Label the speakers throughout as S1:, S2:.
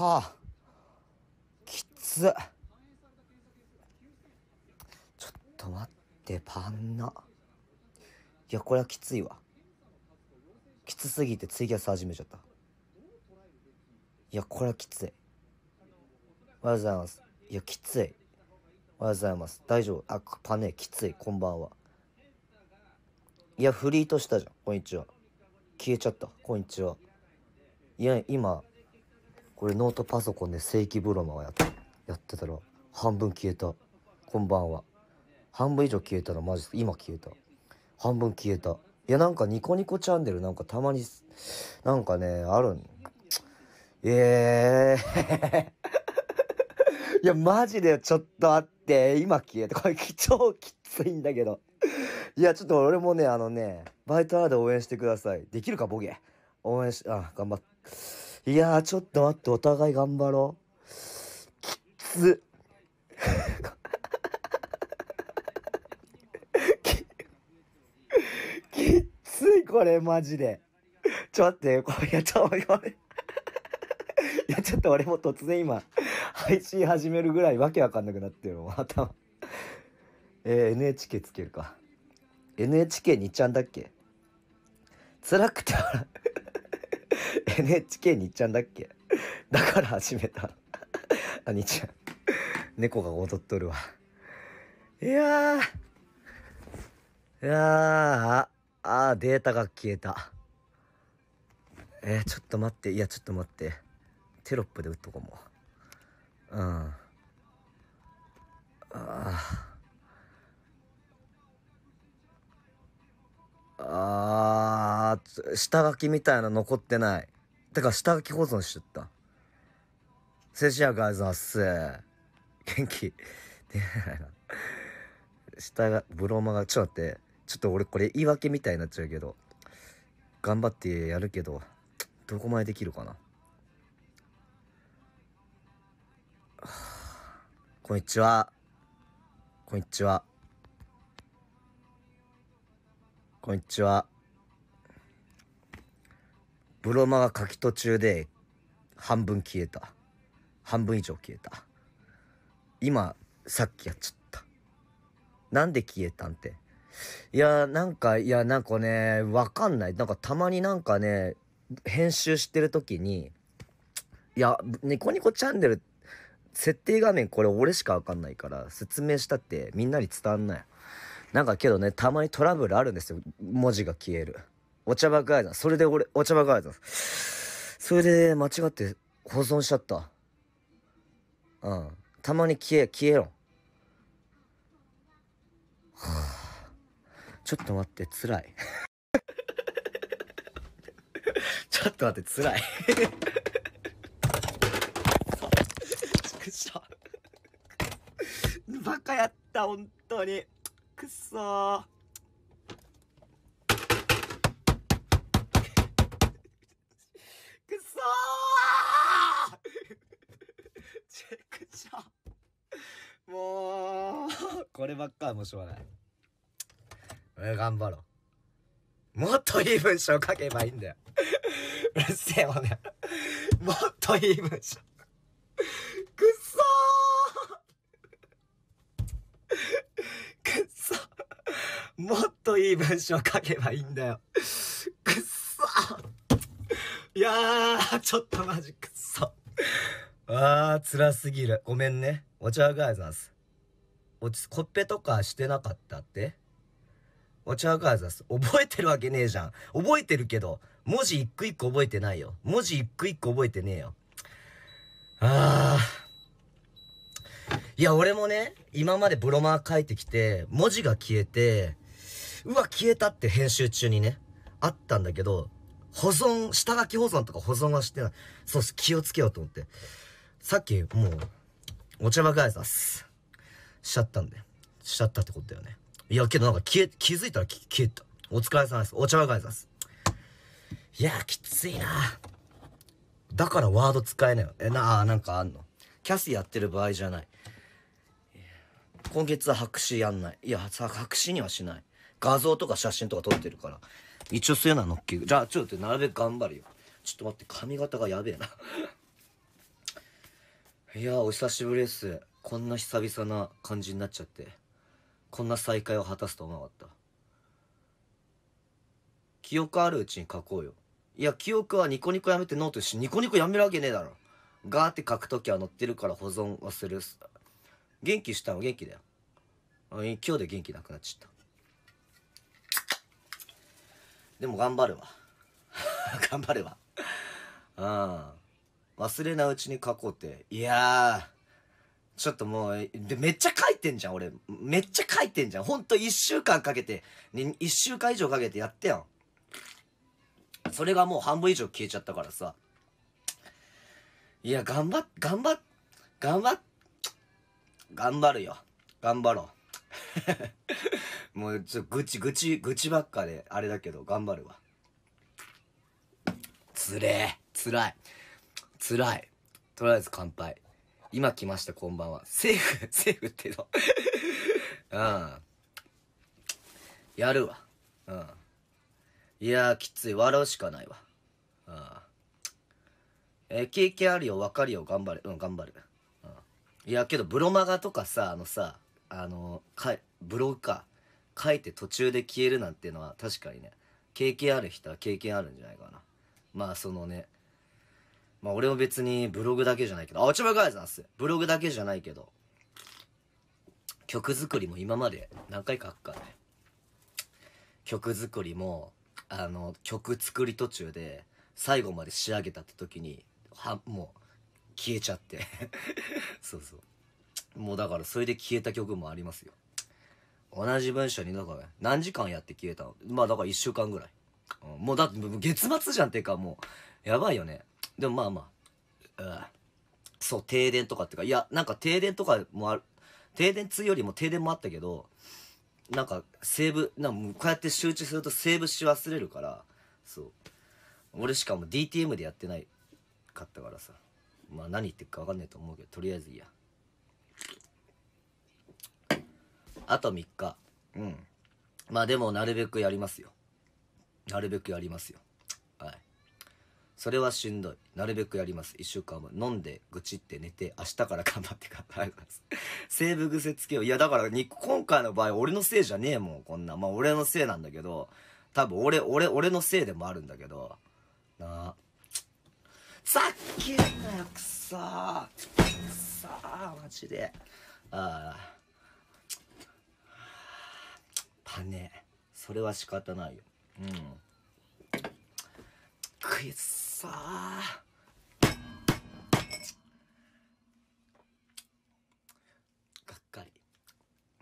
S1: はあきつちょっと待ってパンナいやこれはきついわきつすぎてツイキャス始めちゃったいやこれはきついおはようございますいやきついおはようございます大丈夫あパネきついこんばんはいやフリートしたじゃんこんにちは消えちゃったこんにちはいや今俺ノートパソコンで正規ブロマをやってやってたら半分消えたこんばんは半分以上消えたのマジで今消えた半分消えたいやなんかニコニコチャンネルなんかたまになんかねあるんええー、いやマジでちょっとあって今消えたこれ超きついんだけどいやちょっと俺もねあのねバイトアーで応援してくださいできるかボケ応援しあ頑張っていやー、ちょっと待って、お互い頑張ろう。きっつ。き、っつい、これ、マジで。ちょ、待って、これ、やっちゃ待わて。いや、ちょっと俺も突然今、配信始めるぐらいわけわかんなくなってるも頭。えー、NHK つけるか。NHK2 ちゃんだっけ辛くて笑う。NHK にっちゃんだっけだから始めた。あ、ちゃん。猫が踊っとるわ。いやー。いやー、あー、データが消えた。えー、ちょっと待って。いや、ちょっと待って。テロップで打っとこうもう。うん。ああ。あー、下書きみたいな残ってない。てか、下書き保存しちゃった。セシアガイズ発生。元気。出ないな。下が、ブローマが、ちょっと待って。ちょっと俺これ言い訳みたいになっちゃうけど。頑張ってやるけど、どこまでできるかな。こんにちは。こんにちは。こんにちは。ブロマが書き途中で半分消えた。半分以上消えた。今、さっきやっちゃった。なんで消えたんって。いや、なんか、いや、なんかね、わかんない。なんかたまになんかね、編集してる時に、いや、ニコニコチャンネル、設定画面これ俺しかわかんないから、説明したってみんなに伝わんない。なんかけどね、たまにトラブルあるんですよ。文字が消える。お茶爆アイさん。それで俺、お茶爆アイさん。それで間違って保存しちゃった。うん。たまに消え、消えろ。はあ、ちょっと待って、辛い。ちょっと待って、辛い。びっくりした。バカやった、本当に。くそーくそチェックもうこればっかはもうしょうがない俺頑張ろうもっといい文章書けばいいんだようるせえもんねもっといい文章くっそーもっといい文章書けばいいんだよ。くっそいやー、ちょっとマジくっそ。あー、辛すぎる。ごめんね。お茶があざす。おち、コッペとかしてなかったってお茶があざす。覚えてるわけねえじゃん。覚えてるけど、文字一句一個覚えてないよ。文字一句一個覚えてねえよ。あー。いや、俺もね、今までブロマー書いてきて、文字が消えて、うわ、消えたって編集中にね、あったんだけど、保存、下書き保存とか保存はしてない。そうす、気をつけようと思って。さっき、もう、お茶ばいさす。しちゃったんで。しちゃったってことだよね。いや、けどなんか消え、気づいたら消えた。お疲れ様です。お茶ばいさす。いや、きついなだからワード使えないよ。え、なあ、なんかあんのキャスやってる場合じゃない。今月は白紙やんない。いや、さ、白紙にはしない。画像とか写真とか撮ってるから。一応そういうのは乗っける。じゃあ、ちょっとなるべく頑張るよ。ちょっと待って、髪型がやべえな いやお久しぶりです。こんな久々な感じになっちゃって。こんな再会を果たすと思わなかった。記憶あるうちに書こうよ。いや、記憶はニコニコやめてノートし、ニコニコやめるわけねえだろ。ガーって書くときは載ってるから保存はする。元気したの元気だよ。今日で元気なくなっちゃった。でも頑張るわ 頑張るわうん忘れないうちに書こうっていやちょっともうめっちゃ書いてんじゃん俺めっちゃ書いてんじゃんほんと1週間かけて1週間以上かけてやってよそれがもう半分以上消えちゃったからさいや頑張っ頑張っ頑張っ頑張るよ頑張ろう もうちょ愚痴愚痴愚痴ばっかであれだけど頑張るわつれえつらいつらいとりあえず乾杯今来ましたこんばんはセーフ セーフっての うんやるわうんいやーきつい笑うしかないわうんえ経験あるよ分かるよ頑張るうん頑張る、うん、いやけどブロマガとかさあのさあの、かブログか、書いて途中で消えるなんていうのは確かにね、経験ある人は経験あるんじゃないかな。まあそのね、まあ俺も別にブログだけじゃないけど、あ、おちばかいなんす。ブログだけじゃないけど、曲作りも今まで何回か書くかね。曲作りも、あの、曲作り途中で、最後まで仕上げたって時に、は、もう、消えちゃって そうそう。もうだからそれで消えた曲もありますよ。同じ文章にだから何時間やって消えたのまあだから1週間ぐらい。うん、もうだって月末じゃんっていうかもう、やばいよね。でもまあまあ、うん、そう、停電とかっていうか、いや、なんか停電とかもある、停電通よりも停電もあったけど、なんかセーブ、なんかこうやって集中するとセーブし忘れるから、そう。俺しかも DTM でやってないかったからさ。まあ何言ってるか分かんないと思うけど、とりあえずいいや。あと3日。うん。まあでも、なるべくやりますよ。なるべくやりますよ。はい。それはしんどい。なるべくやります。1週間は飲んで、愚痴って寝て、明日から頑張ってくださセーブ癖つけよう。いや、だからに、今回の場合、俺のせいじゃねえもん、こんな。まあ、俺のせいなんだけど、多分、俺、俺、俺のせいでもあるんだけど、なあ。ざっけんなよ、くそー。くそー、マジで。ああ。ねそれは仕方ないようんくっさがっかり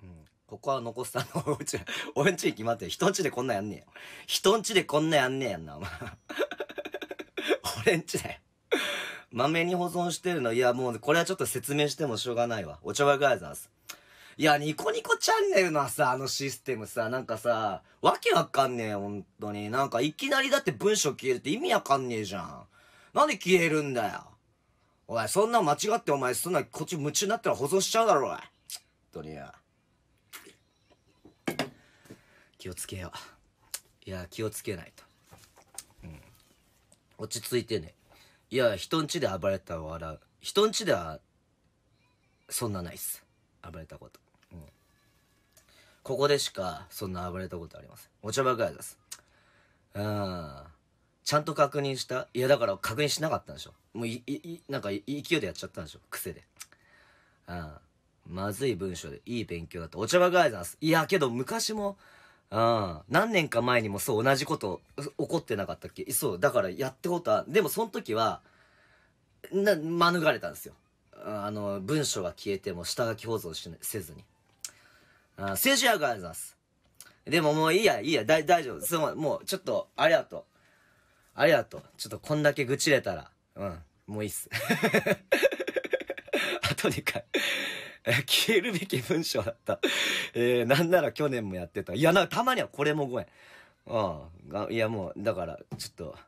S1: うんここは残すたの うち俺んちに決まってる人んちでこんなやんねや人んちでこんなやんねやんなお前 俺んちだよ豆に保存してるのいやもうこれはちょっと説明してもしょうがないわお茶わんガざザすいや、ニコニコチャンネルのさ、あのシステムさ、なんかさ、わけわかんねえ、ほんとに。なんかいきなりだって文章消えるって意味わかんねえじゃん。なんで消えるんだよ。おい、そんな間違ってお前、そんなこっち夢中になったら保存しちゃうだろ、おい。とにや。気をつけよう。いや、気をつけないと。うん。落ち着いてね。いや、人んちで暴れたら笑う。人んちでは、そんなないっす。暴れたこと。ここでしか、そんな暴れたことありません。お茶ばかりです。うん。ちゃんと確認したいや、だから確認しなかったんでしょ。もうい、い、なんか勢いでやっちゃったんでしょ。癖で。うん。まずい文章でいい勉強だった。お茶ばかりです。いや、けど昔も、うん。何年か前にもそう同じこと起こってなかったっけそう。だからやってことは、でもその時は、な、免れたんですよ。あの、文章が消えても下書き保存しせずに。うん、静止薬あります。でももういいや、いいや、大丈夫。すまもうちょっと、ありがとう。ありがとう。ちょっとこんだけ愚痴れたら、うん、もういいっす。あ とでかい。消えるべき文章だった。えー、なんなら去年もやってた。いや、な、たまにはこれもごめん。ああ、いやもう、だから、ちょっと、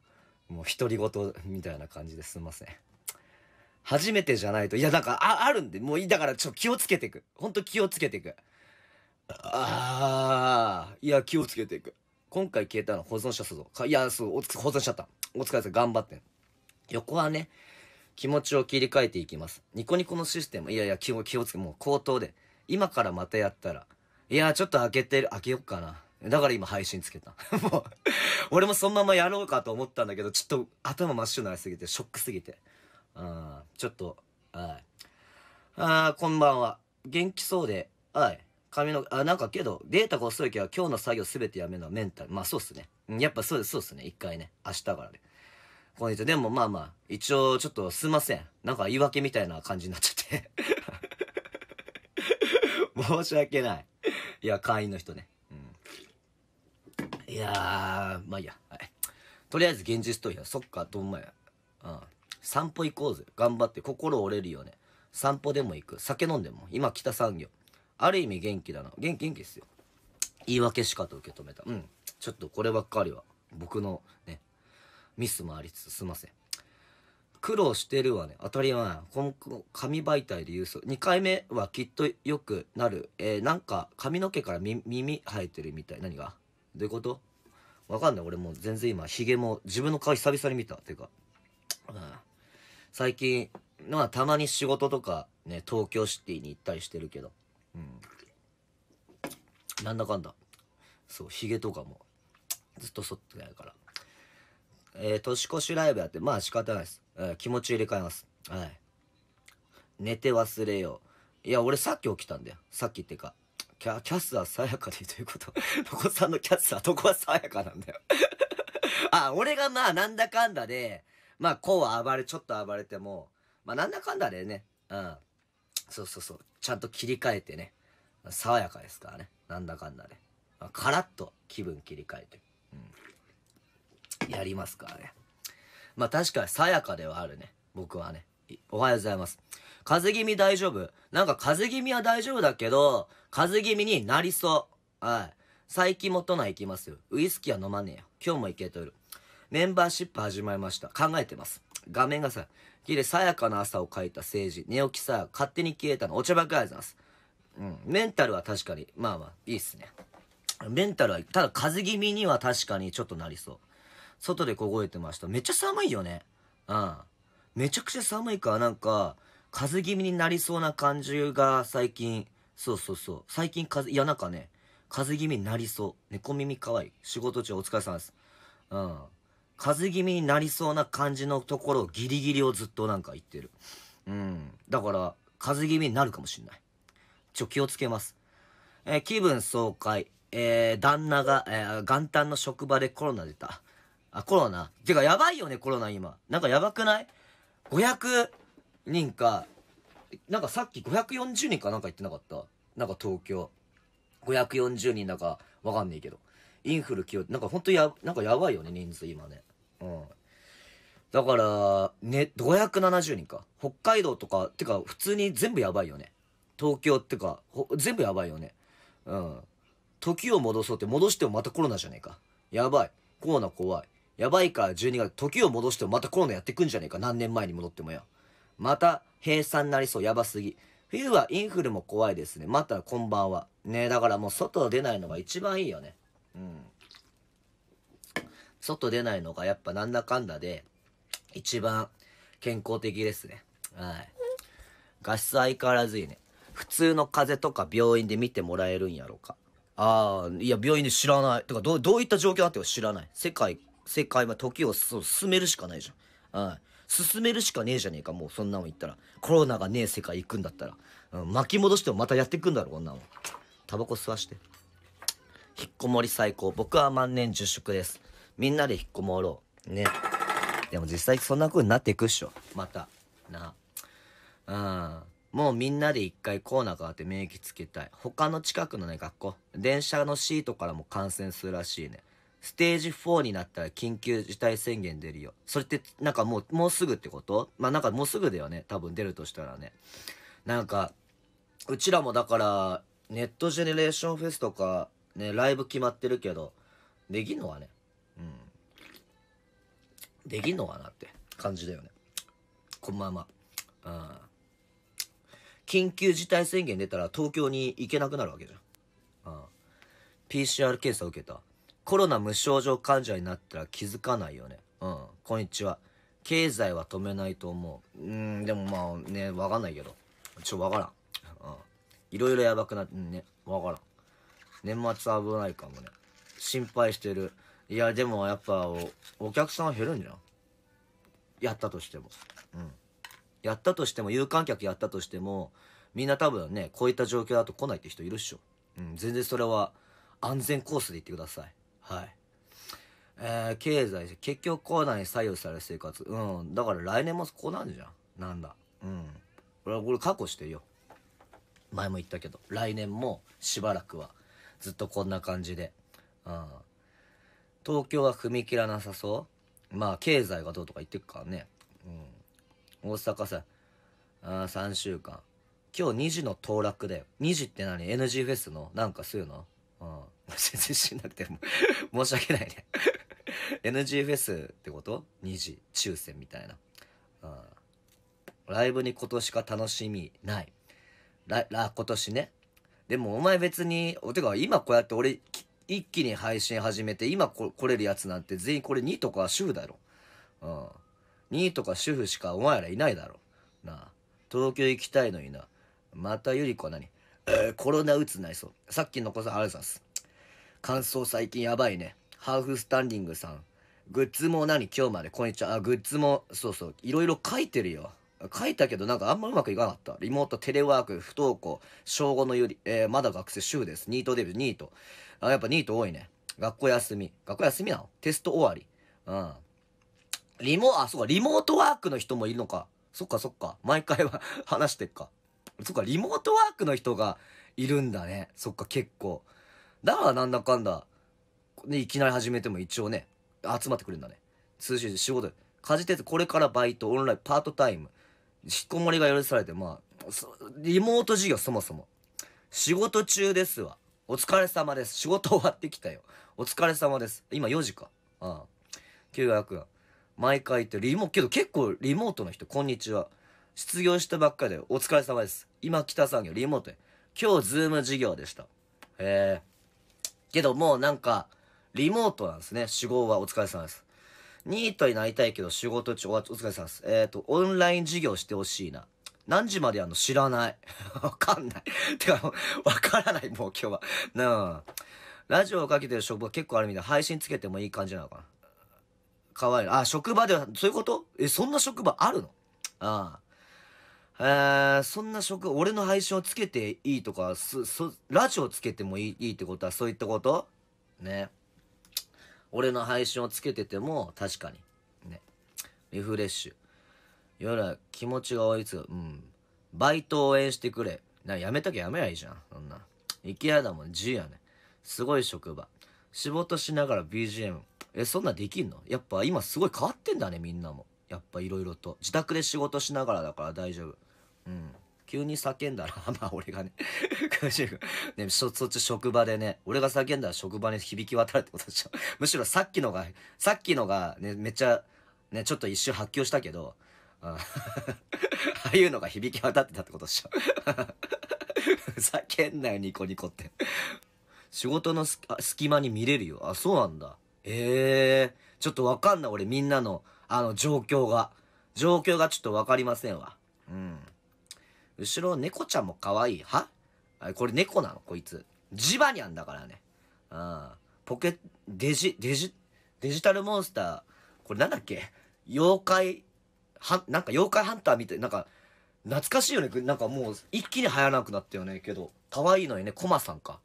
S1: もう独り言みたいな感じですいません。初めてじゃないと、いや、んかあ、あるんで、もういい、だから、ちょ、気をつけていく。ほんと気をつけていく。ああ、いや、気をつけていく。今回消えたの保存しちったぞ。いや、そう、おつ保存しちゃった。お疲れ様、頑張って。横はね、気持ちを切り替えていきます。ニコニコのシステム、いやいや、気を、気をつけ、もう口頭で。今からまたやったら、いや、ちょっと開けてる、開けよっかな。だから今配信つけた。もう、俺もそのままやろうかと思ったんだけど、ちょっと頭真っ白になりすぎて、ショックすぎて。うん、ちょっと、はい。ああ、こんばんは。元気そうで、はい。髪の、あ、なんかけど、データが遅いけど、今日の作業すべてやめるのはメンタル。まあそうっすね。やっぱそうです、そうっすね。一回ね。明日からね。こんにちは。でもまあまあ、一応ちょっとすいません。なんか言い訳みたいな感じになっちゃって 申し訳ない。いや、会員の人ね。うん、いやー、まあいいや。はい。とりあえず現実逃避。は、そっか、どんまや。うん。散歩行こうぜ。頑張って。心折れるよね。散歩でも行く。酒飲んでも。今、北産業。ある意味元気だな。元気、元気ですよ。言い訳しかと受け止めた。うん。ちょっとこればっかりは、僕のね、ミスもありつつ、すいません。苦労してるわね、当たり前。この紙媒体で言うそう。2回目はきっと良くなる。えー、なんか髪の毛から耳生えてるみたい。何がどういうことわかんない。俺もう全然今、ヒゲも自分の顔久々に見た。っていうか、うん、最近、まあたまに仕事とかね、東京シティに行ったりしてるけど、うんなんだかんだそうヒゲとかもずっと剃ってないからえー、年越しライブやってまあ仕方ないです、えー、気持ち入れ替えますはい寝て忘れよういや俺さっき起きたんだよさっきってかキャキャスはさやかでということ。お 子さんのキャスはどこはさやかなんだよあ、俺がまあなんだかんだで、まあこうは暴れ、ちょっと暴れても、まあなんだかんだでね、うん。そうそうそう。ちゃんと切り替えてね、爽やかですからね、なんだかんだね。まカラッと気分切り替えて、うん、やりますからね。まあ確かに爽やかではあるね、僕はね。おはようございます。風邪気味大丈夫なんか風邪気味は大丈夫だけど、風邪気味になりそう。はい。最近も都内行きますよ。ウイスキーは飲まねえよ。今日も行けとる。メンバーシップ始まりました。考えてます。画面がさ、きれさやかな朝を書いた政治。寝起きさ、勝手に消えたの。お茶ばっかりあります。うん。メンタルは確かに、まあまあ、いいっすね。メンタルは、ただ風邪気味には確かにちょっとなりそう。外で凍えてました。めっちゃ寒いよね。うん。めちゃくちゃ寒いから、なんか、風邪気味になりそうな感じが最近、そうそうそう。最近風、いやなんかね、風邪気味になりそう。猫耳かわいい。仕事中お疲れ様です。うん。風邪気味になりそうな感じのところギリギリをずっとなんか言ってる。うん。だから、風邪気味になるかもしんない。ちょ、気をつけます。えー、気分爽快。えー、旦那が、えー、元旦の職場でコロナ出た。あ、コロナ。てか、やばいよね、コロナ今。なんかやばくない ?500 人か、なんかさっき540人かなんか言ってなかったなんか東京。540人だか、わかんねえけど。インフル気を、なんかほんとや、なんかやばいよね、人数今ね。うん。だから、ね、570人か。北海道とか、てか普通に全部やばいよね。東京ってか、全部やばいよね。うん。時を戻そうって戻してもまたコロナじゃねえか。やばい。コロナ怖い。やばいから12月、時を戻してもまたコロナやってくんじゃねえか。何年前に戻ってもよ。また、閉鎖になりそう。やばすぎ。冬はインフルも怖いですね。また、こんばんは。ねだからもう外出ないのが一番いいよね。うん。外出ないのがやっぱなんだかんだで、一番健康的ですね。はい。画質相変わらずいいね。普通の風邪とか病院で見てもらえるんやろうか。ああ、いや、病院で知らない。とか、どう、どういった状況あっても知らない。世界、世界は時を進めるしかないじゃん。はい。進めるしかねえじゃねえか、もうそんなもん言ったら。コロナがねえ世界行くんだったら。うん、巻き戻してもまたやってくんだろ、こんなもん。タバコ吸わして。引っこもり最高。僕は万年10粛です。みんなで引っこもろう。ね。でも実際そんな風になっていくっしょ。また。な。うん。もうみんなで一回コーナーがあって免疫つけたい。他の近くのね、学校。電車のシートからも感染するらしいね。ステージ4になったら緊急事態宣言出るよ。それって、なんかもう、もうすぐってことまあなんかもうすぐだよね。多分出るとしたらね。なんか、うちらもだから、ネットジェネレーションフェスとか、ね、ライブ決まってるけど、できんのはね。うん。できんのかなって感じだよね。こんばんは。うん。緊急事態宣言出たら東京に行けなくなるわけじゃん。うん。PCR 検査受けた。コロナ無症状患者になったら気づかないよね。うん。こんにちは。経済は止めないと思う。うん、でもまあね、わかんないけど。ちょ、わからん。うん。いろいろやばくなって、ね、わからん。年末危ないかもね。心配してる。いや、でもやっぱお、お客さん減るんじゃんやったとしても。うん。やったとしても、有観客やったとしても、みんな多分ね、こういった状況だと来ないって人いるっしょ。うん、全然それは安全コースで行ってください。はい。えー、経済、結局コロナに左右される生活。うん。だから来年もこうなんじゃん。なんだ。うん。俺はこれ確保してよ。前も言ったけど、来年もしばらくはずっとこんな感じで。うん。東京は踏み切らなさそう。まあ、経済がどうとか言ってくからね。うん。大阪さ、あ3週間。今日2時の当落だよ。2時って何 ?NG フェスのなんかするのうん。全然しなくても 申し訳ないね NG フェスってこと ?2 時、抽選みたいな。うん。ライブに今年か楽しみない。ら、ら、今年ね。でもお前別に、てか今こうやって俺、一気に配信始めて、今こ来れるやつなんて全員これ2とか主婦だろ。うん。2とか主婦しかお前らいないだろ。なあ。東京行きたいのにな。またゆり子は何えー、コロナうつないそう。さっきの子さんあるざす。感想最近やばいね。ハーフスタンディングさん。グッズも何今日まで、こんにちは。あ、グッズも、そうそう。いろいろ書いてるよ。書いたけどなんかあんまうまくいかなかった。リモート、テレワーク、不登校、小5のより、えー、まだ学生、週です。ニートデビュー、ニート。あ、やっぱニート多いね。学校休み。学校休みなのテスト終わり。うん。リモ、あ、そうか、リモートワークの人もいるのか。そっかそっか。毎回は 話してっか。そっか、リモートワークの人がいるんだね。そっか、結構。だからなんだかんだ、ね、いきなり始めても一応ね、集まってくるんだね。通信仕事、家事手これからバイト、オンライン、パートタイム、引きこもりが許されて、まあ、リモート授業そもそも。仕事中ですわ。お疲れ様です。仕事終わってきたよ。お疲れ様です。今4時か。ああ。900円。毎回言ってリモ、けど結構リモートの人、こんにちは。失業したばっかで、お疲れ様です。今北産業、リモートへ。今日、ズーム授業でした。へえ。けどもうなんか、リモートなんですね。主語はお疲れ様です。ニートになりたいけど仕事中、お疲れ様です。えっ、ー、と、オンライン授業してほしいな。何時までやるの知らない。わかんない。てか、わからない、もう今日は。なあ。ラジオをかけてる職場結構あるみたい。配信つけてもいい感じなのかな。かわいい。あ、職場では、そういうことえ、そんな職場あるのああ。えー、そんな職、俺の配信をつけていいとか、す、そ、ラジオつけてもいいいいってことはそういったことね。俺の配信をつけてても、確かに。ね。リフレッシュ。夜は気持ちが追いつく。うん。バイト応援してくれ。な、やめたきゃやめりゃいいじゃん。そんな。行きアだもん、G やね。すごい職場。仕事しながら BGM。え、そんなできんのやっぱ今すごい変わってんだね、みんなも。やっぱいろいろと。自宅で仕事しながらだから大丈夫。うん。急に叫んだら まあ俺がね ね、そ、そっち職場でね、俺が叫んだら職場に響き渡るってことでしょ。むしろさっきのが、さっきのがね、めっちゃ、ね、ちょっと一瞬発狂したけど、ああいうのが響き渡ってたってことでしょ。ふざけんなよ、ニコニコって。仕事の隙間に見れるよ。あ、そうなんだ。ええー、ちょっとわかんない、俺みんなの、あの、状況が。状況がちょっとわかりませんわ。うん。後ろ猫ちゃんも可愛い。はこれ猫なのこいつ。ジバニャンだからね。うん。ポケ、デジ、デジ、デジタルモンスター。これなんだっけ妖怪、は、なんか妖怪ハンターみたい、なんか、懐かしいよね。なんかもう、一気に流行らなくなったよね。けど、可愛いのよね、コマさんか。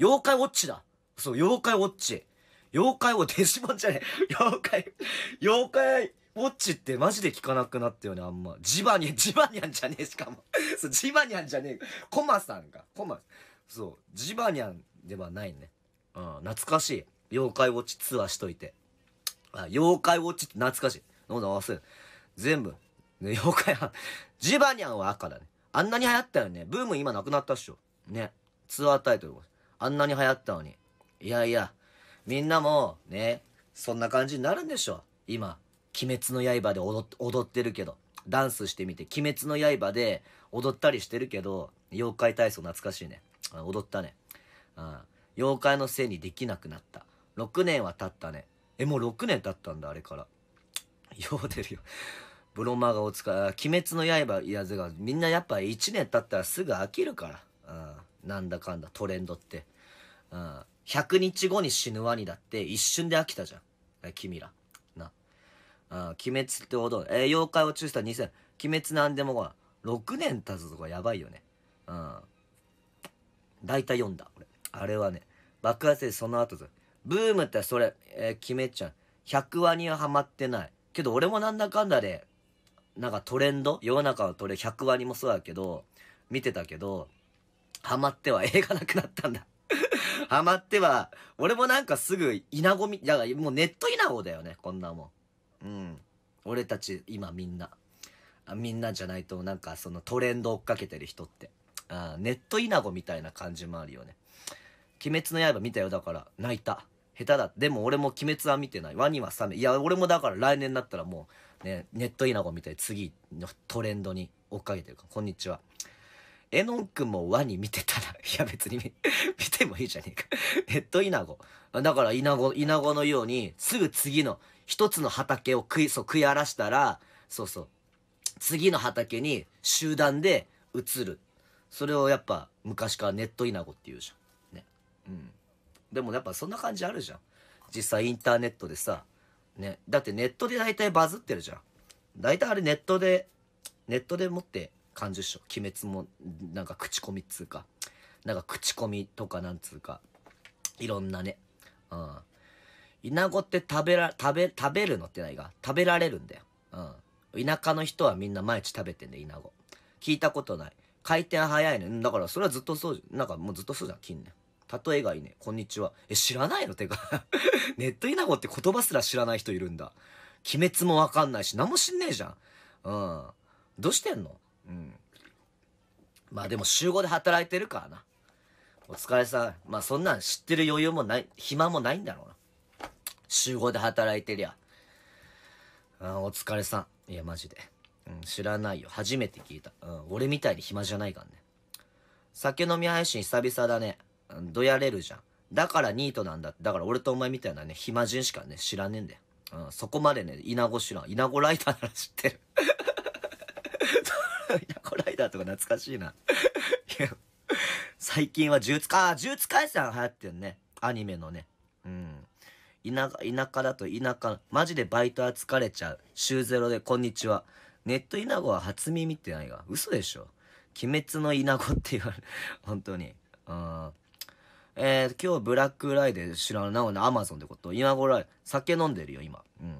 S1: 妖怪ウォッチだ。そう、妖怪ウォッチ。妖怪をデジモンじゃねえ。妖怪、妖怪、ウォッチってマジで聞かなくなったよね、あんま。ジバニャン、ジバニャンじゃねえ、しかも。そう、ジバニャンじゃねえ。コマさんが、コマ。そう、ジバニャンではないね。うん、懐かしい。妖怪ウォッチツアーしといて。あ、妖怪ウォッチって懐かしい。な合わせる。全部。ね、妖怪は、ジバニャンは赤だね。あんなに流行ったよね。ブーム今なくなったっしょ。ね。ツアータイトル。あんなに流行ったのに。いやいや、みんなも、ね、そんな感じになるんでしょ。今。鬼滅の刃で踊ってるけど、ダンスしてみて、鬼滅の刃で踊ったりしてるけど、妖怪体操懐かしいね。踊ったね。妖怪のせいにできなくなった。6年は経ったね。え、もう6年経ったんだ、あれから。よう出るよ。ブロマがお使い、鬼滅の刃、いや、ぜが、みんなやっぱ1年経ったらすぐ飽きるから。うなんだかんだ、トレンドって。う100日後に死ぬワニだって一瞬で飽きたじゃん。君ら。ん、鬼滅ってほど、えー、妖怪を中止した2000、鬼滅なんでも6年経つとかやばいよね。うん。大体読んだ、俺。あれはね、爆発でその後だ。ブームってそれ、えー、鬼滅ちゃん。100話にはハマってない。けど俺もなんだかんだで、なんかトレンド世の中のトレンド、100話にもそうだけど、見てたけど、ハマっては映画なくなったんだ。ハマっては、俺もなんかすぐ、稲子み、だからもうネット稲子だよね、こんなもん。うん。俺たち、今みんな。みんなじゃないと、なんかそのトレンド追っかけてる人って。あネットイナゴみたいな感じもあるよね。鬼滅の刃見たよ。だから、泣いた。下手だ。でも俺も鬼滅は見てない。ワニはサメ。いや、俺もだから来年になったらもう、ね、ネットイナゴみたいに次のトレンドに追っかけてるから。こんにちは。えのんくんもワニ見てたら、いや別に見てもいいじゃねえかネットイナゴ。だからイナゴ、イナゴのように、すぐ次の一つの畑を食い、そう、食い荒らしたら、そうそう、次の畑に集団で移る。それをやっぱ昔からネットイナゴって言うじゃん。ね。うん。でもやっぱそんな感じあるじゃん。実際インターネットでさ、ね。だってネットで大体バズってるじゃん。大体あれネットで、ネットでもって感じでしょ。鬼滅も、なんか口コミっつうか。なんか口コミとかなんつうか。いろんなね。うん。イナゴって食べら、食べ、食べるのってないが、食べられるんだよ。うん。田舎の人はみんな毎日食べてんだよ、イナゴ。聞いたことない。回転早いね。だからそれはずっとそう、なんかもうずっとそうじゃん、近年。例えがいいね。こんにちは。え、知らないのてか ネットイナゴって言葉すら知らない人いるんだ。鬼滅もわかんないし、何も知んねえじゃん。うん。どうしてんのうん。まあでも週5で働いてるからな。お疲れさん。まあそんなん知ってる余裕もない、暇もないんだろうな。集合で働いてりゃ。あお疲れさん。いや、マジで。うん、知らないよ。初めて聞いた。うん、俺みたいに暇じゃないからね。酒飲み配信久々だね。うん、どやれるじゃん。だからニートなんだ。だから俺とお前みたいなね、暇人しかね、知らねえんだよ。うん、そこまでね、稲子知らん。稲子ライダーなら知ってる。稲 子ライダーとか懐かしいな。いや、最近は呪術、あ、呪術回戦流行ってんね。アニメのね。うん。田舎だと田舎、マジでバイトは疲れちゃう。週ゼロでこんにちは。ネットイナゴは初耳ってないが、嘘でしょ。鬼滅のイナゴって言われる。本当に。うん。えー、今日ブラックライデー知らんなのね、アマゾンってこと。イナゴライ、酒飲んでるよ、今。うん。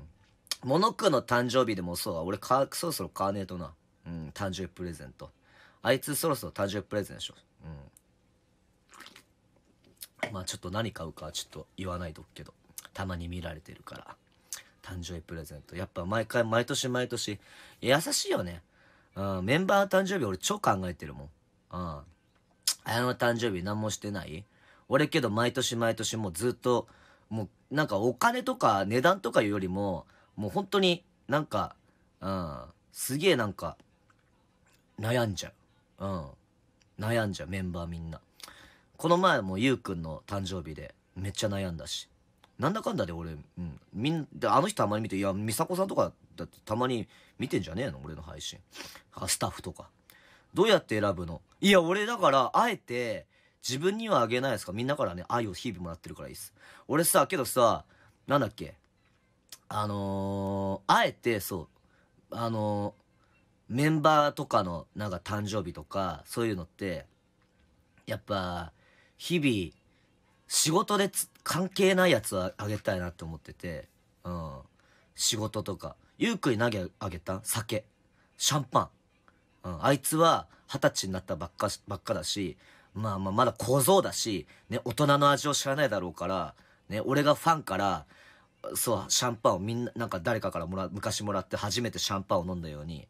S1: モノクの誕生日でもそうだ。俺か、そろそろ買わねえとな。うん、誕生日プレゼント。あいつそろそろ誕生日プレゼントでしょ。うん。まあちょっと何買うかちょっと言わないとくけど。たまに見られてるから。誕生日プレゼント。やっぱ毎回、毎年毎年、優しいよね。うん、メンバーの誕生日俺超考えてるもん。うん。あの誕生日何もしてない俺けど毎年毎年もうずっと、もうなんかお金とか値段とかよりも、もう本当になんか、うん、すげえなんか、悩んじゃう。うん。悩んじゃう、メンバーみんな。この前もゆうくんの誕生日でめっちゃ悩んだし。なんだかんだで俺、うん、みんであの人たまに見ていや美佐子さんとかだってたまに見てんじゃねえの俺の配信あスタッフとかどうやって選ぶのいや俺だからあえて自分にはあげないですかみんなからね愛を日々もらってるからいいっす俺さけどさなんだっけあのー、あえてそうあのー、メンバーとかのなんか誕生日とかそういうのってやっぱ日々仕事で関係ないやつはあげたいなって思ってて、うん。仕事とか。ゆうくに投げあげた酒。シャンパン。うん。あいつは二十歳になったばっか、ばっかだし、まあまあまだ小僧だし、ね、大人の味を知らないだろうから、ね、俺がファンから、そう、シャンパンをみんな、なんか誰かからもら、昔もらって初めてシャンパンを飲んだように、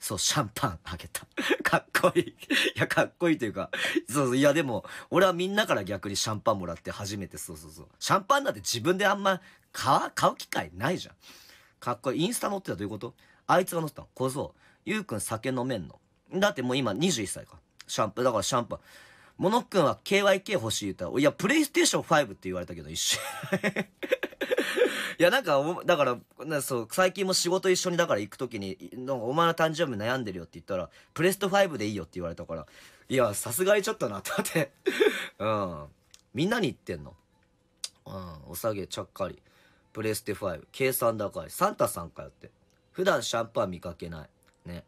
S1: そう、シャンパンあげた。かっこいい。いや、かっこいいというか、そうそう、いやでも、俺はみんなから逆にシャンパンもらって初めて、そうそうそう。シャンパンなんて自分であんま、買う、買う機会ないじゃん。かっこいい。インスタ乗ってたどういうことあいつが乗ってたの。こうそう。ゆうくん酒飲めんの。だってもう今21歳か。シャンパン、だからシャンパン。モノくんは KYK 欲しい言ったら、いや、プレイステーション5って言われたけど一瞬。いや、なんか、だから、そう、最近も仕事一緒にだから行くときに、なんかお前の誕生日悩んでるよって言ったら、プレスト5でいいよって言われたから、いや、さすがにちょっとな、ってって。うん。みんなに言ってんの。うん、お下げちゃっかり。プレステ5、計算高い。サンタさんかよって。普段シャンパン見かけない。ね。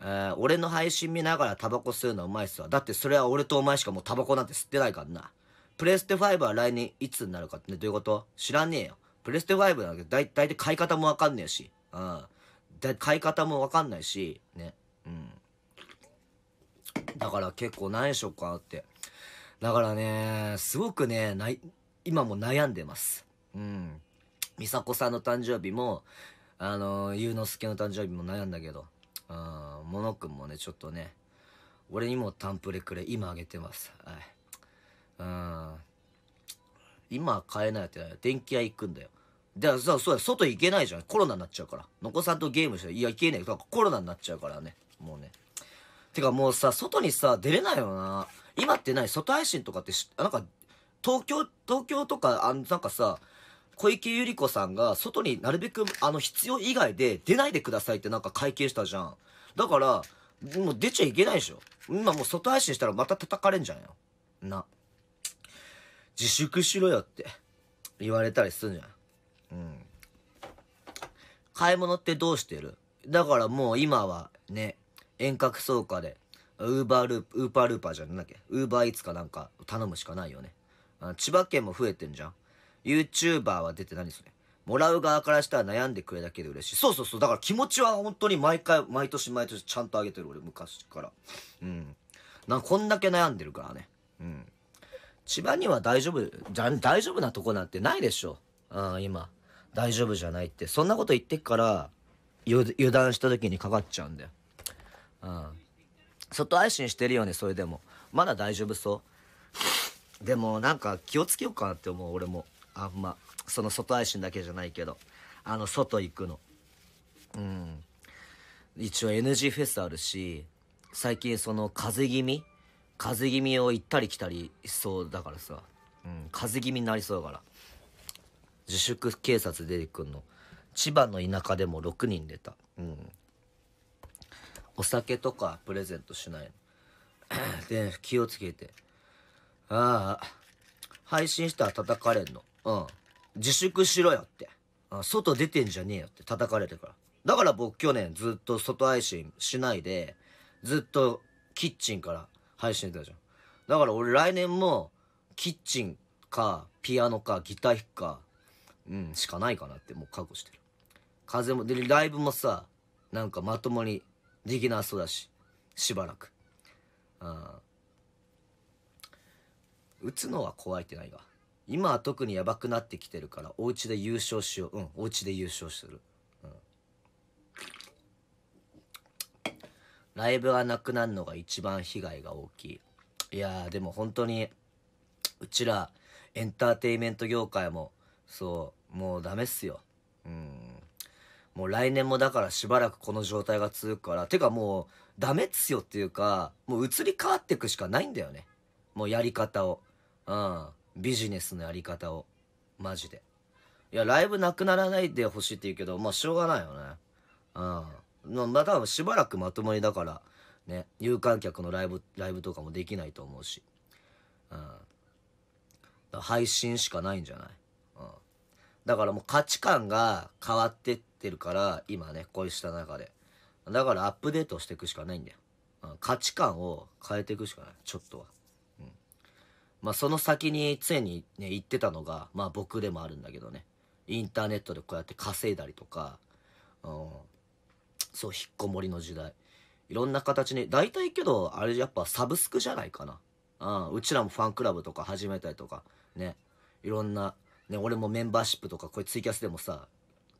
S1: えー、俺の配信見ながらタバコ吸うのうまいっすわ。だってそれは俺とお前しかもうタバコなんて吸ってないからな。プレステ5は来年いつになるかってね、どういうこと知らねえよ。プレステ5なんだけど、だいたい買い方もわかんねえし。うん。だ買い方もわかんないし、ね。うん。だから結構何しよっかなって。だからね、すごくね、ない、今も悩んでます。うん。美佐子さんの誕生日も、あのゆうのすけの誕生日も悩んだけど、うん、ものくんもね、ちょっとね、俺にもタンプレくれ、今あげてます。はい。うん。今買えないって電気屋行くんだよ。で、そう、そう外行けないじゃん。コロナになっちゃうから。のこさんとゲームして、いや、行けないけど、コロナになっちゃうからね。もうね。てかもうさ、外にさ、出れないよな。今ってない外配信とかってし、なんか、東京、東京とか、あの、なんかさ、小池百合子さんが、外になるべく、あの、必要以外で出ないでくださいってなんか会見したじゃん。だから、もう出ちゃいけないでしょ。今もう外配信したらまた叩かれんじゃんよ。な。自粛しろよって言われたりすんじゃん。うん。買い物ってどうしてるだからもう今はね、遠隔操作で、ウーバーループ、ウーパールーパーじゃなんだっけウーバーイーツかなんか頼むしかないよね。千葉県も増えてんじゃん。YouTuber は出て何それもらう側からしたら悩んでくれだけで嬉しい。そうそうそう。だから気持ちは本当に毎回、毎年毎年ちゃんとあげてる俺昔から。うん。な、こんだけ悩んでるからね。うん。千葉には大丈夫、大丈夫なとこなんてないでしょ。うん、今。大丈夫じゃないって。そんなこと言ってっから、油断した時にかかっちゃうんだよ。うん。外配信してるよね、それでも。まだ大丈夫そう。でも、なんか気をつけようかなって思う、俺も。あんま。その外配信だけじゃないけど。あの、外行くの。うん。一応 NG フェスあるし、最近その風邪気味風邪気味を行ったり来たりしそうだからさ、うん、風邪気味になりそうだから。自粛警察出てくんの。千葉の田舎でも6人出た。うん。お酒とかプレゼントしない で、気をつけて。ああ、配信したら叩かれんの。うん。自粛しろよって。外出てんじゃねえよって叩かれてから。だから僕去年ずっと外配信しないで、ずっとキッチンから配信たじゃん。だから俺来年も、キッチンか、ピアノか、ギター弾くか、うん、しかないかなってもう覚悟してる。風も、で、ライブもさ、なんかまともにできなそうだし、しばらく。うん。打つのは怖いってないが。今は特にやばくなってきてるから、お家で優勝しよう。うん、お家で優勝する。ライブがなくなるのが一番被害が大きい。いやー、でも本当に、うちら、エンターテイメント業界も、そう、もうダメっすよ。うん。もう来年もだからしばらくこの状態が続くから、てかもう、ダメっすよっていうか、もう移り変わっていくしかないんだよね。もうやり方を。うん。ビジネスのやり方を。マジで。いや、ライブなくならないでほしいって言うけど、まあ、しょうがないよね。うん。まあ多分しばらくまともにだから、ね、有観客のライブ、ライブとかもできないと思うし。うん。配信しかないんじゃないうん。だからもう価値観が変わってってるから、今ね、こうした中で。だからアップデートしていくしかないんだよ。うん、価値観を変えていくしかない。ちょっとは。うん。まあその先に常にね、言ってたのが、まあ僕でもあるんだけどね。インターネットでこうやって稼いだりとか、うん。そう、引っこもりの時代。いろんな形に、大体けど、あれやっぱサブスクじゃないかな。うん、うちらもファンクラブとか始めたりとか、ね。いろんな、ね、俺もメンバーシップとか、これツイキャスでもさ、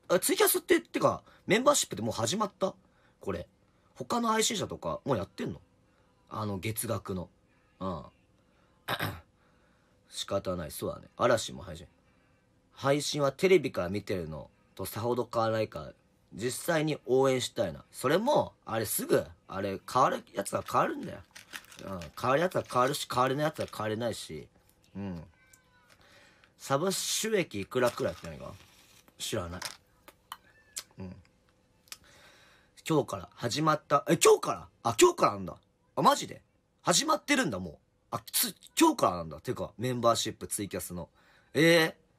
S1: あツイキャスって、ってか、メンバーシップってもう始まったこれ。他の配信者とか、もうやってんのあの、月額の。うん。仕方ない。そうだね。嵐も配信。配信はテレビから見てるのとさほど変わらないから、実際に応援したいな。それも、あれすぐ、あれ変わるやつは変わるんだよ。うん、変わるやつは変わるし、変われないやつは変われないし、うん。サブ収益いくらくらいって何が知らない。うん。今日から始まった、え、今日からあ、今日からなんだ。あ、マジで始まってるんだ、もう。あ、つ、今日からなんだ。てか、メンバーシップツイキャスの。ええー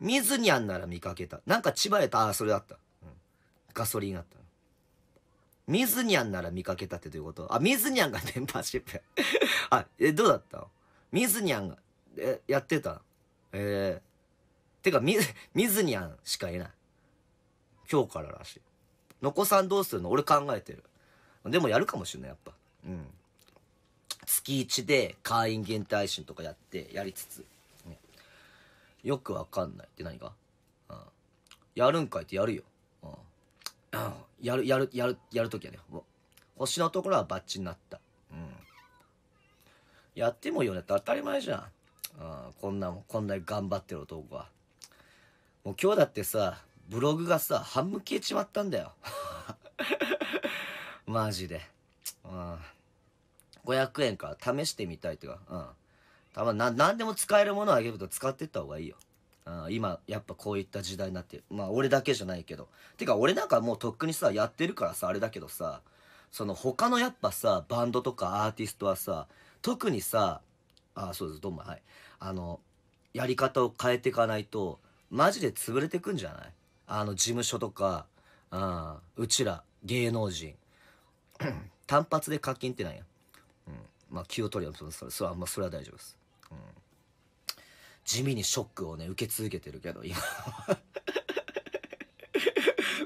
S1: ミズニャンなら見かけた。なんか千葉やった。ああ、それだった、うん。ガソリンあった。ミズニャンなら見かけたってどういうことあ、ミズニャンがメンバーシップ あ、え、どうだったミズニャンが、え、やってたええー、てか、ミ、ミズニャンしかいない。今日かららしい。のこさんどうするの俺考えてる。でもやるかもしれない、やっぱ。うん。月1で会員限定配信とかやって、やりつつ。よくわかんないって何か、うん、やるんかいってやるよ。うん、やる、やる、やる、やるときはね、星のところはバッチになった。うん。やってもいいよねって当たり前じゃん。うん、こんなもん、こんなに頑張ってる男は。もう今日だってさ、ブログがさ、半分消えちまったんだよ。マジで。うん。500円から試してみたいっていうか、うん。たまな、なんでも使えるものをあげると使ってった方がいいよ。あ今、やっぱこういった時代になってる。まあ、俺だけじゃないけど。てか、俺なんかもうとっくにさ、やってるからさ、あれだけどさ、その他のやっぱさ、バンドとかアーティストはさ、特にさ、あ、そうです、どうも、はい。あの、やり方を変えていかないと、マジで潰れてくんじゃないあの、事務所とか、うん、うちら、芸能人。単発で課金ってなんや。うん。まあ、気を取りよすそそまあ、それは大丈夫です。うん、地味にショックをね、受け続けてるけど、今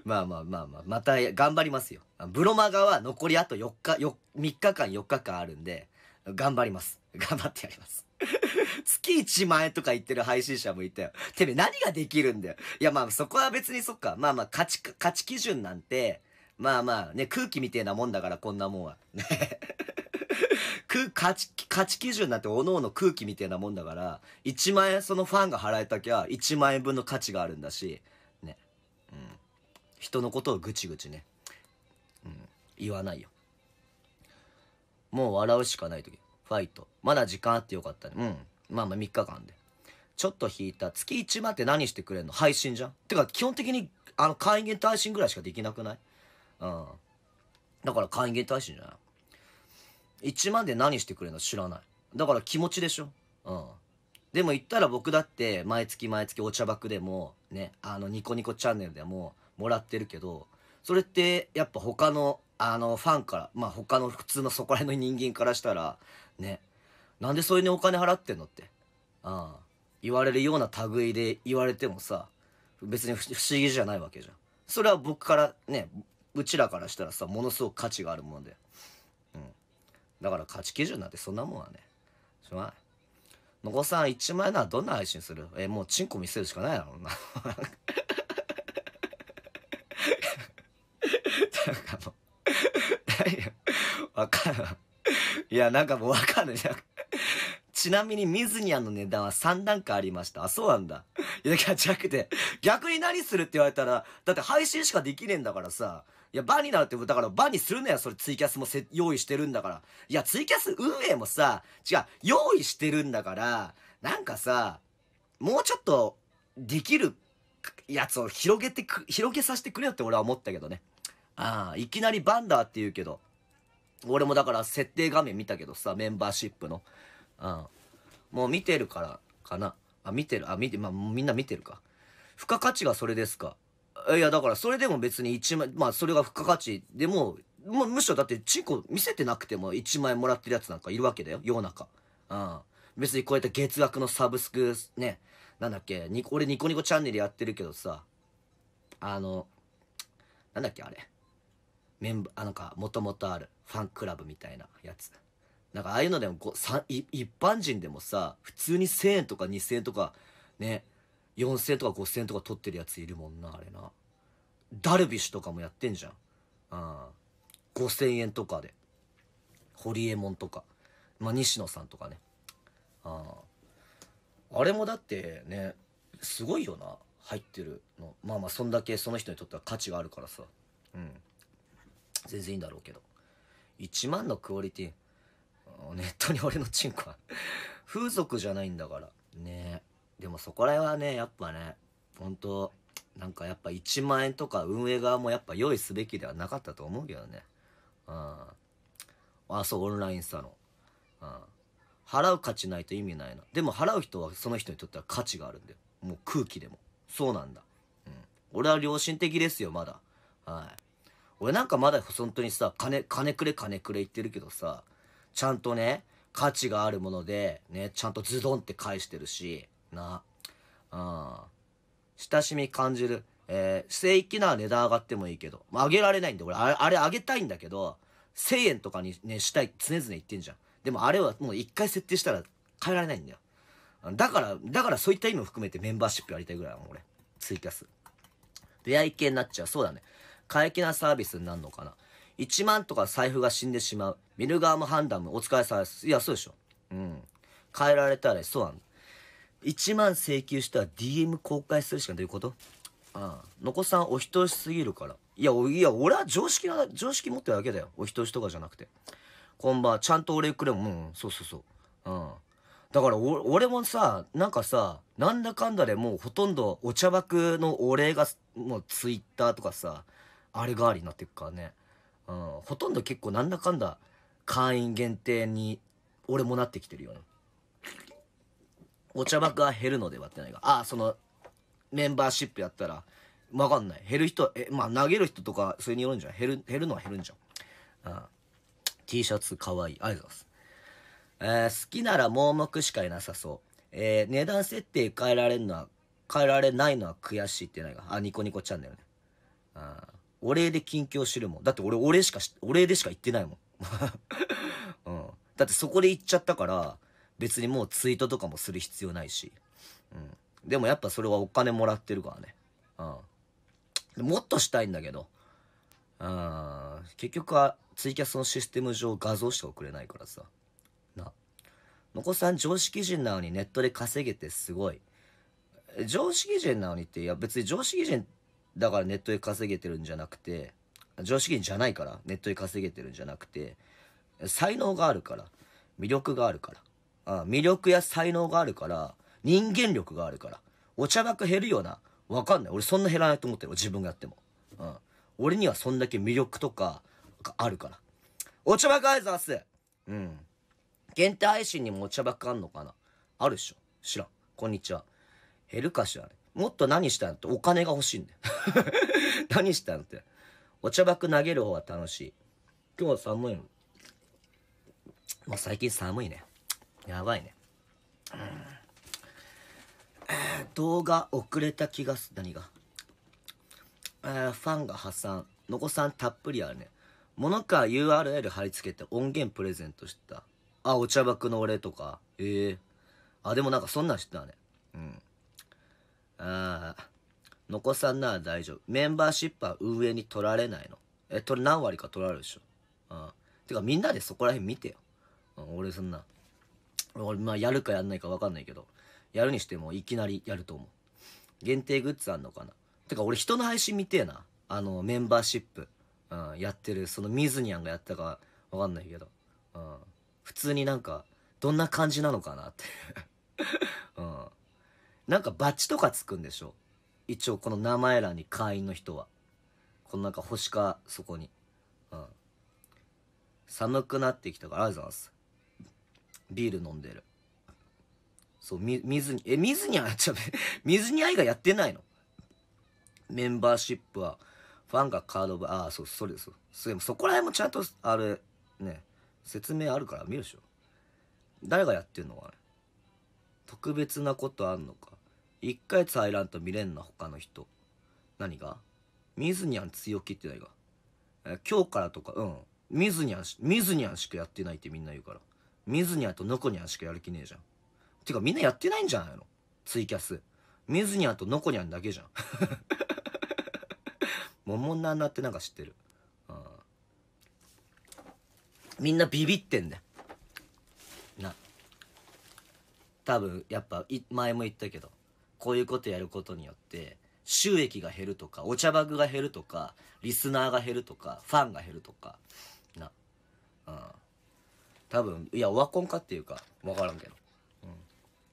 S1: まあまあまあまあ、また頑張りますよ。ブロマガは残りあと4日、よ3日間4日間あるんで、頑張ります。頑張ってやります。月1万円とか言ってる配信者もいたよ。てめえ何ができるんだよ。いやまあそこは別にそっか。まあまあ価値、価値基準なんて、まあまあね、空気みてえなもんだからこんなもんは。ね価値、価値基準なんて各々空気みたいなもんだから、1万円そのファンが払えたきゃ、1万円分の価値があるんだし、ね。うん。人のことをぐちぐちね。うん。言わないよ。もう笑うしかない時。ファイト。まだ時間あってよかったね。うん。まあまあ3日間で。ちょっと引いた。月1万って何してくれんの配信じゃんてか、基本的に、あの、会員限定配信ぐらいしかできなくないうん。だから会員限定配信じゃない1万で何してくれるの知らない。だから気持ちでしょうん。でも言ったら僕だって毎月毎月お茶バックでもね、あのニコニコチャンネルでももらってるけど、それってやっぱ他のあのファンから、まあ他の普通のそこら辺の人間からしたら、ね、なんでそれにお金払ってんのって、ああ言われるような類で言われてもさ、別に不思議じゃないわけじゃん。それは僕からね、うちらからしたらさ、ものすごく価値があるもんで。だから価値基準なんてそんなもんはね、しょうがない。のこさん、1万円ならどんな配信するえ、もうチンコ見せるしかないだろうな。なんかもう、わかんない。いや、なんかもうわかんない。ちなみに、ミズニアの値段は3段階ありました。あ、そうなんだ。いや、じゃなくて、逆に何するって言われたら、だって配信しかできねえんだからさ、いや、バになるって、だからバにするのや、それツイキャスもせ用意してるんだから。いや、ツイキャス運営もさ、違う、用意してるんだから、なんかさ、もうちょっと、できるやつを広げてく、広げさせてくれよって俺は思ったけどね。ああ、いきなりバンダーって言うけど、俺もだから設定画面見たけどさ、メンバーシップの。うん。もう見てるから、かな。あ、見てる、あ、見て、まあ、みんな見てるか。付加価値がそれですか。いや、だからそれでも別に1枚、まあそれが付加価値でも、まあ、むしろだってチンコ見せてなくても1万円もらってるやつなんかいるわけだよ、世の中。うん。別にこうやって月額のサブスク、ね、なんだっけ、ニコ、俺ニコニコチャンネルやってるけどさ、あの、なんだっけあれ。メンバー、なんか、もともとあるファンクラブみたいなやつ。なんかああいうのでもこう、一般人でもさ、普通に1000円とか2000円とか、ね、4000とか5000とか取ってるやついるもんな、あれな。ダルビッシュとかもやってんじゃん。うん。5000円とかで。ホリエモンとか。まあ、西野さんとかね。ああれもだってね、すごいよな。入ってるの。まあまあ、そんだけその人にとっては価値があるからさ。うん。全然いいんだろうけど。1万のクオリティ。ネットに俺のチンコは風俗じゃないんだから。ねえ。でもそこら辺はね、やっぱね、本当なんかやっぱ1万円とか運営側もやっぱ用意すべきではなかったと思うけどね。うん。あ、そう、オンラインサロン。うん。払う価値ないと意味ないな。でも払う人はその人にとっては価値があるんだよ。もう空気でも。そうなんだ。うん。俺は良心的ですよ、まだ。はい。俺なんかまだ本当にさ、金、金くれ金くれ言ってるけどさ、ちゃんとね、価値があるもので、ね、ちゃんとズドンって返してるし、な。うん。親しみ感じる。えー、正規な値段上がってもいいけど。まあ、上げられないんで、俺、あれ、あれ上げたいんだけど、1000円とかにね、したい、常々言ってんじゃん。でもあれはもう一回設定したら変えられないんだよ。だから、だからそういった意味も含めてメンバーシップやりたいぐらいな俺。ツイキャス。出会い系になっちゃう。そうだね。過激なサービスになるのかな。1万とか財布が死んでしまう。見る側も判断もお疲れさです。いや、そうでしょ。うん。変えられたらそうなんだ。1万請求したら DM 公開するしかないということああ、のこさんお人よしすぎるから。いや、いや、俺は常識な、常識持ってるだけだよ。お人よしとかじゃなくて。こんばんちゃんとお礼くれも、うん、そうそうそう。うん。だから俺もさ、なんかさ、なんだかんだでもうほとんどお茶爆のお礼が、もうツイッターとかさ、あれ代わりになってくからね。うん、ほとんど結構なんだかんだ会員限定に俺もなってきてるよね。お茶爆は減るのではってないが。あ、その、メンバーシップやったら、わかんない。減る人え、まあ、投げる人とか、それによるんじゃん。減る、減るのは減るんじゃん。うん。T シャツかわいい。ありがとうございます。えー、好きなら盲目しかいなさそう。えー、値段設定変えられるのは、変えられないのは悔しいってないが。あ、ニコニコチャンネルね。うん。お礼で近況知るもん。だって俺、お礼しかし、お礼でしか言ってないもん。うん。だってそこで言っちゃったから、別にもうツイートとかもする必要ないし。うん。でもやっぱそれはお金もらってるからね。うん。もっとしたいんだけど。うん。結局はツイキャスのシステム上画像しか送れないからさ。な。のこさん常識人なのにネットで稼げてすごい。常識人なのにって、いや別に常識人だからネットで稼げてるんじゃなくて、常識人じゃないからネットで稼げてるんじゃなくて、才能があるから、魅力があるから。あ魅力や才能があるから、人間力があるから、お茶爆減るような、わかんない。俺そんな減らないと思ってる。自分がやっても。うん。俺にはそんだけ魅力とか、があるから。お茶爆ありざすうん。限定配信にもお茶爆あんのかなあるっしょ知らん。こんにちは。減るかしらね。もっと何したんってお金が欲しいんだよ。何したんのって。お茶爆投げる方が楽しい。今日は寒いの。ま最近寒いね。やばいね。うん動画遅れた気がす、何が。えー、ファンが破産。のこさんたっぷりあるね。物か URL 貼り付けて音源プレゼントした。あ、お茶爆の俺とか。ええー、あ、でもなんかそんなん知ってたね。うん。ああ。のこさんなら大丈夫。メンバーシップは運営に取られないの。え、取れ何割か取られるでしょ。うん。てかみんなでそこら辺見てよ。うん、俺そんな。俺、まあ、やるかやんないか分かんないけど、やるにしてもいきなりやると思う。限定グッズあんのかなてか、俺人の配信見てえな。あの、メンバーシップ、うん、やってる、そのミズニアンがやったか分かんないけど、うん。普通になんか、どんな感じなのかなって うん。なんかバッチとかつくんでしょ一応この名前欄に会員の人は。このなんか星か、そこに。うん。寒くなってきたから、ありがとうございます。ビール飲んでる。そう、み、水に、え、水にあっちゃ、水にあいがやってないのメンバーシップは、ファンがカードバああ、そう、それです。そそこら辺もちゃんと、あれ、ね、説明あるから見るでしょ。誰がやってんのかれ。特別なことあんのか。一回入らんと見れんな、他の人。何がミズニャン強気って何がえ今日からとか、うん。ミズニャン、ミズニャンしかやってないってみんな言うから。ミズニとノこにャしかやる気ねえじゃん。てかみんなやってないんじゃないのツイキャス。ミズニャとノコニャンだけじゃん。モモナナってなんか知ってる。うん。みんなビビってんだよ。な。多分、やっぱい、前も言ったけど、こういうことやることによって、収益が減るとか、お茶バグが減るとか、リスナーが減るとか、ファンが減るとか、な。うん。多分いやオワコンかっていうか分からんけど、うん、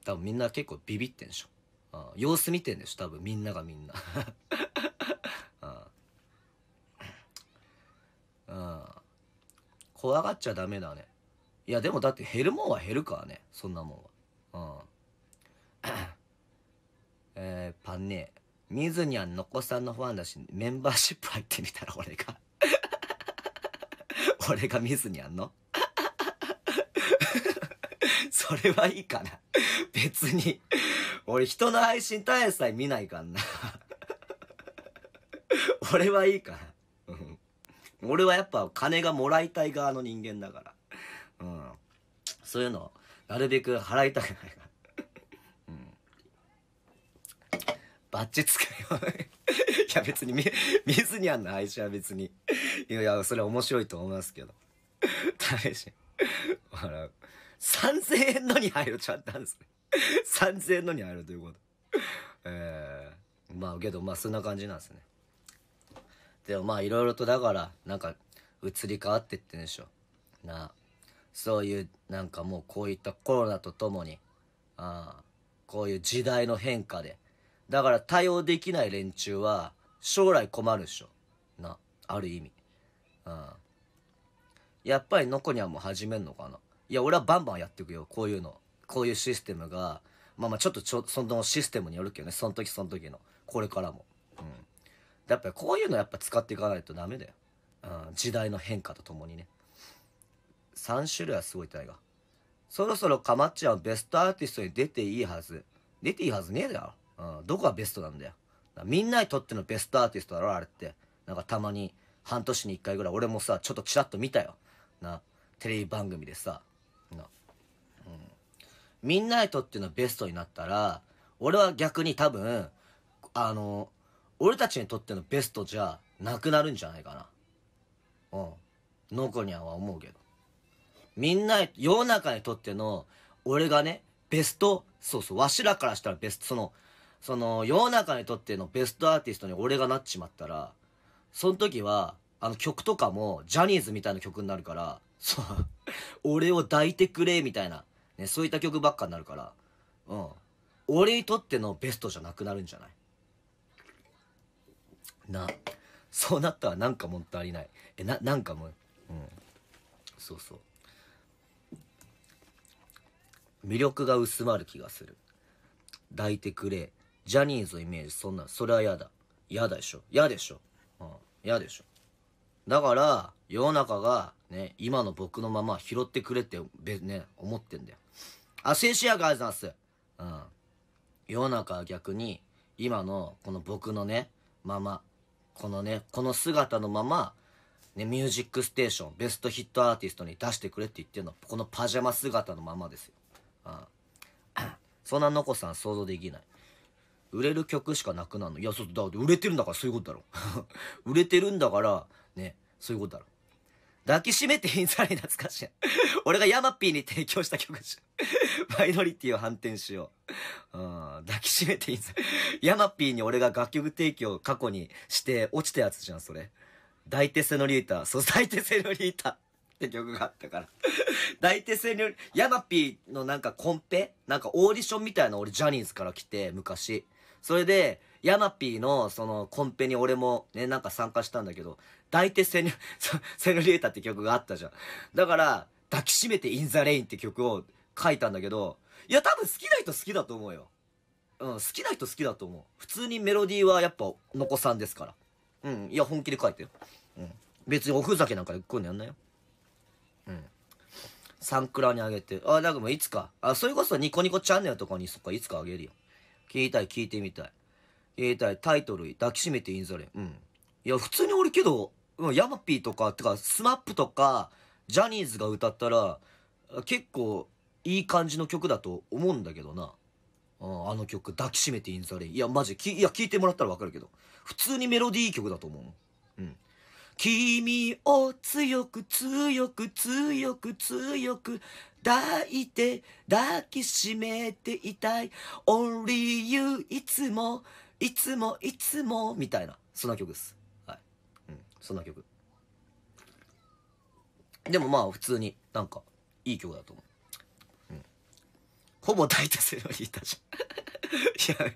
S1: 多分みんな結構ビビってんでしょあ様子見てんでしょ多分みんながみんな あ怖がっちゃダメだねいやでもだって減るもんは減るからねそんなもんはうん えー、パンねみずにゃんのこさんのファンだしメンバーシップ入ってみたら俺が 俺がみずにゃんのそれはいいかな。別に。俺人の配信大変さえ見ないかんな。俺はいいかな。俺はやっぱ金がもらいたい側の人間だから。うん。そういうの、なるべく払いたくないから。うん。バッチ使うよ。いや別に見、ずにあんの配信は別に。いや、それ面白いと思いますけど。試し。笑う。3000円のに入るちゃったんですね。3000 円のに入るということ。ええー、まあけど、まあそんな感じなんですね。でもまあいろいろとだから、なんか、移り変わってってんでしょ。なあ。そういう、なんかもうこういったコロナとともに、ああ、こういう時代の変化で。だから対応できない連中は、将来困るでしょ。な、ある意味。うん。やっぱりノコにはもう始めんのかな。いや、俺はバンバンやっていくよ、こういうの。こういうシステムが、まあまあちょっとちょ、そのシステムによるけどね、その時その時の。これからも。うん。やっぱりこういうのやっぱ使っていかないとダメだよ。うん、時代の変化とともにね。3種類はすごいってないがそろそろかまっちゃんベストアーティストに出ていいはず。出ていいはずねえだろ。うん、どこがベストなんだよ。みんなにとってのベストアーティストだろ、あれって。なんかたまに、半年に1回ぐらい俺もさ、ちょっとチラッと見たよ。な、テレビ番組でさ、ミンナイトっていうのはベストになったら、俺は逆に多分、あの、俺たちにとってのベストじゃなくなるんじゃないかな。うん。ノコニャンは思うけど。みんな、世の中にとっての、俺がね、ベスト、そうそう、わしらからしたらベスト、その、その、世の中にとってのベストアーティストに俺がなっちまったら、その時は、あの曲とかも、ジャニーズみたいな曲になるから、そう、俺を抱いてくれ、みたいな。ね、そういった曲ばっかになるから、うん。俺にとってのベストじゃなくなるんじゃないな、そうなったらなんかもったいない。え、な、なんかもう、うん。そうそう。魅力が薄まる気がする。抱いてくれ。ジャニーズのイメージ、そんな、それは嫌だ。嫌でしょ。嫌でしょ。うん。嫌でしょ。だから、世の中がね、今の僕のまま拾ってくれって、ね、思ってんだよ。あ、静止薬ありがとうございます。うん。世の中は逆に、今のこの僕のね、まま、このね、この姿のまま、ね、ミュージックステーション、ベストヒットアーティストに出してくれって言ってるのは、このパジャマ姿のままですよ。うん。そんなのこさん想像できない。売れる曲しかなくなるの。いや、そう、だ、って売れてるんだからそういうことだろ。売れてるんだから、ね、そういうことだろ。抱きしめてんじゃリー懐かしい。俺がヤマピーに提供した曲じゃん。マイノリティを反転しよう。うん、抱きしめてインサじゃヤマピーに俺が楽曲提供過去にして落ちたやつじゃん、それ。抱いてセノリータ。ソサイテてセノリータ。って曲があったから抱いてセノリー、ヤマピーのなんかコンペなんかオーディションみたいな俺ジャニーズから来て、昔。それで、ヤマピーのそのコンペに俺もね、なんか参加したんだけど、抱いてセヌ、セヌリエータって曲があったじゃん。だから、抱きしめてインザレインって曲を書いたんだけど、いや、多分好きな人好きだと思うよ。うん、好きな人好きだと思う。普通にメロディーはやっぱ、のこさんですから。うん、いや、本気で書いてよ。うん。別におふざけなんかでこういうのやんなよ。うん。サンクラにあげて。あ、だかかもういつか。あ、それこそニコニコチャンネルとかに、そっか、いつかあげるよ。聞いたい、聞いてみたい。聞いたい、タイトル、抱きしめてインザレン。うん。いや、普通に俺けど、もうヤマピーとか、てか、スマップとか、ジャニーズが歌ったら、結構いい感じの曲だと思うんだけどな。うん、あの曲、抱きしめてインんざイいや、マジ、き、いや、聴いてもらったらわかるけど。普通にメロディー曲だと思う。うん。君を強く強く強く強く抱いて抱きしめていたい。Only you いつもいつもいつもみたいな、そんな曲です。そんな曲でもまあ普通になんかいい曲だと思う、うん、ほぼ大多数の人いたじゃんいや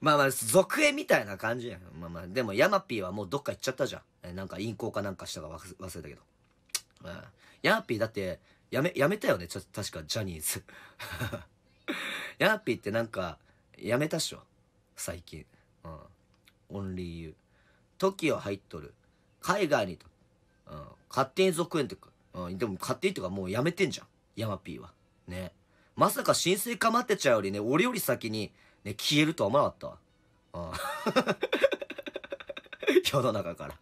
S1: まあまあ続編みたいな感じやんまあまあでもヤマピーはもうどっか行っちゃったじゃんなんか陰行かなんかしたか忘れたけど、うん、ヤマピーだってやめやめたよねちょ確かジャニーズ ヤマピーってなんかやめたっしょ最近うんオンリーユー t o 入っとる海外にと。うん。勝手に続編とか。うん。でも勝手にとかもうやめてんじゃん。ヤマピーは。ね。まさか浸水かまってちゃうよりね、俺より先にね、消えるとは思わなかったわ。うん。世の中から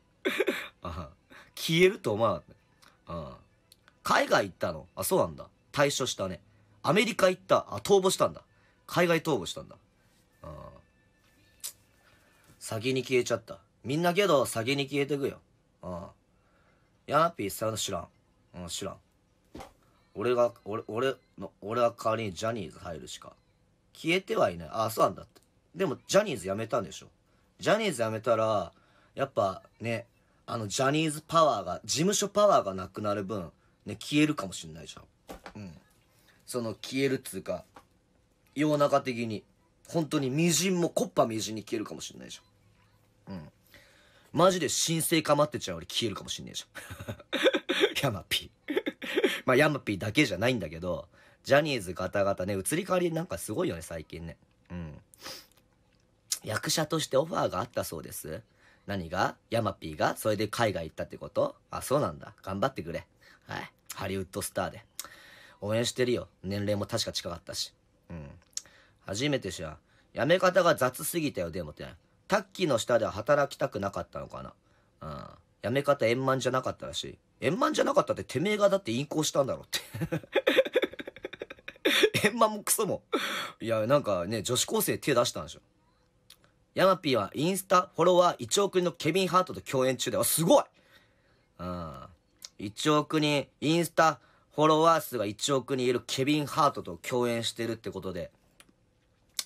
S1: 消えると思わなかった。うん。海外行ったのあ、そうなんだ。退所したね。アメリカ行った。あ、逃亡したんだ。海外逃亡したんだ。うん。先に消えちゃった。みんなけど先に消えてくよ。うん。ヤーピーさよな知らん。うん、知らん。俺が、俺、俺の、俺は代わりにジャニーズ入るしか。消えてはいない。ああ、そうなんだって。でも、ジャニーズ辞めたんでしょ。ジャニーズ辞めたら、やっぱね、あの、ジャニーズパワーが、事務所パワーがなくなる分、ね、消えるかもしんないじゃん。うん。その、消えるっつうか、世の中的に、本当に微塵も、コッパ微塵に消えるかもしんないじゃん。うん。マジで神聖かまってちゃん俺消えるかもしんねえじゃん。ヤマピー。まあ、ヤマピーだけじゃないんだけど、ジャニーズガタガタね、移り変わりなんかすごいよね、最近ね。うん。役者としてオファーがあったそうです。何がヤマピーがそれで海外行ったってことあ、そうなんだ。頑張ってくれ。はい。ハリウッドスターで。応援してるよ。年齢も確か近かったし。うん。初めてじゃん。やめ方が雑すぎたよ、でもって、タッキーの下では働きたくなかったのかな。うん。辞め方円満じゃなかったらしい。円満じゃなかったっててめえがだって引行したんだろって 円満もクソも。いや、なんかね、女子高生手出したんでしょ。ヤマピーはインスタフォロワー1億人のケビン・ハートと共演中だよ。すごいうん。1億人、インスタフォロワー数が1億人いるケビン・ハートと共演してるってことで。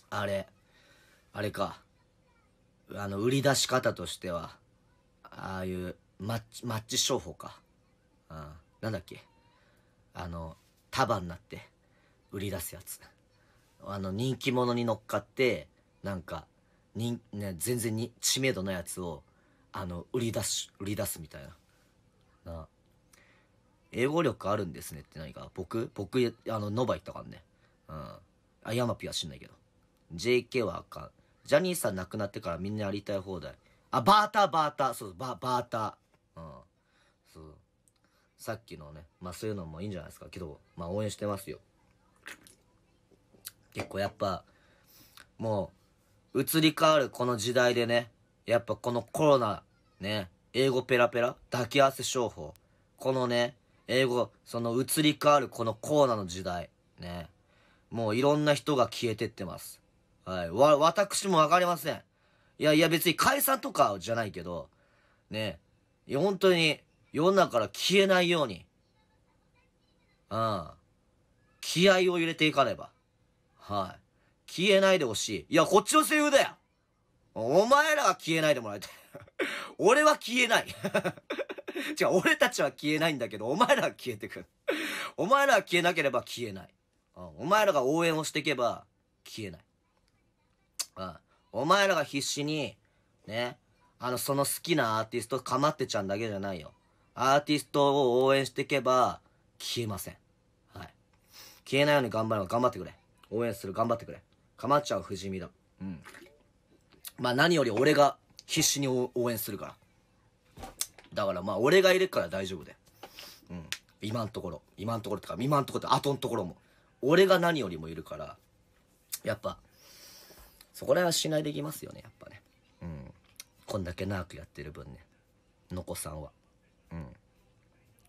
S1: あれ、あれか。あの、売り出し方としては、ああいうマッチ、マッチ商法か。うん。なんだっけ。あの、束になって売り出すやつ。あの、人気者に乗っかって、なんか、に、ね、全然に知名度のやつを、あの、売り出す、売り出すみたいな。な英語力あるんですねって何か。僕僕、あの、ノバ行ったからね。うん。あ、ヤマピは知んないけど。JK はあかん。ジャニーさん亡くなってからみんなやりたい放題。あ、バーターバーター。そう、バ、バーター。うん。そう。さっきのね、まあそういうのもいいんじゃないですか。けど、まあ応援してますよ。結構やっぱ、もう、移り変わるこの時代でね、やっぱこのコロナ、ね、英語ペラペラ、抱き合わせ商法。このね、英語、その移り変わるこのコロナの時代、ね、もういろんな人が消えてってます。はい。わ、私もわかりません。いやいや別に解散とかじゃないけど、ね。いや本当に世の中から消えないように、うん。気合を入れていかねば。はい。消えないでほしい。いや、こっちの声優だよお前らは消えないでもらいたい。俺は消えない。違う、俺たちは消えないんだけど、お前らは消えてくる。お前らは消えなければ消えない。お前らが応援をしていけば消えない。うん。お前らが必死に、ね、あの、その好きなアーティスト、かまってちゃんだけじゃないよ。アーティストを応援していけば、消えません。はい。消えないように頑張れば頑張ってくれ。応援する、頑張ってくれ。かまっちゃう、不死身だ。うん。まあ何より俺が必死に応援するから。だからまあ俺がいるから大丈夫で。うん。今んところ。今んところとか、今んところと後んところも。俺が何よりもいるから、やっぱ、そこら辺は信頼できますよねやっぱねうんこんだけ長くやってる分ねのこさんはうん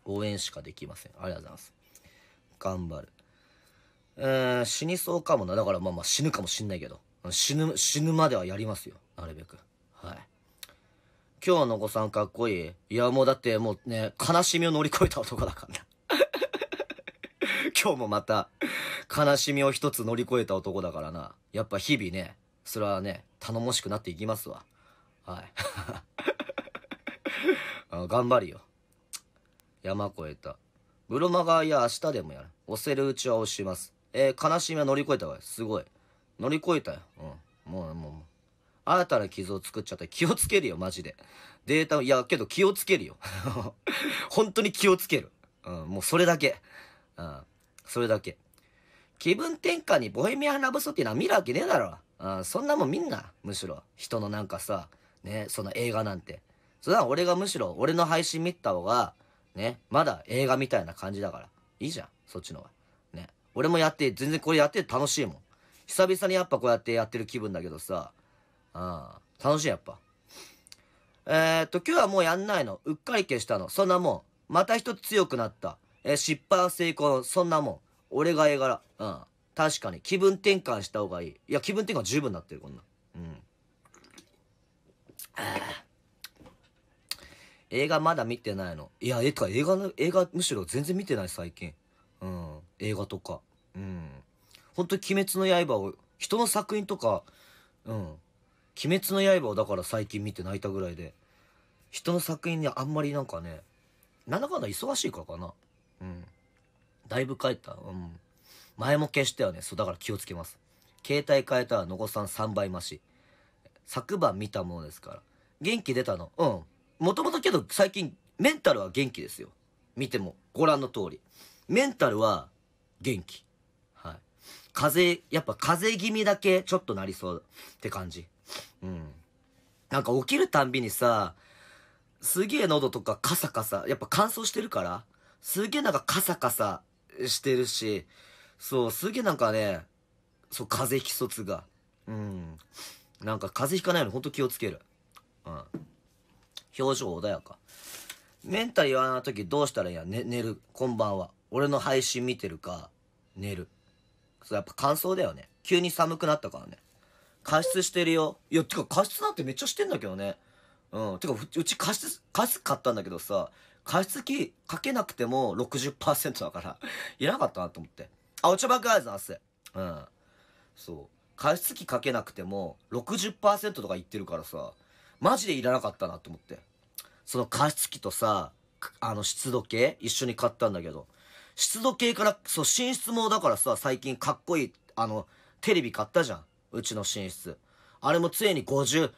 S1: 応援しかできませんありがとうございます頑張るうん死にそうかもなだからまあまあ死ぬかもしんないけど死ぬ死ぬまではやりますよなるべくはい今日の子さんかっこいい。いや、もうだってもうね、悲しみを乗り越えた男だからな。今日もまた、悲しみを一つ乗り越えた男だからな。やっぱ日々ね、それはね、頼もしくなっていきますわ。はい。あ頑張るよ。山越えた。ブロマガいや、明日でもやる。押せるうちは押します。えー、悲しみは乗り越えたわすごい。乗り越えたよ。うん。もう、もう、もう。新たな傷を作っちゃった気をつけるよ、マジで。データ、いや、けど気をつけるよ。本当に気をつける。うん、もうそれだけ。うん、それだけ。気分転換にボヘミアン・ラブソっていうのは見るわけねえだろ。そんなもんみんな、むしろ。人のなんかさ、ね、その映画なんて。それは俺がむしろ、俺の配信見た方が、ね、まだ映画みたいな感じだから。いいじゃん、そっちのは。ね。俺もやって、全然これやって楽しいもん。久々にやっぱこうやってやってる気分だけどさ、うん、楽しいやっぱ。えー、っと、今日はもうやんないの。うっかり消したの。そんなもん。また一つ強くなった。えー、失敗は成功。そんなもん。俺が絵柄。うん。確かに。気分転換した方がいい。いや、気分転換十分なってる、こんな。うん。映画まだ見てないの。いや、え、とか、映画の、映画むしろ全然見てない、最近。うん。映画とか。うん。本当に鬼滅の刃を、人の作品とか、うん。鬼滅の刃をだから最近見て泣いたぐらいで。人の作品にあんまりなんかね、なんだかんだ忙しいからかな。うん。だいぶ帰った。うん。前も消したよね。そう、だから気をつけます。携帯変えたら残さん3倍増し。昨晩見たものですから。元気出たのうん。もともとけど最近メンタルは元気ですよ。見ても。ご覧の通り。メンタルは元気。はい。風邪、やっぱ風邪気味だけちょっとなりそうって感じ。うん。なんか起きるたんびにさ、すげえ喉とかカサカサ、やっぱ乾燥してるから、すげえなんかカサカサしてるし、そう、すげえなんかね、そう、風邪ひきそつが。うん。なんか風邪ひかないのほんと気をつける。うん。表情穏やか。メンタル言わない時どうしたらいいや、ね、寝る。こんばんは。俺の配信見てるか、寝る。そう、やっぱ感想だよね。急に寒くなったからね。加湿してるよ。いや、てか加湿なんてめっちゃしてんだけどね。うん。てか、うち加湿、加湿買ったんだけどさ、加湿器かけなくても60%だから、いらなかったなと思って。あ、お茶爆発なんす。うん。そう。加湿器かけなくても60%とか言ってるからさ、マジでいらなかったなって思って。その加湿器とさ、あの湿度計一緒に買ったんだけど、湿度計から、そう、寝室もだからさ、最近かっこいい、あの、テレビ買ったじゃん。うちの寝室。あれも常に58%、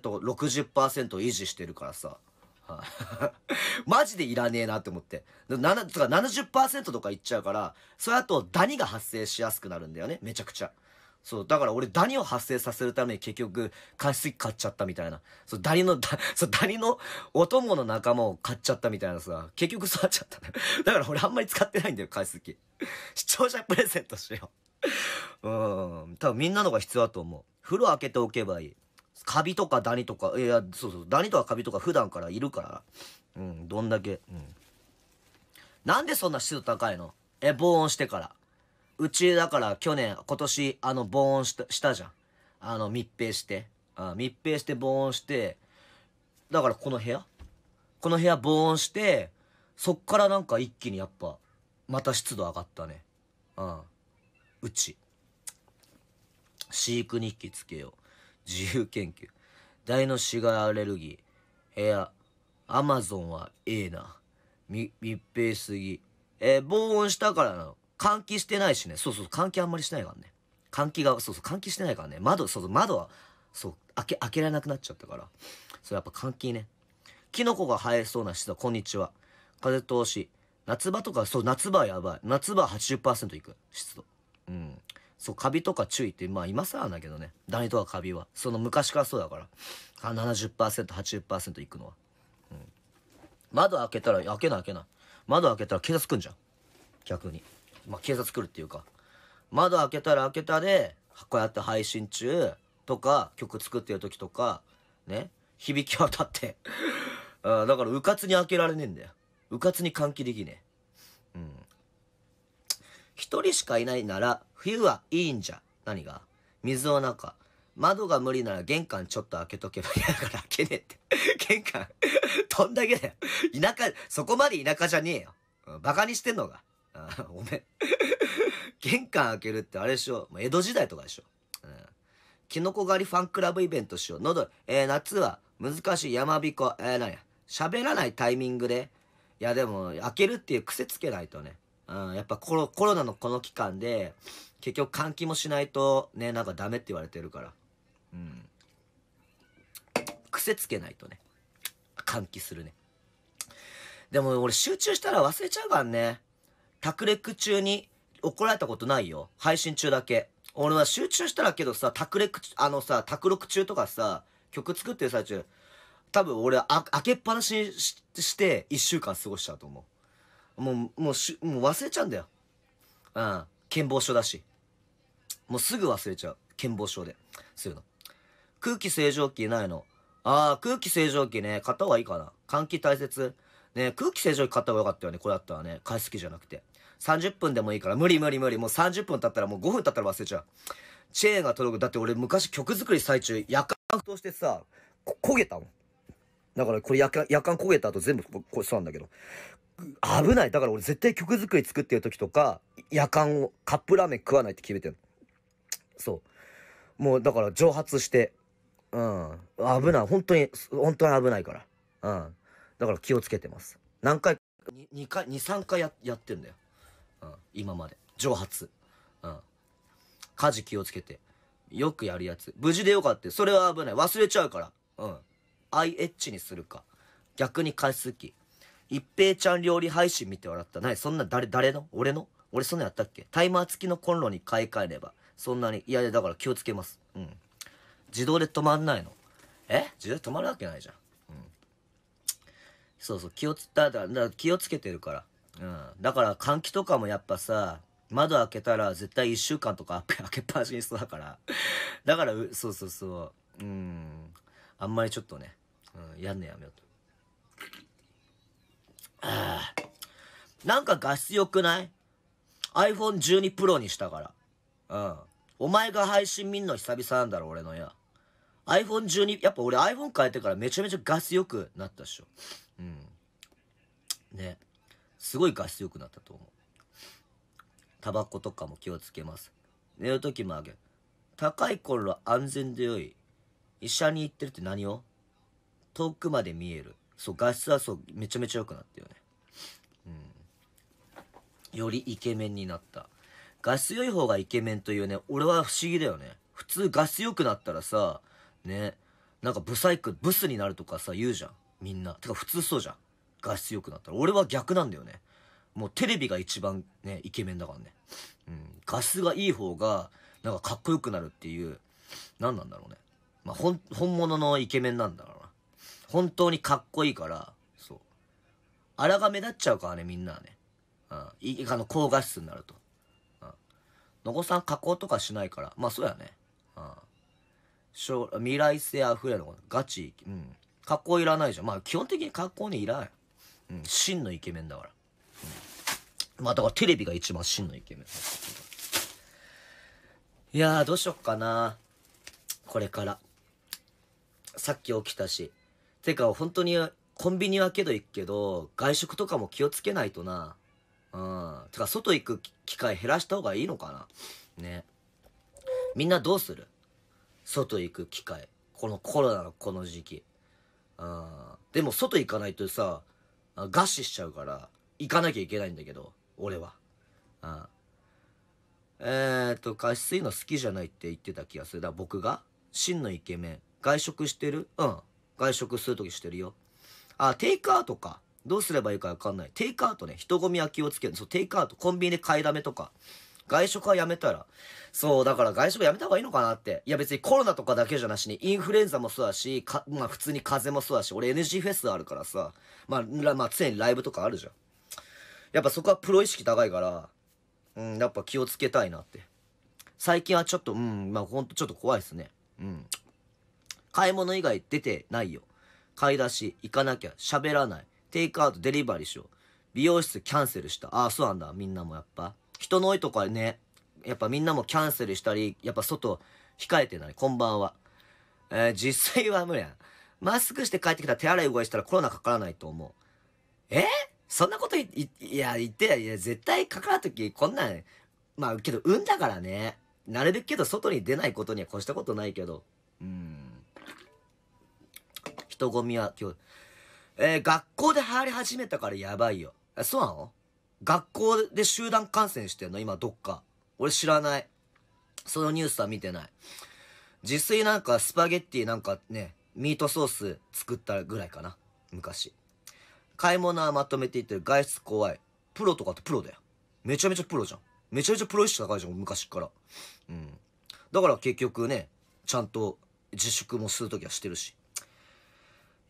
S1: 60%維持してるからさ。マジでいらねえなって思って。7とか70%とかいっちゃうから、それあとダニが発生しやすくなるんだよね、めちゃくちゃ。そう、だから俺ダニを発生させるために結局、加湿器買っちゃったみたいな。そう、ダニの、そう、ダニのお供の仲間を買っちゃったみたいなさ、結局育っちゃったね。だから俺あんまり使ってないんだよ、加湿器。視聴者プレゼントしよう。うん、多分みんなのが必要だと思う。風呂開けておけばいい。カビとかダニとか、いや、そうそう、ダニとかカビとか普段からいるから。うん、どんだけ。うん。なんでそんな湿度高いのえ、防音してから。うち、だから去年、今年、あの、防音したしたじゃん。あの、密閉して。あ密閉して防音して、だからこの部屋この部屋防音して、そっからなんか一気にやっぱ、また湿度上がったね。うん。うち。飼育日記つけよう。自由研究。大の死骸アレルギー。部屋。アマゾンはええな。密閉すぎ。えー、防音したからな換気してないしね。そうそう、換気あんまりしてないからね。換気が、そうそう、換気してないからね。窓、そうそう、窓は、そう、開け、開けられなくなっちゃったから。それやっぱ換気ね。キノコが生えそうな湿度、こんにちは。風通し。夏場とか、そう、夏場はやばい。夏場は80%いく。湿度。うん。そう、カビとか注意って、まあ今更だけどね。ダニとかカビは。その昔からそうだから。あ70%、80%いくのは。うん。窓開けたら、開けな開けな。窓開けたら警察来んじゃん。逆に。まあ警察来るっていうか。窓開けたら開けたで、こうやって配信中とか、曲作ってる時とか、ね。響き渡って うん。だから、うかつに開けられねえんだよ。うかつに換気できねえ。一人しかいないなら、冬はいいんじゃ。何が水の中。窓が無理なら玄関ちょっと開けとけばいいから開けねえって。玄関どんだけだよ。田舎、そこまで田舎じゃねえよ。うん、バカにしてんのが。ごめん。玄関開けるってあれでしょ。江戸時代とかでしょ。うん。キノコ狩りファンクラブイベントしよう。喉、えー、夏は難しい山こ、えー、何や。喋らないタイミングで。いやでも、開けるっていう癖つけないとね。うん、やっぱコロコロナのこの期間で、結局換気もしないとね、なんかダメって言われてるから。うん。癖つけないとね。換気するね。でも俺集中したら忘れちゃうからね。タクレック中に怒られたことないよ。配信中だけ。俺は集中したらけどさ、タクレック、あのさ、宅録中とかさ、曲作ってる最中、多分俺あ、開けっぱなしにして、一週間過ごしちゃうと思う。もう、もうし、もう忘れちゃうんだよ。うん。健忘症だし。もうすぐ忘れちゃう。健忘症で。そういうの。空気清浄機ないの。ああ、空気清浄機ね、買った方がいいかな。換気大切。ね、空気清浄機買った方がよかったよね。これだったらね、買いすぎじゃなくて。30分でもいいから、無理無理無理。もう30分経ったらもう5分経ったら忘れちゃう。チェーンが届く。だって俺昔曲作り最中、夜間沸騰してさ、こ、焦げたもん。だからこれ夜間、夜間焦げた後全部こ、うれしたんだけど。危ない。だから俺絶対曲作り作ってる時とか、夜間を、カップラーメン食わないって決めてるそう。もうだから蒸発して、うん。危ない。本当に、本当に危ないから。うん。だから気をつけてます。何回、2回、2、3回ややってんだよ。うん。今まで。蒸発。うん。火事気をつけて。よくやるやつ。無事でよかった。それは危ない。忘れちゃうから。うん。IH にするか。逆に回数機。一平ちゃん料理配信見て笑った。ない、そんな誰、誰の俺の俺そんなやったっけタイマー付きのコンロに買い替えれば。そんなに。いやいや、だから気をつけます。うん。自動で止まんないの。え自動で止まるわけないじゃん。うん。そうそう、気をつ、だ、だ、だ気をつけてるから。うん。だから換気とかもやっぱさ、窓開けたら絶対一週間とか 開けっぱなしにそうだから。だから、そうそうそう。うん。あんまりちょっとね、うん、やんのやめようと。なんか画質良くない ?iPhone12 Pro にしたから。うん。お前が配信見んの久々なんだろ、俺のや。iPhone12、やっぱ俺 iPhone 変えてからめちゃめちゃガス良くなったっしょ。うん。ね。すごいガス良くなったと思う。タバコとかも気をつけます。寝るときもあげる。高い頃は安全で良い。医者に行ってるって何を遠くまで見える。そう、画質はそう、めちゃめちゃ良くなったよね。うん。よりイケメンになった。画質良い方がイケメンというね、俺は不思議だよね。普通画質良くなったらさ、ね、なんかブサイク、ブスになるとかさ、言うじゃん。みんな。てか普通そうじゃん。画質良くなったら。俺は逆なんだよね。もうテレビが一番ね、イケメンだからね。うん。画質がいい方が、なんかかっこよくなるっていう、何なんだろうね。まあ、本、本物のイケメンなんだろうな。本当にかっこいいから、そう。荒が目立っちゃうからね、みんなはね。うん。いあの、高画質になると。うん。のこさん加工とかしないから。まあ、そうやね。うん。将未来性あふれるのガチ、うん。格好いらないじゃん。まあ、基本的に格好にいらない。うん。真のイケメンだから。うん、まあ、だからテレビが一番真のイケメン。いやー、どうしよっかな。これから。さっき起きたし。てか、本当に、コンビニはけど行くけど、外食とかも気をつけないとな。うん。てか、外行く機会減らした方がいいのかな。ね。みんなどうする外行く機会。このコロナのこの時期。うん。でも、外行かないとさ、餓死しちゃうから、行かなきゃいけないんだけど、俺は。うん。えーっと、加湿いの好きじゃないって言ってた気がする。だ、僕が真のイケメン。外食してるうん。外食するときしてるよ。あ、テイクアウトか。どうすればいいかわかんない。テイクアウトね。人混みは気をつける。そう、テイクアウト。コンビニで買いだめとか。外食はやめたら。そう、だから外食やめた方がいいのかなって。いや別にコロナとかだけじゃなしに、インフルエンザもそうだし、か、まあ普通に風邪もそうだし、俺 NG フェスあるからさ、まあ、まあ常にライブとかあるじゃん。やっぱそこはプロ意識高いから、うん、やっぱ気をつけたいなって。最近はちょっと、うん、まあほんとちょっと怖いっすね。うん。買い物以外出てないよ。買い出し、行かなきゃ、喋らない。テイクアウト、デリバリーしよう。美容室キャンセルした。ああ、そうなんだ。みんなもやっぱ。人の多いとこはね、やっぱみんなもキャンセルしたり、やっぱ外、控えてない。こんばんは。えー、自炊は無理やん。マスクして帰ってきたら手洗いうがいしたらコロナかからないと思う。えー、そんなことい、い、いや、言って、いや、絶対かかるとき、こんなん、まあ、けど、運だからね。なるべくけど、外に出ないことには越したことないけど。うん。人混みは今日。えー、学校で流行り始めたからやばいよ。え、そうなの学校で集団感染してんの今どっか。俺知らない。そのニュースは見てない。自炊なんかスパゲッティなんかね、ミートソース作ったぐらいかな。昔。買い物はまとめていってる。外出怖い。プロとかってプロだよ。めちゃめちゃプロじゃん。めちゃめちゃプロ意識高いじゃん、昔から。うん。だから結局ね、ちゃんと自粛もするときはしてるし。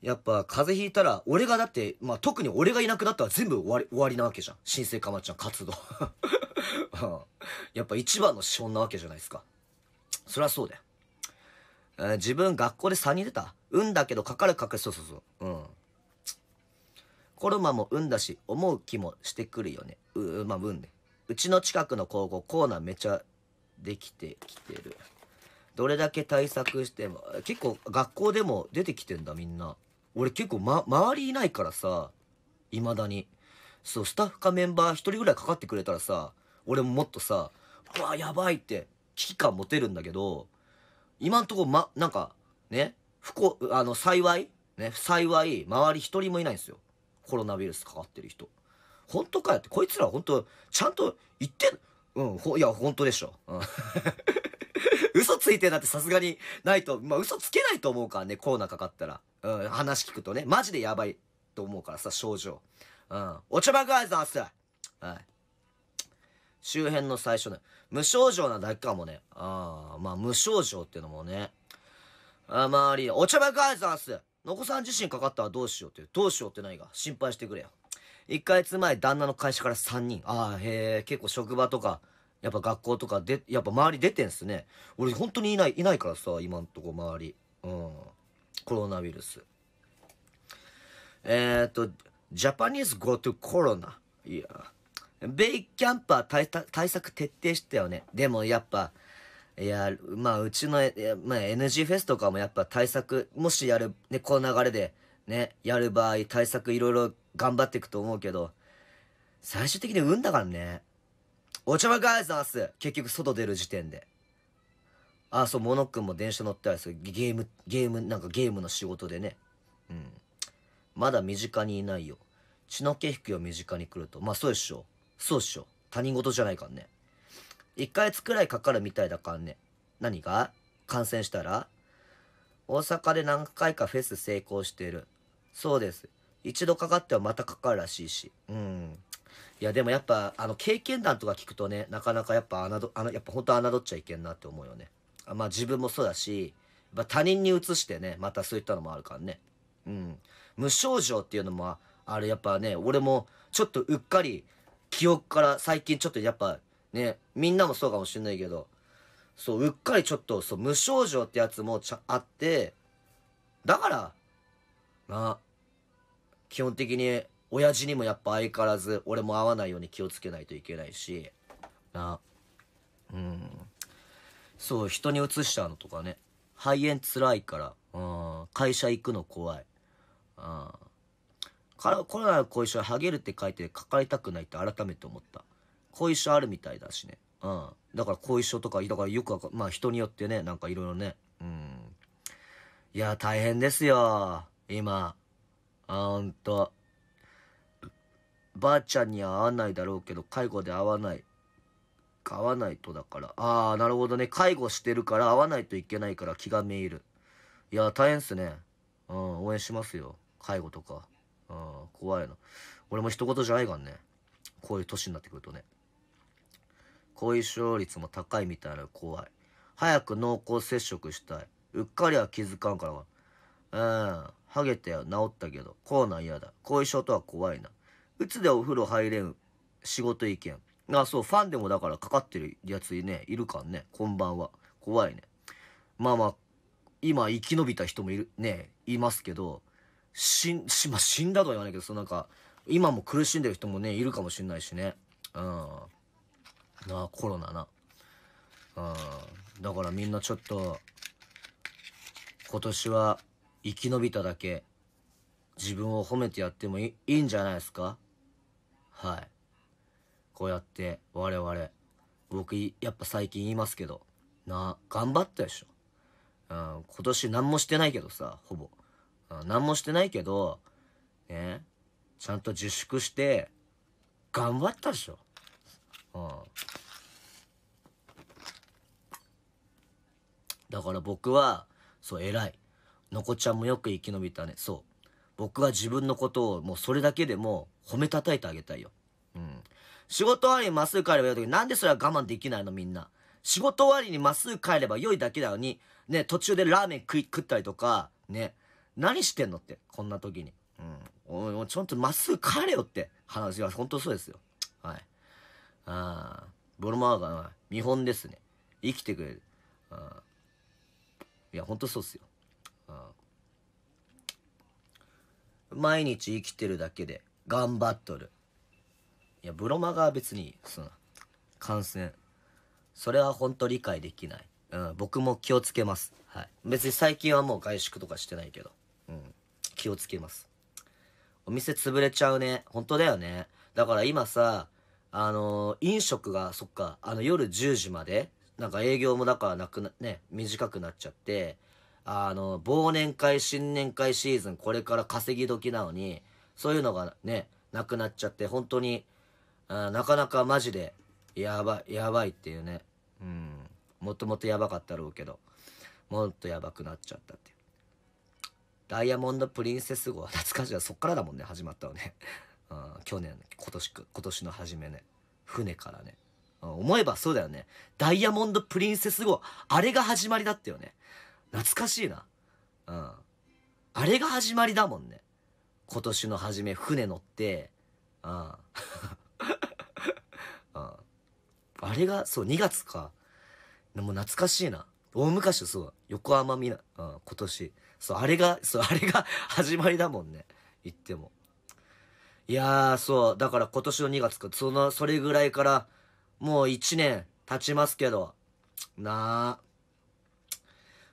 S1: やっぱ風邪ひいたら、俺がだって、まあ、特に俺がいなくなったら全部終わり、終わりなわけじゃん。新生かまちゃん活動 やっぱ一番の資本なわけじゃないですか。そりゃそうだよ。えー、自分学校で3人出た。運だけどかかるかかる、そうそうそう。うん。コロナも運だし、思う気もしてくるよね。う、まあ、運ね。うちの近くの高校、コーナーめちゃできてきてる。どれだけ対策しても、結構学校でも出てきてんだ、みんな。俺結構、ま、周りいないからさ、未だに。そう、スタッフかメンバー一人ぐらいかかってくれたらさ、俺ももっとさ、うわ、やばいって、危機感持てるんだけど、今んとこ、ま、なんか、ね、不幸、あの、幸いね、幸い、周り一人もいないんですよ。コロナウイルスかかってる人。本当かよって、こいつら本当ちゃんと言ってん、うん、ほ、いや、本当でしょ。うん 嘘ついてだってさすがにないと、まあ嘘つけないと思うからね、コーナーかかったら。うん、話聞くとね、マジでやばいと思うからさ、症状。うん。お茶番くあいざんすはい。周辺の最初の、無症状なだけかもね。ああ、まあ無症状っていうのもね。あまり、お茶番くあいざんすのこさん自身かかったらどうしようっていう、どうしようってないが、心配してくれよ。1ヶ月前、旦那の会社から3人。ああ、へえ、結構職場とか、やっぱ学校とかで、やっぱ周り出てんすね。俺本当にいない、いないからさ、今んとこ周り。うん。コロナウイルス。えっ、と、ジャパニーズ Go to コロナ。いや。ベイキャンパー対対策徹底してたよね。でもやっぱ、いや、まあうちの、まあ、NG フェスとかもやっぱ対策、もしやる、ね、この流れで、ね、やる場合対策いろいろ頑張っていくと思うけど、最終的に運だからね。お茶まかーざんす結局外出る時点で。あ、そう、モノくんも電車乗ったりすゲーム、ゲーム、なんかゲームの仕事でね。うん。まだ身近にいないよ。血の気引くよ、身近に来ると。まあ、そうでしょ。そうでしょ。他人事じゃないからね。1ヶ月くらいかかるみたいだからね。何が感染したら大阪で何回かフェス成功してる。そうです。一度かかってはまたかかるらしいし。うん。いやでもやっぱあの経験談とか聞くとねなかなかやっぱ侮あのやっぱ本当侮っちゃいけんなって思うよねまあ自分もそうだし、まあ、他人に移してねまたそういったのもあるからねうん無症状っていうのもあれやっぱね俺もちょっとうっかり記憶から最近ちょっとやっぱねみんなもそうかもしんないけどそううっかりちょっとそう無症状ってやつもちゃあってだからまあ基本的に親父にもやっぱ相変わらず、俺も会わないように気をつけないといけないし、な、うん。そう、人に移しちゃうのとかね。肺炎辛いから、うん、会社行くの怖い。うん。からコロナの後遺症はハゲるって書いてかかりたくないって改めて思った。後遺症あるみたいだしね。うん。だから後遺症とか、だからよくわかまあ人によってね、なんかいろいろね。うん。いや、大変ですよ。今。あ、ほんと。ばあちゃんには会わないだろうけど、介護で会わない。会わないとだから。ああ、なるほどね。介護してるから会わないといけないから気がめいる。いや、大変っすね。うん、応援しますよ。介護とか。うん、怖いの俺も一言じゃないからね。こういう年になってくるとね。後遺症率も高いみたいな怖い。早く濃厚接触したい。うっかりは気づかんから。うん。ハゲて治ったけど、コーナー嫌だ。後遺症とは怖いな。うつでお風呂入れん、仕事意見。あ、そう、ファンでもだからかかってるやつね、いるかんね。こんばんは。怖いね。まあまあ、今生き延びた人もいる、ね、いますけど、死ん、まあ、死んだとは言わないけど、そのなんか、今も苦しんでる人もね、いるかもしんないしね。うん。なあ、コロナな。うん。だからみんなちょっと、今年は生き延びただけ、自分を褒めてやってもいいいんじゃないですかはい。こうやって我々、僕やっぱ最近言いますけど、な、頑張ったでしょ。うん、今年何もしてないけどさ、ほぼ。うん、何もしてないけど、ね、ちゃんと自粛して、頑張ったでしょ。うん。だから僕は、そう、偉い。のこちゃんもよく生き延びたね。そう。僕は自分のことをもうそれだけでも褒めたたいてあげたいよ。うん。仕事終わりにまっすぐ帰ればよいとき、なんでそれは我慢できないのみんな。仕事終わりにまっすぐ帰れば良いだけだのに、ね、途中でラーメン食い、食ったりとか、ね、何してんのって、こんな時に。うん。おい、ちょっとまっすぐ帰れよって話は本当そうですよ。はい。ああ、ボルマーガーは見本ですね。生きてくれる。あいや、本当そうっすよ。あ毎日生きてるだけで、頑張っとる。いや、ブロマガは別に、その、感染。それはほんと理解できない。うん、僕も気をつけます。はい。別に最近はもう外食とかしてないけど。うん。気をつけます。お店潰れちゃうね。本当だよね。だから今さ、あのー、飲食が、そっか、あの夜10時まで、なんか営業もだからなくな、ね、短くなっちゃって、あの、忘年会、新年会シーズン、これから稼ぎ時なのに、そういうのがね、なくなっちゃって、本当に、あなかなかマジで、やば、い、やばいっていうね。うん。もともとやばかったろうけど、もっとやばくなっちゃったっていう。ダイヤモンドプリンセス号は懐かしい。そっからだもんね、始まったのね。う ん、去年、今年、今年の初めね。船からね。思えばそうだよね。ダイヤモンドプリンセス号、あれが始まりだったよね。懐かしいな。うん。あれが始まりだもんね。今年の初め船乗って、うん。あれが、そう、2月か。もう懐かしいな。大昔、そう、横浜みな、今年。そう、あれが、そう、あれが 始まりだもんね。言っても。いやー、そう、だから今年の2月か、その、それぐらいから、もう1年経ちますけど、なあ。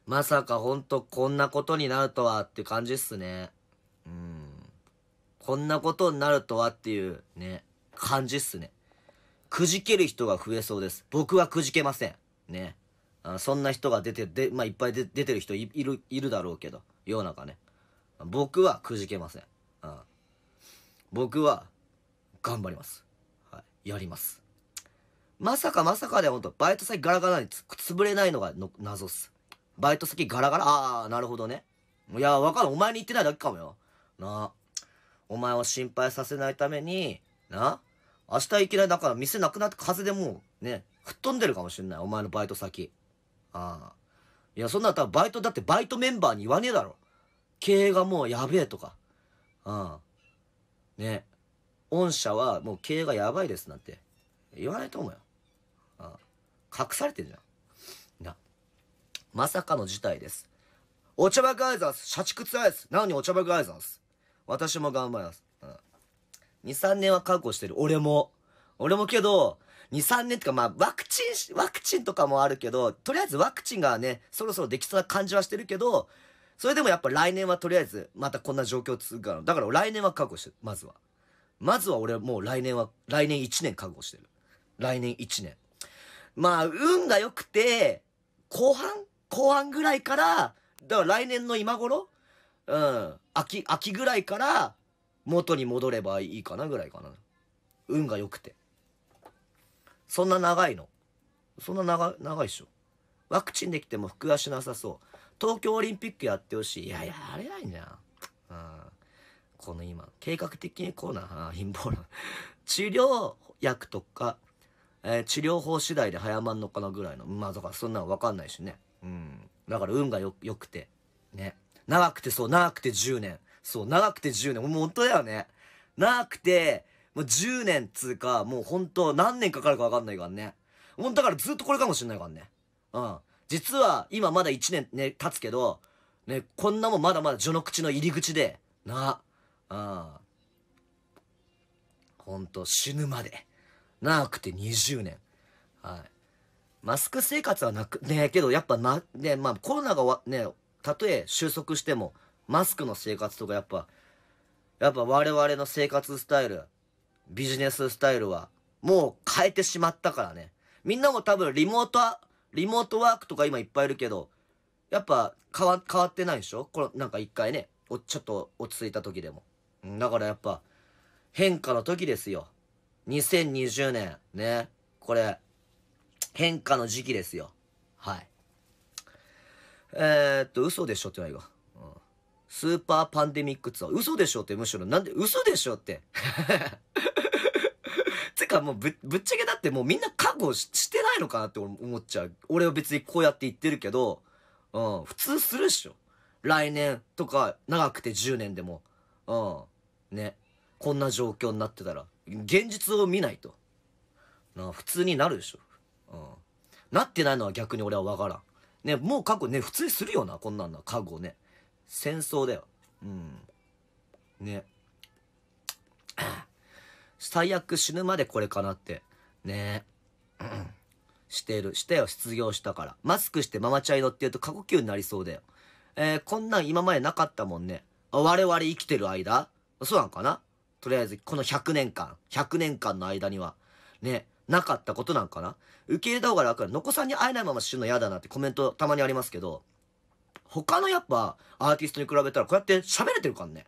S1: まさかほんとこんなことになるとはって感じっすね。こんなことになるとはっていうね、感じっすね。くじける人が増えそうです。僕はくじけません。ね。あそんな人が出て、で、まあ、いっぱい出てる人いる、いるだろうけど、世の中ね。僕はくじけません。うん。僕は、頑張ります。はい。やります。まさかまさかでほんと、バイト先ガラガラに潰れないのがの謎っす。バイト先ガラガラああ、なるほどね。いや、わかる。お前に言ってないだけかもよ。なあ。お前を心配させないために、な、明日いきなりだから店なくなって風でもうね、吹っ飛んでるかもしんない。お前のバイト先。ああ。いや、そんなたバイト、だってバイトメンバーに言わねえだろ。経営がもうやべえとか。ああ。ね。御社はもう経営がやばいですなんて言わないと思うよ。ああ。隠されてんじゃん。な。まさかの事態です。お茶爆アイザース、社畜ついイす。なのにお茶爆アイザース。私も頑張ります。うん。2、3年は覚悟してる。俺も。俺もけど、2、3年ってか、まあ、ワクチン、ワクチンとかもあるけど、とりあえずワクチンがね、そろそろできそうな感じはしてるけど、それでもやっぱ来年はとりあえず、またこんな状況続くから、だから来年は覚悟してる、まずは。まずは俺はもう来年は、来年1年覚悟してる。来年1年。まあ、運が良くて、後半後半ぐらいから、だから来年の今頃うん。秋、秋ぐらいから元に戻ればいいかなぐらいかな。運が良くて。そんな長いの。そんな長、長いっしょ。ワクチンできても服はしなさそう。東京オリンピックやってほしい。いや、やれないんじゃん。うん。この今、計画的にこうな、貧乏な。治療薬とか、えー、治療法次第で早まんのかなぐらいの。まあ、だからそんなのわかんないしね。うん。だから運がよ、良くて。ね。長くてそう、長くて10年。そう、長くて10年。もう本当だよね。長くて、もう10年つうか、もう本当何年かかるかわかんないからね。ほんだからずっとこれかもしんないからね。うん。実は、今まだ1年ね、経つけど、ね、こんなもんまだまだ序の口の入り口で、な、うん。ほんと、死ぬまで。長くて20年。はい。マスク生活はなく、ね、けどやっぱな、ね、まあコロナがわ、ね、たとえ収束しても、マスクの生活とかやっぱ、やっぱ我々の生活スタイル、ビジネススタイルは、もう変えてしまったからね。みんなも多分リモート、リモートワークとか今いっぱいいるけど、やっぱ変わ、変わってないでしょこの、なんか一回ね、お、ちょっと落ち着いた時でも。だからやっぱ、変化の時ですよ。2020年、ね。これ、変化の時期ですよ。はい。えー、っと、嘘でしょってないわ。うん、スーパーパンデミックツアー。嘘でしょってむしろ、なんで、嘘でしょって。て かもうぶ、ぶっちゃけだってもうみんな覚悟してないのかなって思っちゃう。俺は別にこうやって言ってるけど、うん、普通するっしょ。来年とか、長くて10年でも。うん、ね。こんな状況になってたら、現実を見ないと。な普通になるでしょ。うん。なってないのは逆に俺はわからん。ね、もう過去ね、普通にするよな、こんなんな、過去ね。戦争だよ。うん。ね。最悪死ぬまでこれかなって。ね。してる。したよ、失業したから。マスクしてママチャイドって言うと過呼吸になりそうだよ。えー、こんなん今までなかったもんね。我々生きてる間そうなんかなとりあえず、この100年間、100年間の間には、ね、なかったことなんかな受け入れた方が楽こさんに会えないまま死ぬの嫌だなってコメントたまにありますけど、他のやっぱアーティストに比べたらこうやって喋れてるからね。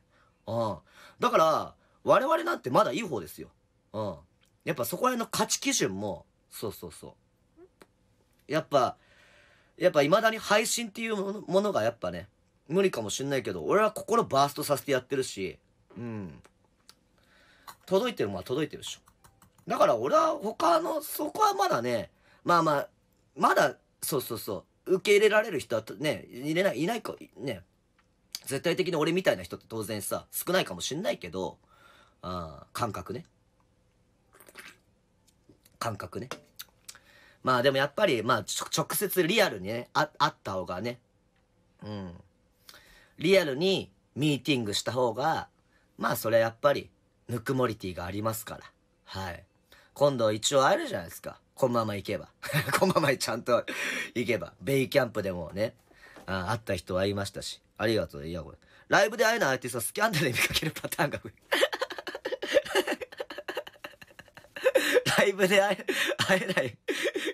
S1: うん。だから、我々なんてまだいい方ですよ。うん。やっぱそこら辺の価値基準も、そうそうそう。やっぱ、やっぱ未だに配信っていうものがやっぱね、無理かもしんないけど、俺は心バーストさせてやってるし、うん。届いてるものは届いてるでしょ。だから俺は他の、そこはまだね、まあまあ、まだ、そうそうそう、受け入れられる人はね、入れない、いないか、ね、絶対的に俺みたいな人って当然さ、少ないかもしんないけど、あ感覚ね。感覚ね。まあでもやっぱり、まあ、直接リアルにね、あ、あった方がね、うん。リアルにミーティングした方が、まあそれはやっぱり、ぬくもりティがありますから。はい。今度一応あるじゃないですか。このまま行けば。このままちゃんと行けば。ベイキャンプでもね、あ会った人はいましたし。ありがとう。いや、これ。ライブで会えないってティススキャンダルで見かけるパターンが増え。ライブで会えない、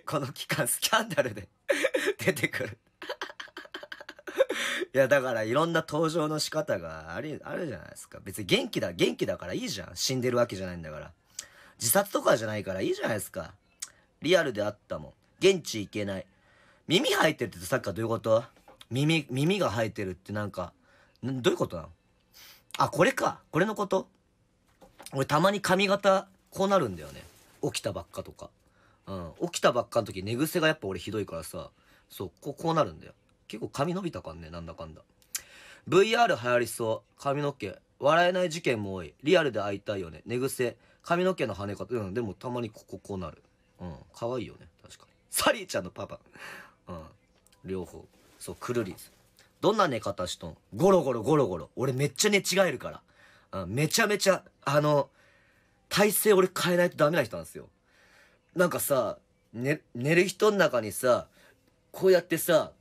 S1: この期間スキャンダルで 出てくるいや、だからいろんな登場の仕方があり、あるじゃないですか。別に元気だ、元気だからいいじゃん。死んでるわけじゃないんだから。自殺とかじゃないからいいじゃないですか。リアルであったもん。現地行けない。耳生えてるってサッカーどういうこと耳、耳が生えてるってなんか、どういうことなのあ、これか。これのこと俺たまに髪型、こうなるんだよね。起きたばっかとか。うん。起きたばっかの時寝癖がやっぱ俺ひどいからさ、そう、こう、こうなるんだよ。結構髪伸びたかんね、なんだかんだ。VR 流行りそう。髪の毛。笑えない事件も多い。リアルで会いたいよね。寝癖。髪の毛の跳ね方、うん、でもたまにこここうなる。うん、可愛いよね、確かに。サリーちゃんのパパ。うん、両方。そう、くるり。どんな寝方しとんゴロゴロゴロゴロ。俺めっちゃ寝違えるから。うん、めちゃめちゃ、あの、体勢俺変えないとダメな人なんですよ。なんかさ、ね、寝る人の中にさ、こうやってさ、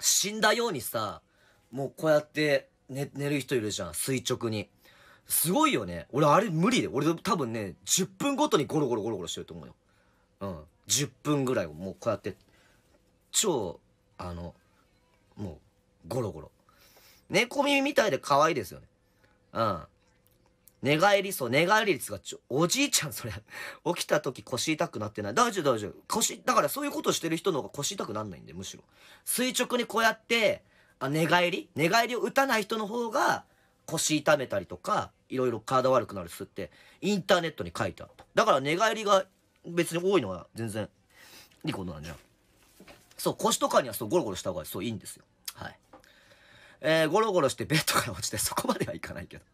S1: 死んだようにさ、もうこうやって寝、寝る人いるじゃん、垂直に。すごいよね。俺、あれ無理で。俺、多分ね、10分ごとにゴロゴロゴロゴロしてると思うよ。うん。10分ぐらいもうこうやって、超、あの、もう、ゴロゴロ。猫耳みたいで可愛いですよね。うん。寝返り、そう、寝返り率がちょ、おじいちゃん、それ。起きた時腰痛くなってない。大丈夫、大丈夫。腰、だからそういうことしてる人の方が腰痛くなんないんで、むしろ。垂直にこうやって、あ、寝返り寝返りを打たない人の方が、腰痛めたりとか、いろいろ体悪くなるっすって、インターネットに書いてあった。だから寝返りが別に多いのは全然いいことなんじゃん。そう、腰とかにはそうゴロゴロした方がそういいんですよ。はい。えー、ゴロゴロしてベッドから落ちて、そこまではいかないけど。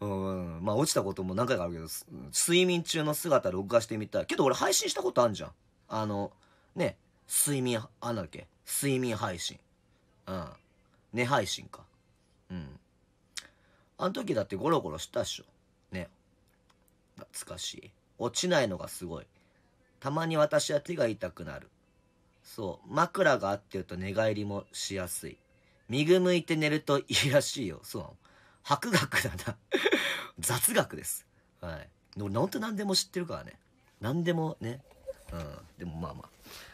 S1: うん。まあ落ちたことも何回かあるけど、睡眠中の姿録画してみたい。けど俺配信したことあんじゃん。あの、ね、睡眠、あ、なんだっけ睡眠配信。うん。寝配信か。うん。あの時だってゴロゴロしたっしょ。ね。懐かしい。落ちないのがすごい。たまに私は手が痛くなる。そう。枕があってると寝返りもしやすい。右向いて寝るといいらしいよ。そうなの。博学だな。雑学です。はい。でも、ほんと何でも知ってるからね。何でもね。うん。でもまあまあ。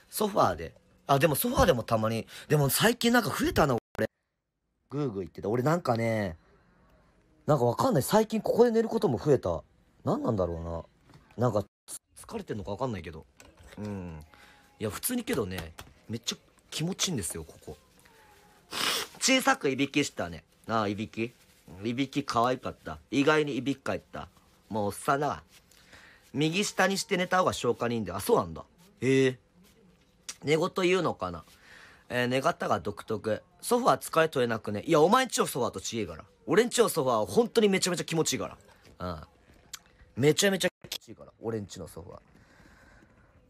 S1: ソファーで。あ、でもソファーでもたまに。でも最近なんか増えたの、俺。グーグー言ってた。俺なんかね、なんかわかんない。最近ここで寝ることも増えた。何なんだろうな。なんか、疲れてんのかわかんないけど。うん。いや、普通にけどね、めっちゃ気持ちいいんですよ、ここ。小さくいびきしたね。なあ、いびきいびき可愛かった。意外にいびきかいった。もうおっさんだ右下にして寝た方が消化にいいんだよ。あ、そうなんだ。へえ。寝言言うのかなえー、寝方が独特。ソファー使えとれなくね。いや、お前んちのソファーと違えから。俺んちのソファーは本当にめちゃめちゃ気持ちいいから。うん。めちゃめちゃ気持ちいいから。俺んちのソファ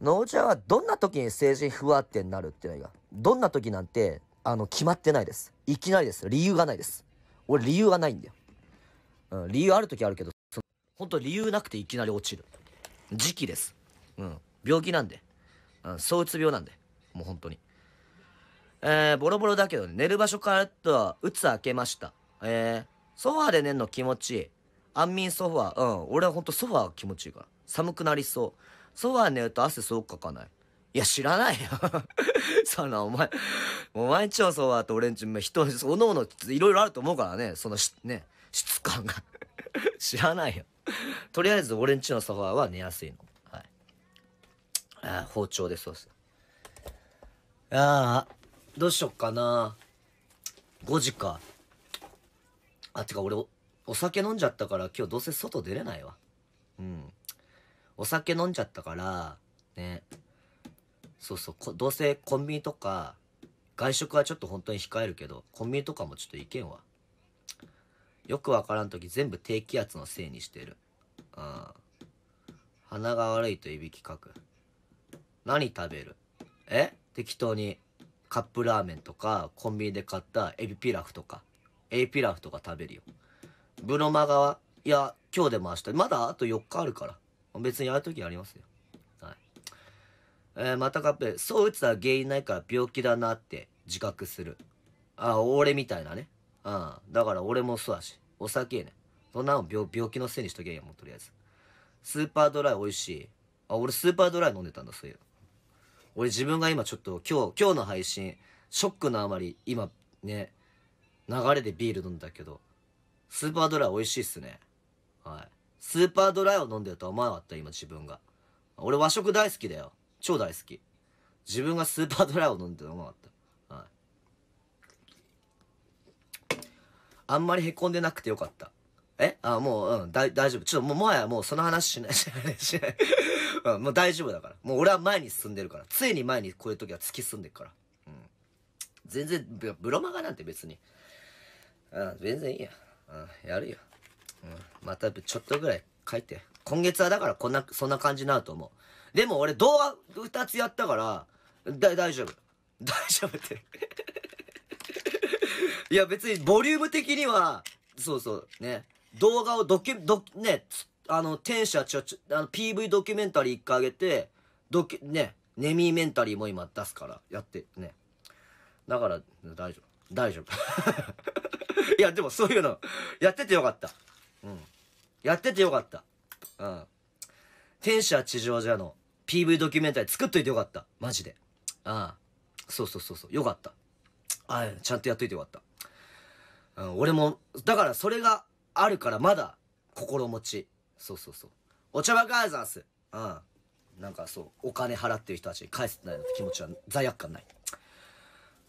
S1: ー。おちゃんはどんな時に成人不安定になるっていが、どんな時なんて、あの、決まってないです。いきなりです。理由がないです。俺、理由がないんだよ。うん、理由ある時あるけど、その、本当理由なくていきなり落ちる。時期です。うん。病気なんで。うん、躁うつ病なんで。もう本当に。えー、ボロボロだけど、ね、寝る場所からとは、うつ開けました。えー、ソファーで寝るの気持ちいい。安眠ソファー、うん、俺はほんとソファー気持ちいいから。寒くなりそう。ソファー寝ると汗すごくかかない。いや、知らないよ そんな、お前、お前んちのソファーと俺んち、人、おのおの、いろいろあると思うからね、そのし、ね、質感が 知らないよとりあえず、俺んちのソファーは寝やすいの。はい。あ包丁でそうっす。ああ。どうしよっかな。5時か。あ、てか俺お、お酒飲んじゃったから今日どうせ外出れないわ。うん。お酒飲んじゃったから、ね。そうそう、どうせコンビニとか、外食はちょっと本当に控えるけど、コンビニとかもちょっと行けんわ。よくわからん時全部低気圧のせいにしてる。うん。鼻が悪いといびきかく。何食べるえ適当に。カップラーメンとか、コンビニで買ったエビピラフとか、エビピラフとか食べるよ。ブロマガは、いや、今日でも明日、まだあと4日あるから。別にやるときありますよ。はい。えー、またカップ、そう打つは原因ないから病気だなって自覚する。あ、俺みたいなね。うん。だから俺もそうだし、お酒ね。そんなの病病気のせいにしとけんや、もうとりあえず。スーパードライ美味しい。あ、俺スーパードライ飲んでたんだ、そういうの。俺自分が今ちょっと今日、今日の配信、ショックのあまり今ね、流れでビール飲んだけど、スーパードライ美味しいっすね。はい。スーパードライを飲んでるとは思わなかった今自分が。俺和食大好きだよ。超大好き。自分がスーパードライを飲んでると思わなかった。はい。あんまりへこんでなくてよかった。えあ、もう、うん、大丈夫。ちょっとももはやもうその話しない、しない、しない。うん、もう大丈夫だから。もう俺は前に進んでるから。常に前にこういう時は突き進んでるから。うん。全然、ブロマガなんて別に。うん、全然いいや。うん、やるよ。うん、またちょっとぐらい書いて。今月はだからこんな、そんな感じになると思う。でも俺動画2つやったから、だ、大丈夫。大丈夫って いや別にボリューム的には、そうそう、ね。動画をドキュ、ドね、あの、天使はちょ、ちょ、あの、PV ドキュメンタリー一回あげて、ドキュ、ね、ネミーメンタリーも今出すから、やって、ね。だから、大丈夫。大丈夫。いや、でもそういうの、やっててよかった。うん。やっててよかった。うん。天使は地上じゃの PV ドキュメンタリー作っといてよかった。マジで。ああ。そうそうそうそう。よかった。ああ、ちゃんとやっといてよかった。うん、俺も、だからそれが、あるからまだ心持ち。そうそうそう。お茶ばかーざんす。うん。なんかそう、お金払ってる人たちに返すってないのって気持ちは罪悪感ない。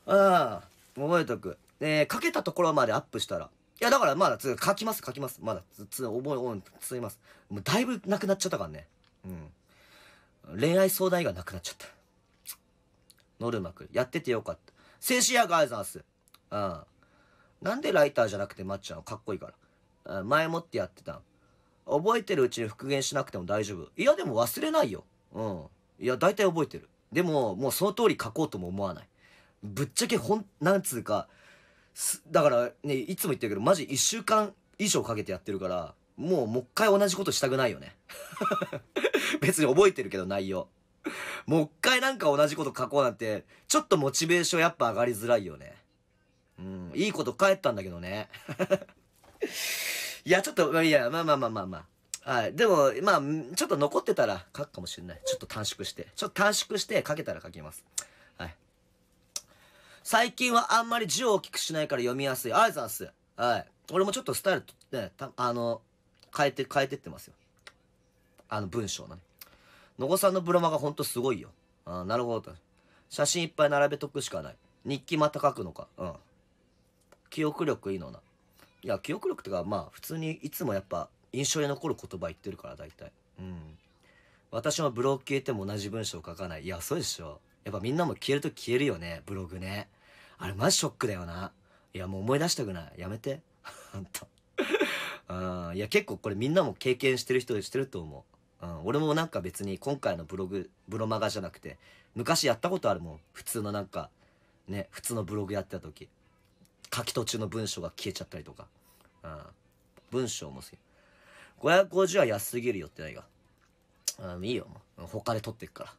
S1: ああ、覚えとく。えー、かけたところまでアップしたら。いや、だからまだ、つ、書きます、書きます。まだ、つ、つ、覚え、おん、ついます。もうだいぶなくなっちゃったからね。うん。恋愛相談以外なくなっちゃった。ノルマくん、やっててよかった。静止やガーザース。うん。なんでライターじゃなくてまっちゃんかっこいいから。前もってやってた。覚えてるうちに復元しなくても大丈夫。いや、でも忘れないよ。うん。いや、大体覚えてる。でも、もうその通り書こうとも思わない。ぶっちゃけほん、なんつうか、だからね、いつも言ってるけど、マジ1週間以上かけてやってるから、もうもう一回同じことしたくないよね。別に覚えてるけど内容。もう一回なんか同じこと書こうなんて、ちょっとモチベーションやっぱ上がりづらいよね。うん、いいこと返ったんだけどね。いや、ちょっと、いや、まあまあまあまあまあ。はい。でも、まあ、ちょっと残ってたら書くかもしれない。ちょっと短縮して。ちょっと短縮して書けたら書きます。はい。最近はあんまり字を大きくしないから読みやすい。ありがとうございます。はい。俺もちょっとスタイルね、た、あの、変えて、変えてってますよ。あの文章のね。野呂さんのブロマがほんとすごいよ。あなるほど。写真いっぱい並べとくしかない。日記また書くのか。うん。記憶力いいのな。いや、記憶力とか、まあ、普通にいつもやっぱ、印象に残る言葉言ってるから、大体。うん。私もブログ消えても同じ文章書かない。いや、そうでしょ。やっぱみんなも消えると消えるよね、ブログね。あれ、マジショックだよな。いや、もう思い出したくない。やめて。ほんと。うん。いや、結構これみんなも経験してる人でしてると思う。うん。俺もなんか別に今回のブログ、ブロマガじゃなくて、昔やったことあるもん。普通のなんか、ね、普通のブログやってた時。書き途中の文章が消えちゃったりとか。うん。文章も好き。550は安すぎるよってないが。あいいよ、もう。他で取ってくから。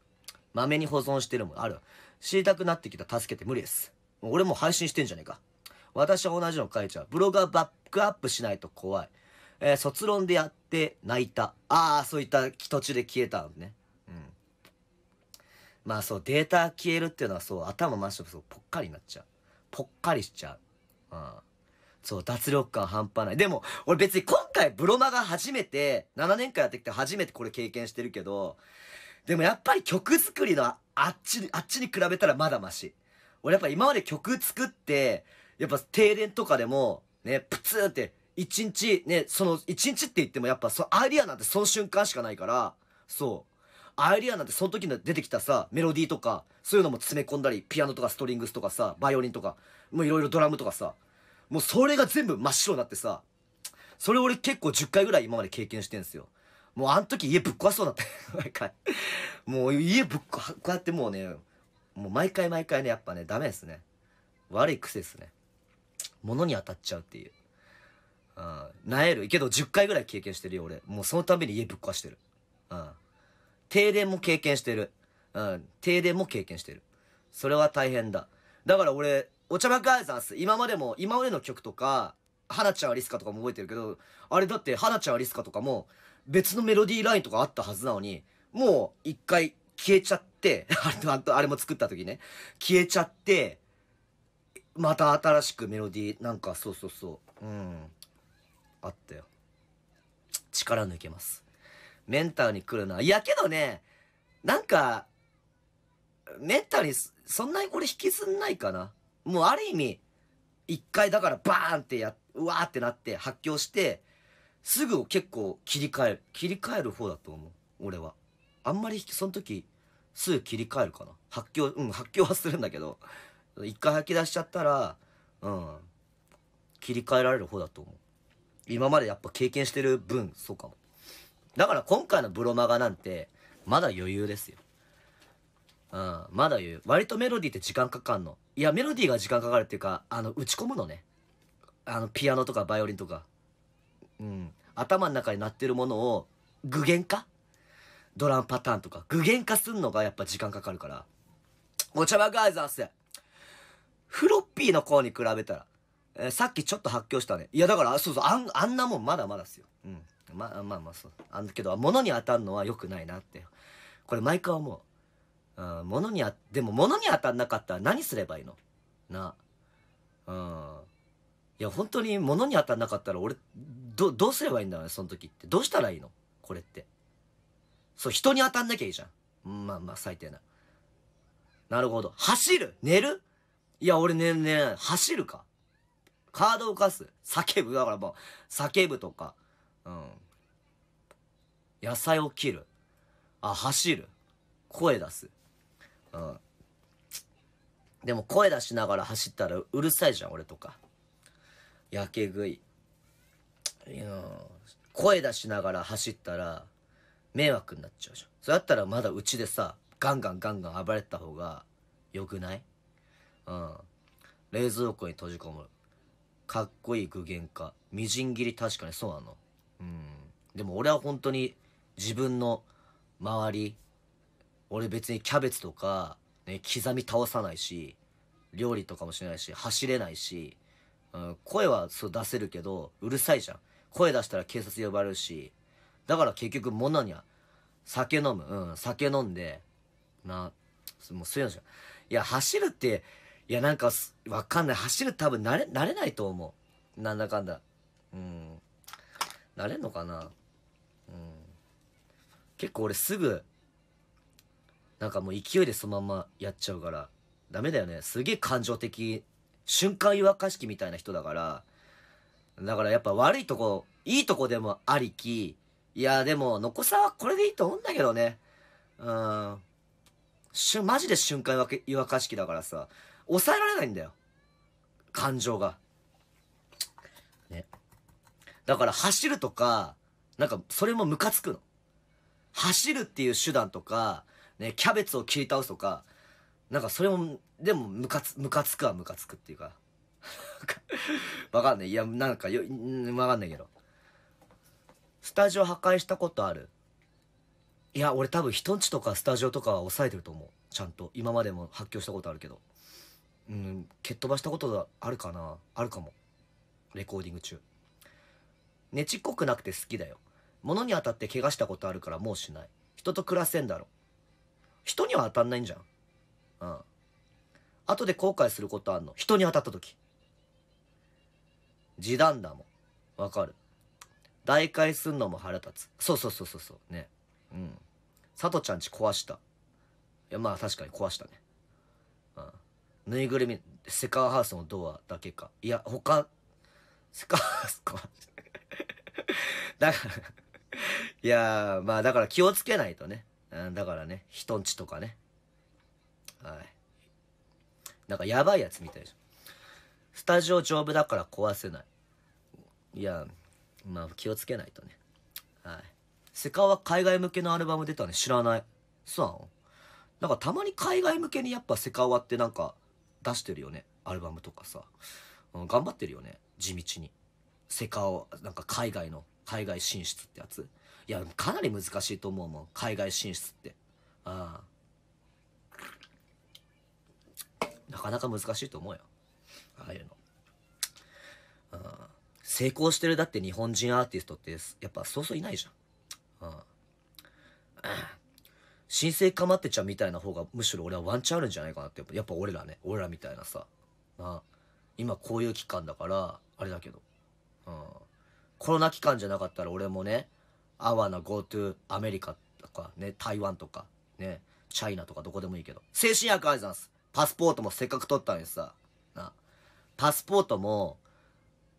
S1: 豆に保存してるもん。ある。知りたくなってきた助けて無理です。も俺も配信してんじゃねえか。私は同じの書いちゃう。ブログはバックアップしないと怖い。えー、卒論でやって泣いた。ああ、そういった途中で消えたのね。うん。まあそう、データ消えるっていうのはそう、頭真っ白そう、ぽっかりになっちゃう。ぽっかりしちゃう。うん。そう、脱力感半端ない。でも、俺別に今回ブロマが初めて、7年間やってきて初めてこれ経験してるけど、でもやっぱり曲作りのあっち、あっちに比べたらまだマシ。俺やっぱ今まで曲作って、やっぱ停電とかでも、ね、プツーって、一日、ね、その、一日って言ってもやっぱそ、アイディアなんてその瞬間しかないから、そう。アイディアなんてその時に出てきたさ、メロディーとか、そういうのも詰め込んだり、ピアノとかストリングスとかさ、バイオリンとか、もういろいろドラムとかさ、もうそれが全部真っ白になってさ、それ俺結構10回ぐらい今まで経験してんすよ。もうあの時家ぶっ壊そうだった。毎回。もう家ぶっ壊こうやってもうね、もう毎回毎回ね、やっぱね、ダメですね。悪い癖ですね。物に当たっちゃうっていう。うん。なえる。けど10回ぐらい経験してるよ、俺。もうそのために家ぶっ壊してる。うん。停電も経験してる。うん。停電も経験してる。それは大変だ。だから俺、お茶ばかあざす。今までも、今までの曲とか、花ちゃんアリスカとかも覚えてるけど、あれだって花ちゃんアリスカとかも、別のメロディーラインとかあったはずなのに、もう一回消えちゃって、あれも作った時ね、消えちゃって、また新しくメロディー、なんかそうそうそう、うん、あったよ。力抜けます。メンタルに来るな。いやけどね、なんか、メンタルにそんなにこれ引きずんないかな。もうある意味、一回だからバーンってや、うわーってなって発狂して、すぐ結構切り替える。切り替える方だと思う。俺は。あんまりその時、すぐ切り替えるかな。発狂、うん、発狂はするんだけど、一回吐き出しちゃったら、うん、切り替えられる方だと思う。今までやっぱ経験してる分、そうかも。だから今回のブロマガなんて、まだ余裕ですよ。うん、まだ余裕。割とメロディーって時間かかんの。いや、メロディーが時間かかるっていうか、あの、打ち込むのね。あの、ピアノとかバイオリンとか。うん。頭の中に鳴ってるものを具現化ドラムパターンとか。具現化すんのがやっぱ時間かかるから。お茶ばガイザースフロッピーの子に比べたら、えー、さっきちょっと発狂したね。いや、だから、そうそう、あん、あんなもんまだまだっすよ。うん。まあまあまあそうあだけど物に当たるのは良くないなってこれ毎回思う、うん、物にあでも物に当たんなかったら何すればいいのなうんいや本当に物に当たんなかったら俺どどうすればいいんだろうねその時ってどうしたらいいのこれってそう人に当たんなきゃいいじゃんまあまあ最低ななるほど走る寝るいや俺ねね走るかカードを動かす叫ぶだからもう叫ぶとかうん。野菜を切る。あ、走る。声出す。うん。でも声出しながら走ったらうるさいじゃん、俺とか。やけ食い。いや声出しながら走ったら迷惑になっちゃうじゃん。それだったらまだうちでさ、ガンガンガンガン暴れた方が良くないうん。冷蔵庫に閉じこもる。かっこいい具現化。みじん切り確かにそうなの。うん。でも俺は本当に自分の周り、俺別にキャベツとか、ね、刻み倒さないし、料理とかもしないし、走れないし、うん、声はそう出せるけど、うるさいじゃん。声出したら警察呼ばれるし、だから結局物には、酒飲む、うん、酒飲んで、な、もうそういうのじゃん。いや、走るって、いや、なんか、わかんない。走る多分慣れ、慣れないと思う。なんだかんだ。うん。なれんのかなうん。結構俺すぐ、なんかもう勢いでそのままやっちゃうから、ダメだよね。すげえ感情的、瞬間違和感しみたいな人だから、だからやっぱ悪いとこ、いいとこでもありき、いやでも、残さはこれでいいと思うんだけどね。うん。しゅ、マジで瞬間違和感しだからさ、抑えられないんだよ。感情が。だから走るとか、なんかそれもムカつくの。走るっていう手段とか、ね、キャベツを切り倒すとか、なんかそれも、でもムカつ、ムカつくはムカつくっていうか。わかんない。いや、なんかよ、わかんないけど。スタジオ破壊したことあるいや、俺多分人んちとかスタジオとかは抑えてると思う。ちゃんと。今までも発狂したことあるけど。うん、蹴っ飛ばしたことあるかなあるかも。レコーディング中。ねちっこくなくて好きだよ。物に当たって怪我したことあるからもうしない。人と暮らせんだろ。人には当たんないんじゃん。うん。後で後悔することあんの。人に当たった時。時短だもん。わかる。大会すんのも腹立つ。そうそうそうそうそう。ね。うん。さとちゃんち壊した。いや、まあ確かに壊したね。うん。ぬいぐるみ、セカーハウスのドアだけか。いや、他、セカハウス壊した。だからいやまあだから気をつけないとね。うん、だからね、人んちとかね。はい。なんかやばいやつみたいでしょ。スタジオ丈夫だから壊せない。いやまあ気をつけないとね。はい。セカは海外向けのアルバム出たね。知らない。そうなのなんかたまに海外向けにやっぱセカワってなんか出してるよね。アルバムとかさ。うん、頑張ってるよね。地道に。セカオ、なんか海外の、海外進出ってやつ。いや、かなり難しいと思うもん。海外進出って。ああ。なかなか難しいと思うよ。ああいうの。あ成功してるだって日本人アーティストって、やっぱそうそういないじゃん。ああ 申請かまってちゃんみたいな方がむしろ俺はワンチャンあるんじゃないかなって。やっぱ俺らね。俺らみたいなさ。ああ今こういう期間だから、あれだけど。うん。コロナ期間じゃなかったら俺もね、アワな GoTo アメリカとか、ね、台湾とか、ね、チャイナとかどこでもいいけど。精神薬あるざゃんす。パスポートもせっかく取ったのにさ、な。パスポートも、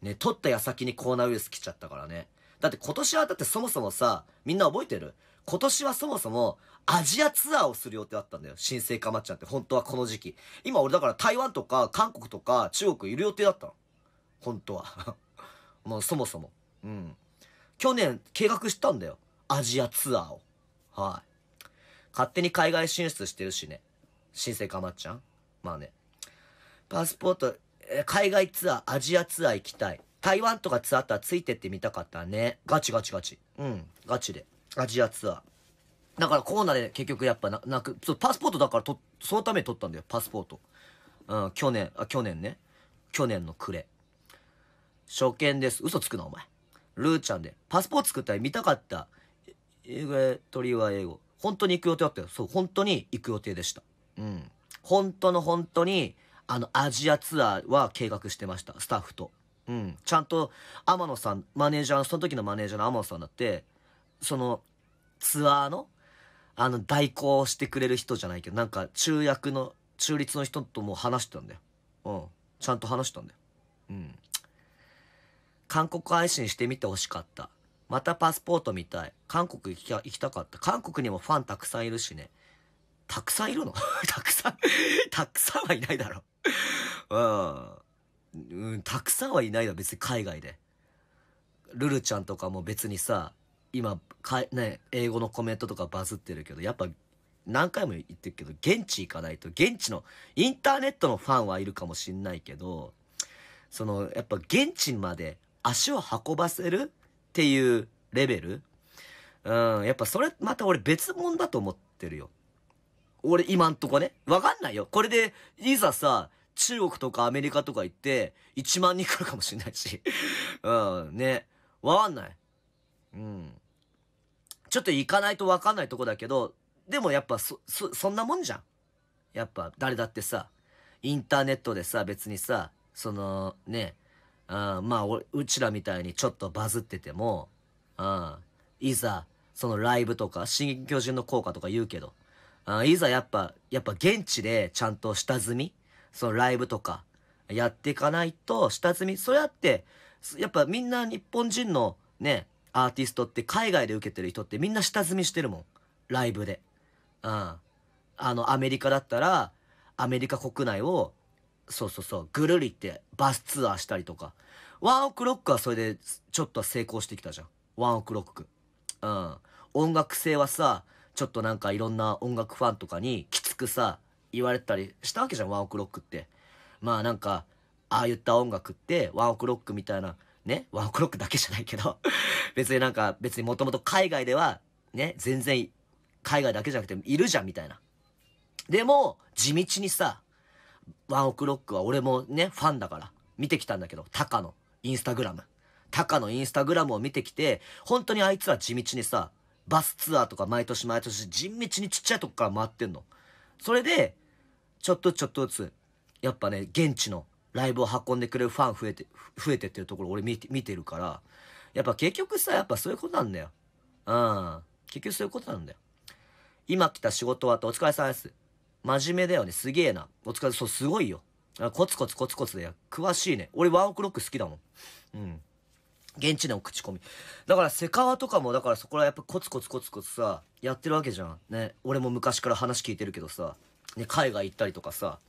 S1: ね、取った矢先にコロナウイルス来ちゃったからね。だって今年はだってそもそもさ、みんな覚えてる今年はそもそもアジアツアーをする予定だったんだよ。新生かまっちゃんって本当はこの時期。今俺だから台湾とか韓国とか中国いる予定だったの。本当は。もうそもそも。うん。去年計画したんだよ。アジアツアーを。はい。勝手に海外進出してるしね。新生かまっちゃんまあね。パスポート、え海外ツアー、アジアツアー行きたい。台湾とかツアーあったらついてってみたかったね。ガチガチガチ。うん。ガチで。アジアツアー。だからコロナで結局やっぱな、なく、そう、パスポートだからと、そのために取ったんだよ、パスポート。うん、去年、あ、去年ね。去年の暮れ。初見です。嘘つくな、お前。ルーちゃんで。パスポート作ったら見たかった。英語へ、鳥は英語。本当に行く予定だったよ。そう、本当に行く予定でした。うん。本当の本当に、あの、アジアツアーは計画してました。スタッフと。うん。ちゃんと、天野さん、マネージャーの、その時のマネージャーの天野さんだって、その、ツアーの、あの、代行してくれる人じゃないけど、なんか、中役の、中立の人とも話してたんだよ。うん。ちゃんと話したんだよ。うん。韓国配信してみてほしかった。またパスポート見たい。韓国行き行きたかった。韓国にもファンたくさんいるしね。たくさんいるの たくさんたくさんはいないだろうん。うん、たくさんはいないだ別に海外で。ルルちゃんとかも別にさ、今、かね、英語のコメントとかバズってるけど、やっぱ何回も言ってるけど、現地行かないと、現地の、インターネットのファンはいるかもしんないけど、その、やっぱ現地まで足を運ばせるっていうレベルうん、やっぱそれ、また俺別物だと思ってるよ。俺今んとこね。わかんないよ。これで、いざさ、中国とかアメリカとか行って、1万人来るかもしんないし。うん、ね。わかんない。うん。ちょっと行かないとわかんないとこだけど、でもやっぱそ、そ、そんなもんじゃん。やっぱ、誰だってさ、インターネットでさ、別にさ、その、ね、あまあ、うちらみたいにちょっとバズってても、あいざ、そのライブとか、新撃巨人の効果とか言うけど、あいざやっぱ、やっぱ現地でちゃんと下積み、そのライブとか、やっていかないと、下積み、それあって、やっぱみんな日本人のね、アーティストって海外で受けてる人ってみんな下積みしてるもん。ライブで。うん。あの、アメリカだったら、アメリカ国内をそうそうそう、ぐるりってバスツアーしたりとか。ワンオクロックはそれでちょっとは成功してきたじゃん。ワンオクロック。うん。音楽性はさ、ちょっとなんかいろんな音楽ファンとかにきつくさ、言われたりしたわけじゃん、ワンオクロックって。まあなんか、ああ言った音楽って、ワンオクロックみたいな、ね、ワンオクロックだけじゃないけど、別になんか、別にもともと海外では、ね、全然、海外だけじゃなくているじゃん、みたいな。でも、地道にさ、ワンオクロックは俺もね、ファンだから、見てきたんだけど、タカのインスタグラム。タカのインスタグラムを見てきて、本当にあいつは地道にさ、バスツアーとか毎年毎年地道にちっちゃいとこから回ってんの。それで、ちょっとちょっとずつ、やっぱね、現地のライブを運んでくれるファン増えて、増えてってるところ俺見て、見てるから、やっぱ結局さ、やっぱそういうことなんだよ。うん。結局そういうことなんだよ。今来た仕事はとお疲れ様です。真面目だよね。すげえな。お疲れ、そう、すごいよ。コツコツコツコツでや、詳しいね。俺ワンオクロック好きだもん。うん。現地での口コミ。だから、セカワとかも、だからそこらやっぱコツコツコツコツさ、やってるわけじゃん。ね。俺も昔から話聞いてるけどさ、ね、海外行ったりとかさ。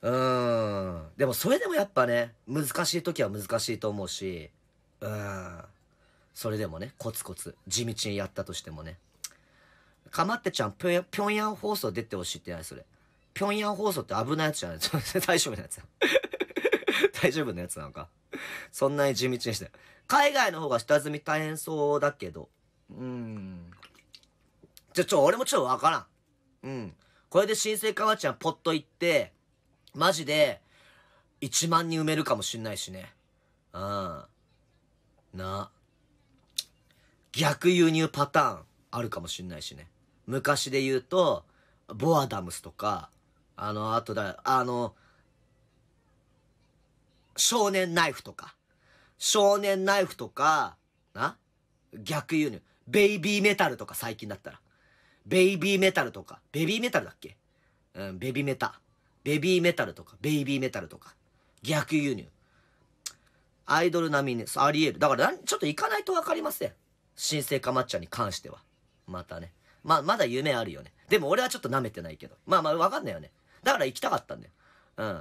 S1: うーん。でも、それでもやっぱね、難しい時は難しいと思うし、うーん。それでもね、コツコツ、地道にやったとしてもね。かまってちゃん、ぴょん、ぴょんやん放送出てほしいってないそれ。ぴょんやん放送って危ないやつじゃない 大丈夫なやつ 大丈夫なやつなのか。そんなに地道にして。海外の方が下積み大変そうだけど。うーん。じゃ、ちょ、俺もちょっとわからん。うん。これで新生かわちゃんポッと行って、マジで、1万人埋めるかもしんないしね。うん。な。逆輸入パターン。あるかもしんないしね。昔で言うと、ボアダムスとか、あの、あとだ、あの、少年ナイフとか、少年ナイフとか、な逆輸入。ベイビーメタルとか最近だったら。ベイビーメタルとか、ベビーメタルだっけうん、ベビーメタ。ベビーメタルとか、ベイビーメタルとか。逆輸入。アイドル並みに、ね、あり得る。だから、ちょっと行かないとわかりません。新生かまっちゃんに関しては。またね。まあ、まだ夢あるよね。でも俺はちょっと舐めてないけど。まあまあ、わかんないよね。だから行きたかったんだよ。うん。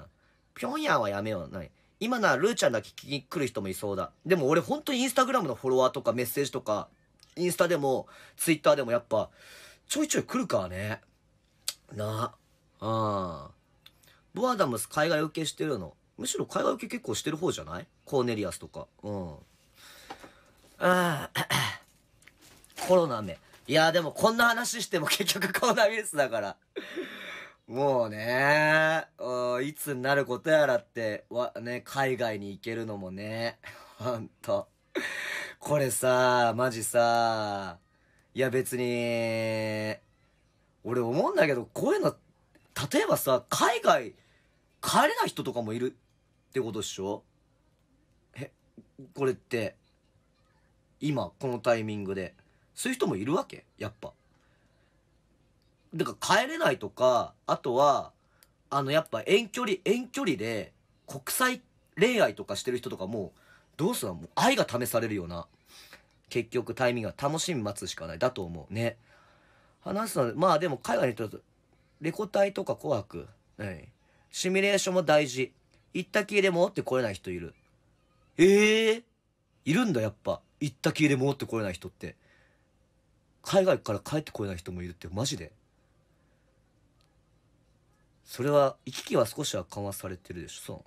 S1: ピョンヤンはやめよう。ない。今ならルーちゃんだけ聞きに来る人もいそうだ。でも俺本当にインスタグラムのフォロワーとかメッセージとか、インスタでも、ツイッターでもやっぱ、ちょいちょい来るからね。なあ。うん。ボアダムス海外受けしてるの。むしろ海外受け結構してる方じゃないコーネリアスとか。うん。ああ、コロナ目。いや、でもこんな話しても結局コロナウイルスだから。もうね、いつになることやらって、わ、ね、海外に行けるのもね、ほんと。これさ、マジさ、いや別に、俺思うんだけど、こういうの、例えばさ、海外、帰れない人とかもいるってことっしょえ、これって、今、このタイミングで。そういう人もいるわけやっぱ。だから帰れないとか、あとは、あのやっぱ遠距離、遠距離で国際恋愛とかしてる人とかも、どうすらもう愛が試されるような、結局タイミングが楽しみ待つしかない。だと思うね。話すのまあでも海外の人だと、レコ大とか紅白、はい。シミュレーションも大事。行ったきりでもって来れない人いる。ええー、いるんだやっぱ。行ったきりでもって来れない人って。海外から帰ってこれない人もいるってマジでそれは行き来は少しは緩和されてるでしょそう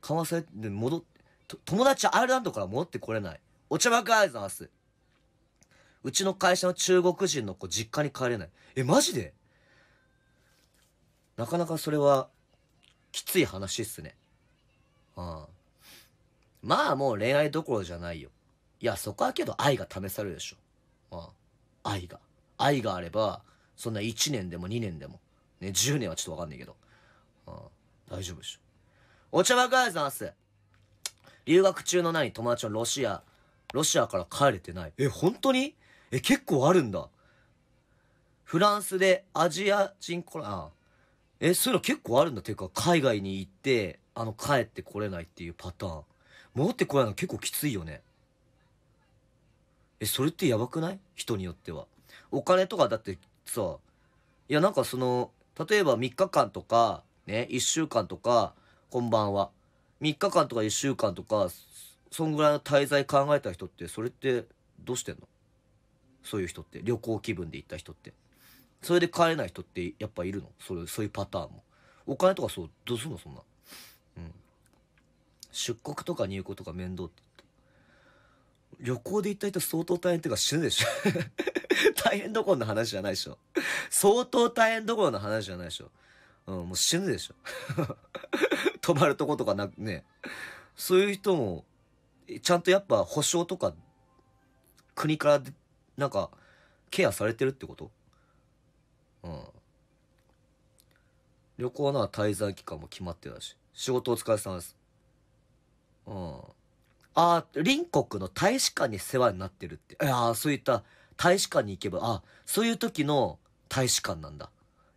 S1: 緩和されて戻って友達アイルランドから戻ってこれないお茶爆くあいざますうちの会社の中国人の子実家に帰れないえマジでなかなかそれはきつい話っすねああまあもう恋愛どころじゃないよいやそこはけど愛が試されるでしょああ愛が愛があればそんな1年でも2年でも、ね、10年はちょっと分かんないけど、うん、大丈夫でしょお茶爆愛さんす留学中のない友達はロシアロシアから帰れてないえ本当にえ結構あるんだフランスでアジア人コラあえそういうの結構あるんだっていうか海外に行ってあの帰ってこれないっていうパターン戻ってこないの結構きついよねえ、それってやばくない人によっては。お金とかだってさ、いやなんかその、例えば3日間とか、ね、1週間とか、こんばんは。3日間とか1週間とか、そんぐらいの滞在考えた人って、それってどうしてんのそういう人って。旅行気分で行った人って。それで帰れない人ってやっぱいるのそれ、そういうパターンも。お金とかそう、どうすんのそんな。うん。出国とか入国とか面倒って。旅行で行った人相当大変っていうか死ぬでしょ 大変どころの話じゃないでしょ。相当大変どころの話じゃないでしょ。うん、もう死ぬでしょ。泊まるとことかなくね。そういう人も、ちゃんとやっぱ保証とか、国から、なんか、ケアされてるってことうん。旅行なら滞在期間も決まってたし、仕事お疲れ様です。うん。あ隣国の大使館に世話になってるって。ああ、そういった大使館に行けば、あそういう時の大使館なんだ。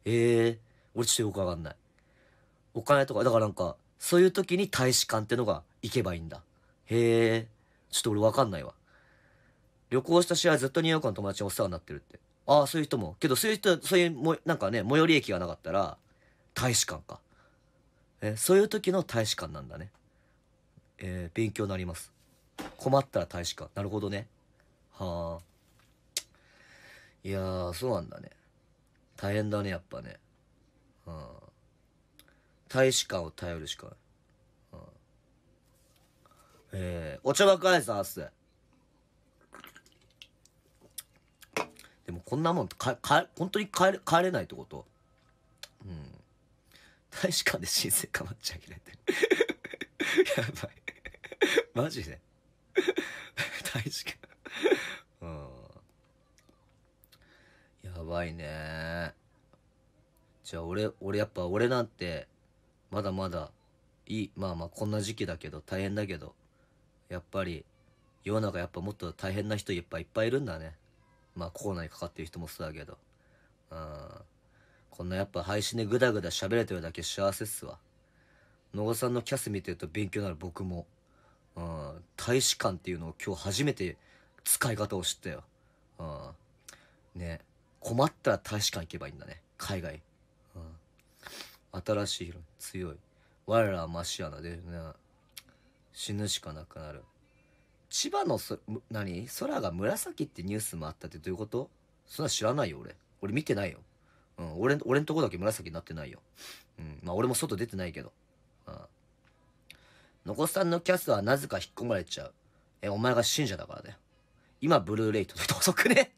S1: ええー、俺ちょっとよくわかんない。お金とか、だからなんか、そういう時に大使館ってのが行けばいいんだ。へえ、ちょっと俺わかんないわ。旅行した試合ずっとニューヨークの友達にお世話になってるって。ああ、そういう人も。けどそういう人、そういうも、なんかね、最寄り駅がなかったら、大使館か。え、そういう時の大使館なんだね。えー、勉強になります。困ったら大使館。なるほどね。はあ。いやー、そうなんだね。大変だね、やっぱね。大使館を頼るしかない。えー、お茶ばっかりさ、っすでもこんなもん、か、か、本当に帰れ、帰れないってことうん。大使館で申請かまっちゃいけないって。やばい。マジで 大事かうんやばいねじゃあ俺俺やっぱ俺なんてまだまだいいまあまあこんな時期だけど大変だけどやっぱり世の中やっぱもっと大変な人いっぱいいっぱいいるんだねまあコロナにかかってる人もそうだけどうんこんなやっぱ配信でグダグダ喋れてるだけ幸せっすわ野呂さんのキャス見てると勉強なら僕もうん、大使館っていうのを今日初めて使い方を知ったよ。うん。ね。困ったら大使館行けばいいんだね。海外。うん。新しいヒ強い。我らはマシアナで、ね、死ぬしかなくなる。千葉のそ、何空が紫ってニュースもあったってどういうことそんな知らないよ、俺。俺見てないよ。うん、俺、俺んとこだけ紫になってないよ。うん、まあ俺も外出てないけど。のこさんのキャスはなぜか引っ込まれちゃう。え、お前が信者だからだよ。今、ブルーレイ届いた。遅くね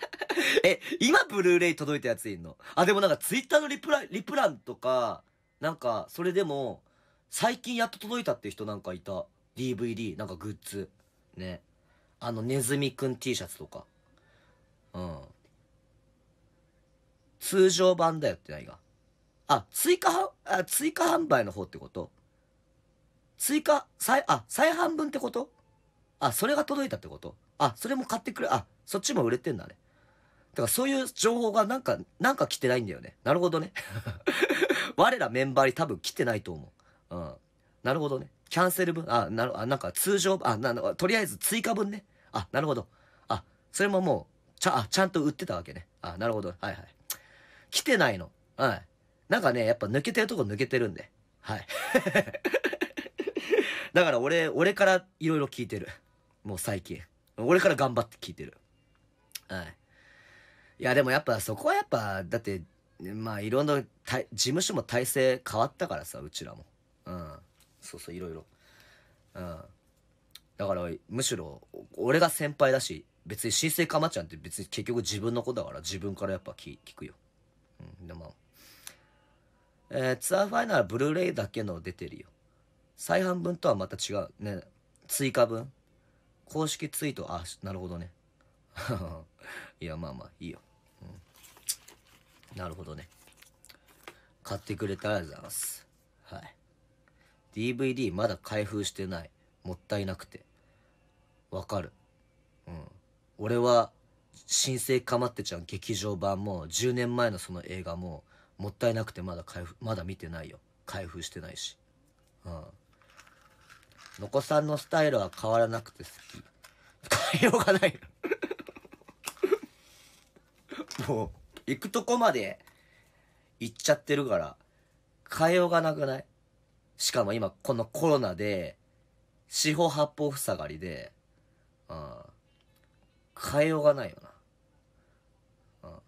S1: え、今、ブルーレイ届いたやついんのあ、でもなんか、ツイッターのリプラ、リプランとか、なんか、それでも、最近やっと届いたっていう人なんかいた。DVD、なんかグッズ。ね。あの、ネズミくん T シャツとか。うん。通常版だよってないが。あ、追加、あ、追加販売の方ってこと追加、再、あ、再販分ってことあ、それが届いたってことあ、それも買ってくれ、あ、そっちも売れてんだね。だからそういう情報がなんか、なんか来てないんだよね。なるほどね。我らメンバーに多分来てないと思う。うん。なるほどね。キャンセル分、あ、なる、あ、なんか通常、あ、なとりあえず追加分ね。あ、なるほど。あ、それももう、ちゃ、あ、ちゃんと売ってたわけね。あ、なるほど。はいはい。来てないの。はい。なんかね、やっぱ抜けてるとこ抜けてるんで。はい。だから俺、俺からいろいろ聞いてる。もう最近。俺から頑張って聞いてる。はい。いや、でもやっぱそこはやっぱ、だって、まあいろんな、事務所も体制変わったからさ、うちらも。うん。そうそう、いろいろ。うん。だから、むしろ、俺が先輩だし、別に新生かまちゃんって別に結局自分の子だから自分からやっぱ聞聞くよ。うん。でも、えー、ツアーファイナルブルーレイだけの出てるよ。再販分とはまた違う。ね、追加分。公式ツイート、あ、なるほどね。いや、まあまあ、いいよ。うん、なるほどね。買ってくれてありがとうございます。はい。DVD まだ開封してない。もったいなくて。わかる。うん。俺は、新生かまってちゃん劇場版も、10年前のその映画も、もったいなくてまだ開封、まだ見てないよ。開封してないし。うん。のこさんのスタイルは変わらなくて好き。変えようがない。もう、行くとこまで行っちゃってるから、変えようがなくないしかも今、このコロナで、四方八方塞がりで、うん。変えようがないよな。うん。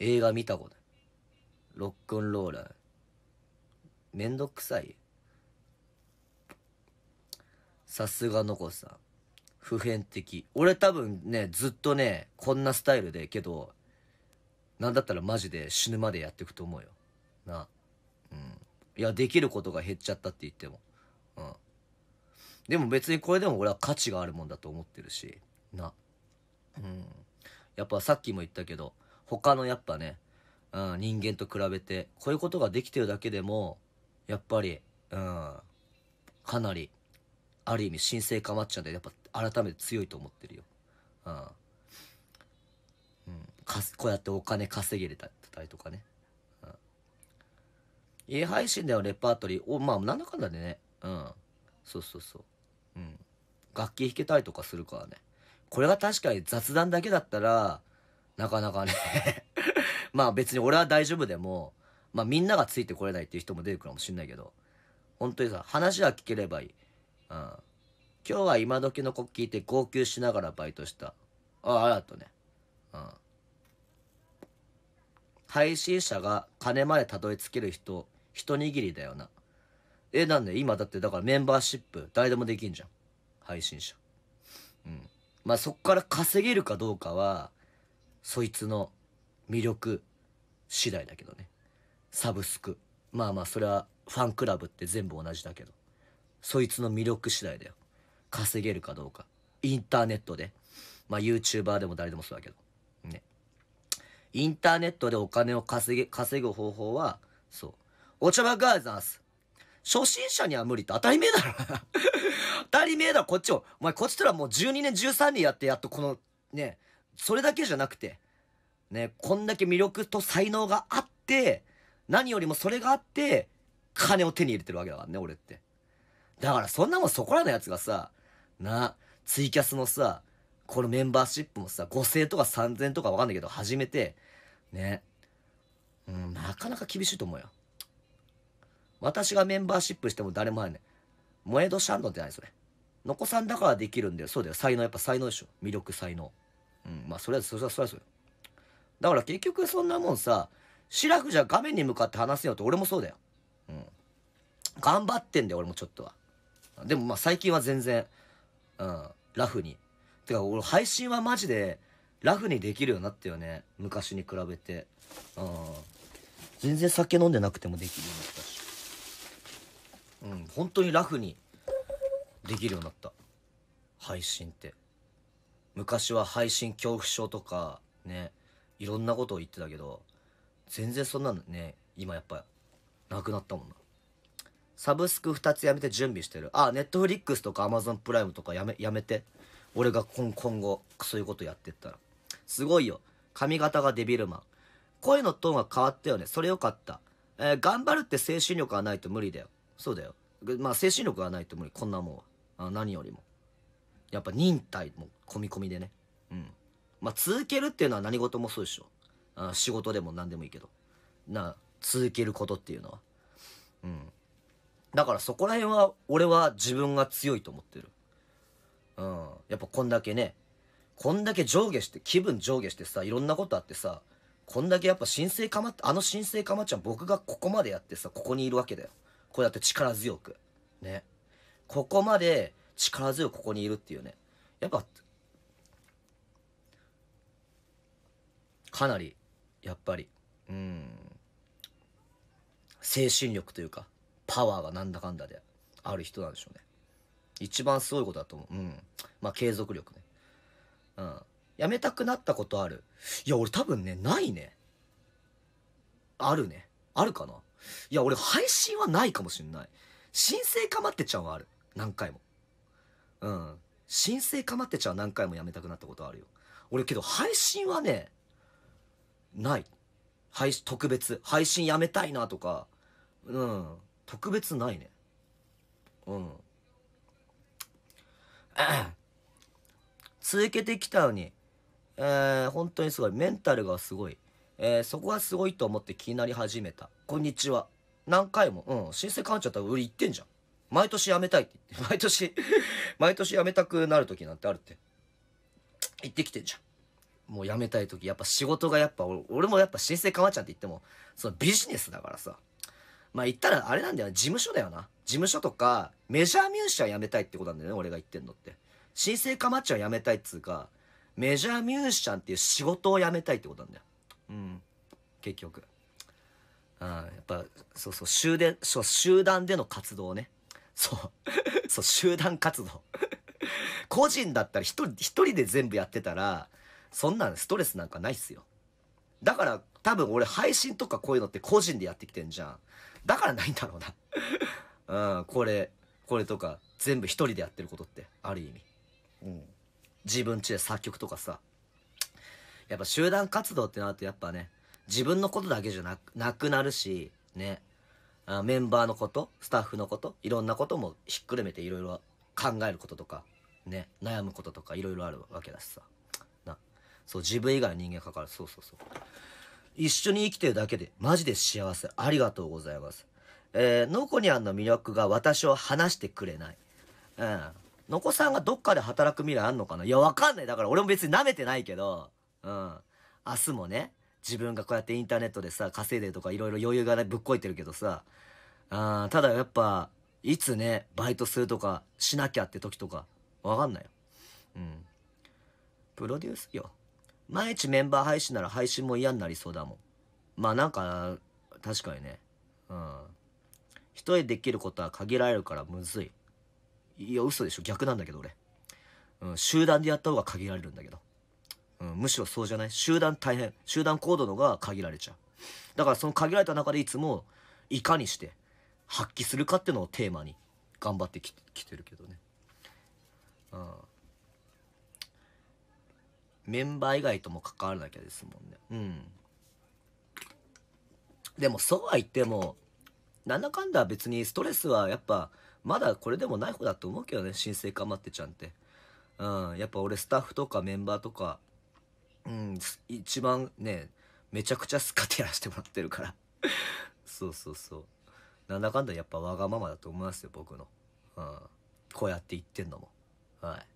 S1: 映画見たことロックンローラー。めんどくさいさすがのこさん。普遍的。俺多分ね、ずっとね、こんなスタイルで、けど、なんだったらマジで死ぬまでやっていくと思うよ。な。うん。いや、できることが減っちゃったって言っても。うん。でも別にこれでも俺は価値があるもんだと思ってるし。な。うん。やっぱさっきも言ったけど、他のやっぱね、うん、人間と比べて、こういうことができてるだけでも、やっぱり、うん、かなり、ある意味、神聖かまっちゃんで、やっぱ改めて強いと思ってるよ。うん。うん、かすこうやってお金稼げれたりとかね。うん。家配信でのレパートリーを、まあ、なんだかんだでね。うん。そうそうそう。うん。楽器弾けたりとかするからね。これが確かに雑談だけだったら、なかなかね まあ別に俺は大丈夫でも、まあみんながついてこれないっていう人も出てくるかもしんないけど、本当にさ、話は聞ければいい。うん。今日は今時の子聞いて号泣しながらバイトした。ああ、ありがとね。うん。配信者が金までたどり着ける人、一握りだよな。え、なんで今だってだからメンバーシップ誰でもできんじゃん。配信者。うん。まあ、そっから稼げるかどうかは、そいつの魅力次第だけどね。サブスク。まあまあ、それはファンクラブって全部同じだけど。そいつの魅力次第だよ。稼げるかどうか。インターネットで。まあ、YouTuber でも誰でもそうだけど。ね。インターネットでお金を稼げ、稼ぐ方法は、そう。お茶ばガーザンス。初心者には無理って当たり前だろ。当たり前だろ、こっちを。お前、こっちとらもう12年、13年やって、やっとこの、ね、それだけじゃなくて、ね、こんだけ魅力と才能があって、何よりもそれがあって、金を手に入れてるわけだからね、俺って。だからそんなもんそこらのやつがさ、な、ツイキャスのさ、このメンバーシップもさ、5000とか3000とかわかんないけど、初めて、ね。うん、なかなか厳しいと思うよ。私がメンバーシップしても誰も入んねい。モエド・シャンドンっていそれ。のこさんだからできるんだよ。そうだよ。才能、やっぱ才能でしょ。魅力、才能。うん、まあ、それは、それは、それはそれだから結局そんなもんさ、シラフじゃ画面に向かって話せよって俺もそうだよ。うん。頑張ってんだよ、俺もちょっとは。でもまあ最近は全然、うん、ラフに。てか俺配信はマジでラフにできるようになったよね。昔に比べて。うん。全然酒飲んでなくてもできるようになったし。うん、本当にラフにできるようになった。配信って。昔は配信恐怖症とか、ね、いろんなことを言ってたけど、全然そんなのね、今やっぱ、なくなったもんな。サブスク2つやめて準備してる。あ、ネットフリックスとかアマゾンプライムとかやめ、やめて。俺が今今後、そういうことやってったら。すごいよ。髪型がデビルマン。声のトーンが変わったよね。それよかった。えー、頑張るって精神力がないと無理だよ。そうだよ。まあ、精神力がないと無理。こんなもんは。あ何よりも。やっぱ忍耐も込み込みでね。うん。まあ、続けるっていうのは何事もそうでしょ。あ仕事でも何でもいいけど。な、続けることっていうのは。うん。だからそこら辺は、俺は自分が強いと思ってる。うん。やっぱこんだけね、こんだけ上下して、気分上下してさ、いろんなことあってさ、こんだけやっぱ新生かま、っ、あの新生かまちゃん僕がここまでやってさ、ここにいるわけだよ。こうやって力強く。ね。ここまで力強くここにいるっていうね。やっぱ、かなりやっぱり。うん。精神力というか、パワーがなんだかんだである人なんでしょうね。一番すごいことだと思う。うん。まあ、継続力ね。うん。やめたくなったことある。いや、俺多分ね、ないね。あるね。あるかないや、俺配信はないかもしんない。申請かまってちゃんはある。何回も。うん。申請かまってちゃんは何回もやめたくなったことあるよ。俺けど配信はね、ない。配信、特別。配信やめたいなとか、うん。特別ないね。うん。続けてきたのに、えー、本当にすごい。メンタルがすごい。えー、そこがすごいと思って気になり始めた。こんにちは。何回も、うん、申請感じちゃったら俺言ってんじゃん。毎年辞めたいって言って、毎年 毎年辞めたくなる時なんてあるって。言ってきてんじゃん。もう辞めたい時、やっぱ仕事がやっぱ、俺もやっぱ新生かまちゃんって言っても、そのビジネスだからさ。まあ言ったらあれなんだよ事務所だよな。事務所とか、メジャーミュージシャン辞めたいってことなんだよね、俺が言ってんのって。新生かまちゃん辞めたいっつうか、メジャーミュージシャンっていう仕事を辞めたいってことなんだよ。うん。結局。あやっぱ、そうそう、集団、そう、集団での活動ね。そう。そう、集団活動個人だったら一人、一人で全部やってたら、そんなんストレスなんかないっすよ。だから、多分俺配信とかこういうのって個人でやってきてんじゃん。だからないんだろうな。うん、これ、これとか、全部一人でやってることって、ある意味。うん。自分ちで作曲とかさ。やっぱ集団活動ってなるとやっぱね、自分のことだけじゃなく、なくなるし、ね。あメンバーのこと、スタッフのこと、いろんなこともひっくるめていろいろ考えることとか、ね、悩むこととかいろいろあるわけだしさ。そう、自分以外の人間かかる。そうそうそう。一緒に生きてるだけで、マジで幸せ。ありがとうございます。えー、ノコニャンの魅力が私を話してくれない。うん。ノコさんがどっかで働く未来あんのかないや、わかんない。だから俺も別に舐めてないけど、うん。明日もね、自分がこうやってインターネットでさ、稼いでるとかいろいろ余裕がね、ぶっこいてるけどさ、あーただやっぱ、いつね、バイトするとか、しなきゃって時とか、わかんないよ。うん。プロデュースよ。毎日メンバー配信なら配信も嫌になりそうだもん。まあなんか、確かにね。うん。一人でできることは限られるからむずい。いや、嘘でしょ。逆なんだけど俺。うん、集団でやった方が限られるんだけど。うん、むしろそうじゃない集団大変。集団行動のが限られちゃう。だからその限られた中でいつも、いかにして発揮するかっていうのをテーマに頑張ってきてるけどね。うん。メンバー以外とも関わらなきゃですもんね。うん。でもそうは言っても、なんだかんだ別にストレスはやっぱ、まだこれでもない方だと思うけどね、新生かまってちゃんって。うん、やっぱ俺スタッフとかメンバーとか、うん、一番ね、めちゃくちゃスカってやらせてもらってるから。そうそうそう。なんだかんだやっぱわがままだと思いますよ、僕の。うん。こうやって言ってんのも。はい。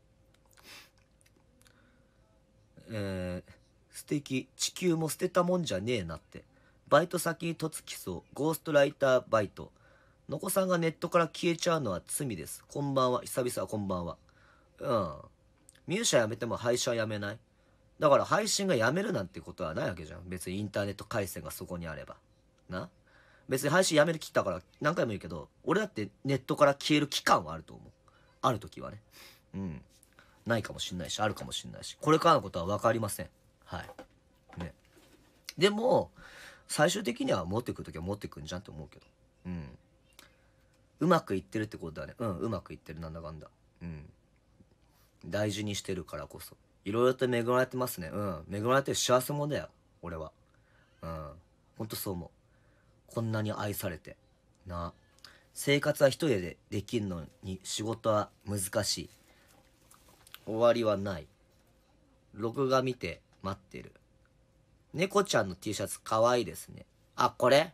S1: えー、素敵、地球も捨てたもんじゃねえなって。バイト先に突きそう、ゴーストライターバイト。のこさんがネットから消えちゃうのは罪です。こんばんは、久々こんばんは。うん。ミュージシャン辞めても配信は辞めない。だから配信がやめるなんてことはないわけじゃん。別にインターネット回線がそこにあれば。な別に配信やめる切ったから何回も言うけど、俺だってネットから消える期間はあると思う。ある時はね。うん。ないかもしんないし、あるかもしんないし、これからのことは分かりません。はい。ね。でも、最終的には持ってくるときは持ってくんじゃんって思うけど。うん。うまくいってるってことだね。うん、うまくいってる、なんだかんだ。うん。大事にしてるからこそ。いろいろと恵まれてますね。うん。恵まれてる幸せ者だよ。俺は。うん。ほんとそう思う。こんなに愛されて。な。生活は一人でできるのに仕事は難しい。終わりはない。録画見て待ってる。猫ちゃんの T シャツかわいいですね。あ、これ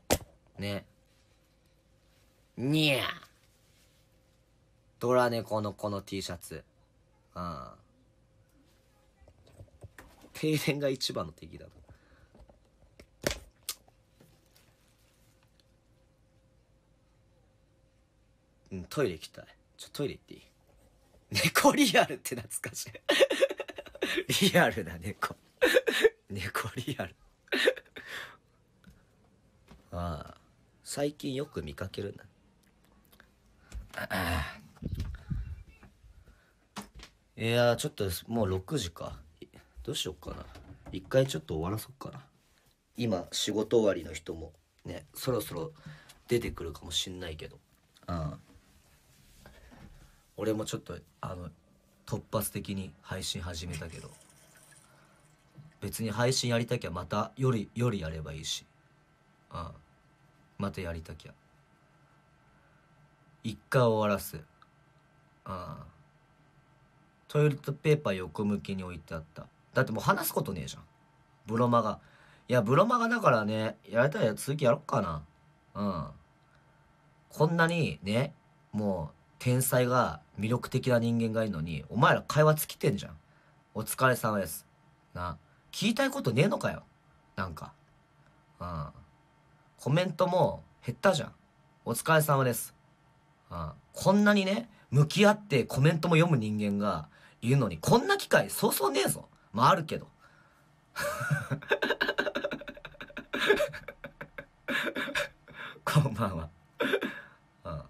S1: ね。にゃドラ猫のこの T シャツ。うん。停電が一番の敵だな。うん、トイレ行きたい。ちょ、トイレ行っていい猫リアルって懐かしいリアルな猫猫リアルああ、最近よく見かけるな。ああいやちょっともう6時か。どうしよっかな。一回ちょっと終わらそっかな。今、仕事終わりの人もね、そろそろ出てくるかもしんないけど。うん。俺もちょっとあの突発的に配信始めたけど別に配信やりたきゃまたよりよりやればいいしああまたやりたきゃ一回終わらすああトイレットペーパー横向きに置いてあっただってもう話すことねえじゃんブロマがいやブロマがだからねやれたら続きやろっかなうんこんなにねもう天才が魅力的な人間がいるのに、お前ら会話尽きてんじゃん。お疲れ様です。な、聞いたいことねえのかよ。なんか。うん。コメントも減ったじゃん。お疲れ様です。うん。こんなにね、向き合ってコメントも読む人間がいるのに、こんな機会そうそうねえぞ。まああるけど。こんばんは。うん。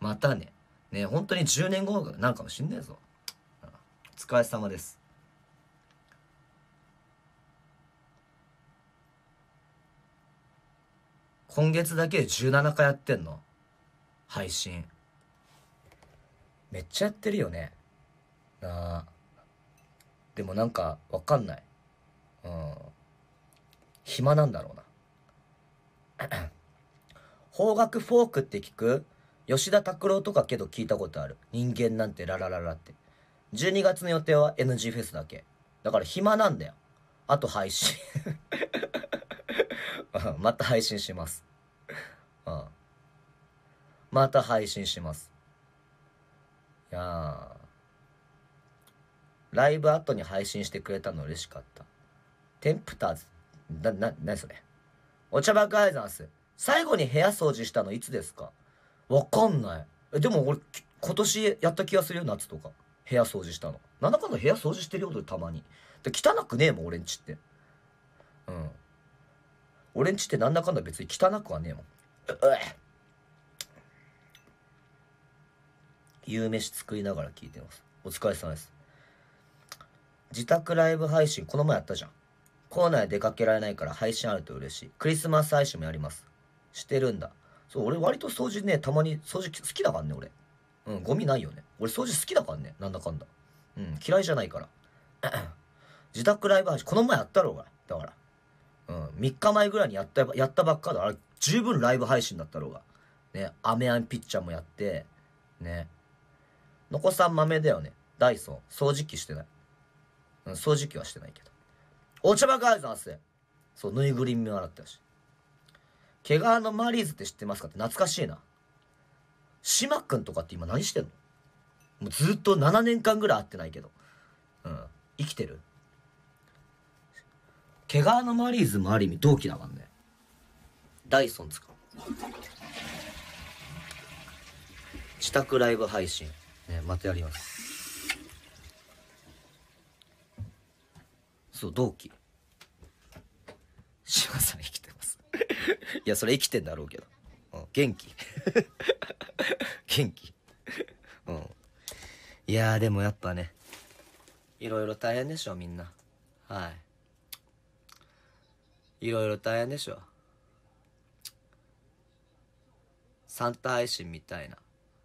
S1: またね。ね本当に10年後なんかもしんねえぞ。お疲れ様です。今月だけで17回やってんの配信。めっちゃやってるよね。なあ。でもなんか、わかんない。うん。暇なんだろうな。方角フォークって聞く吉田拓郎とかけど聞いたことある。人間なんてララララって。12月の予定は NG フェスだけ。だから暇なんだよ。あと配信 また配信します。うん。また配信します。いやライブ後に配信してくれたの嬉しかった。テンプターズ。な、な、何それ。お茶爆イザンス。最後に部屋掃除したのいつですかわかんない。え、でも俺、今年やった気がするよ、夏とか。部屋掃除したの。なんだかんだ部屋掃除してるよ、俺たまに。で、汚くねえもん、俺んちって。うん。俺んちってなんだかんだ別に汚くはねえもん。うう夕飯作りながら聞いてます。お疲れ様です。自宅ライブ配信、この前やったじゃん。校内出かけられないから配信あると嬉しい。クリスマス配信もやります。してるんだ。そう俺割と掃除ねたまに掃除好きだからね俺うんゴミないよね俺掃除好きだからねなんだかんだうん嫌いじゃないから 自宅ライブ配信この前やったろうがだからうん3日前ぐらいにやったやったばっかだあれ十分ライブ配信だったろうがねアメアンピッチャーもやってねのこさん豆だよねダイソン掃除機してない、うん、掃除機はしてないけどお茶ばかりさんすそうぬいぐるみも洗ってたし毛皮のマリーズって知ってますかって懐かしいな。島くんとかって今何してんのもうずっと7年間ぐらい会ってないけど。うん。生きてる毛皮のマリーズもある意味同期だからね。ダイソン使う。自宅ライブ配信。ね、またやります。そう、同期。島さん生きていや、それ生きてんだろうけど。うん、元気。元気。うん。いやでもやっぱね、いろいろ大変でしょ、みんな。はい。いろいろ大変でしょ。サンタ配信みたいな。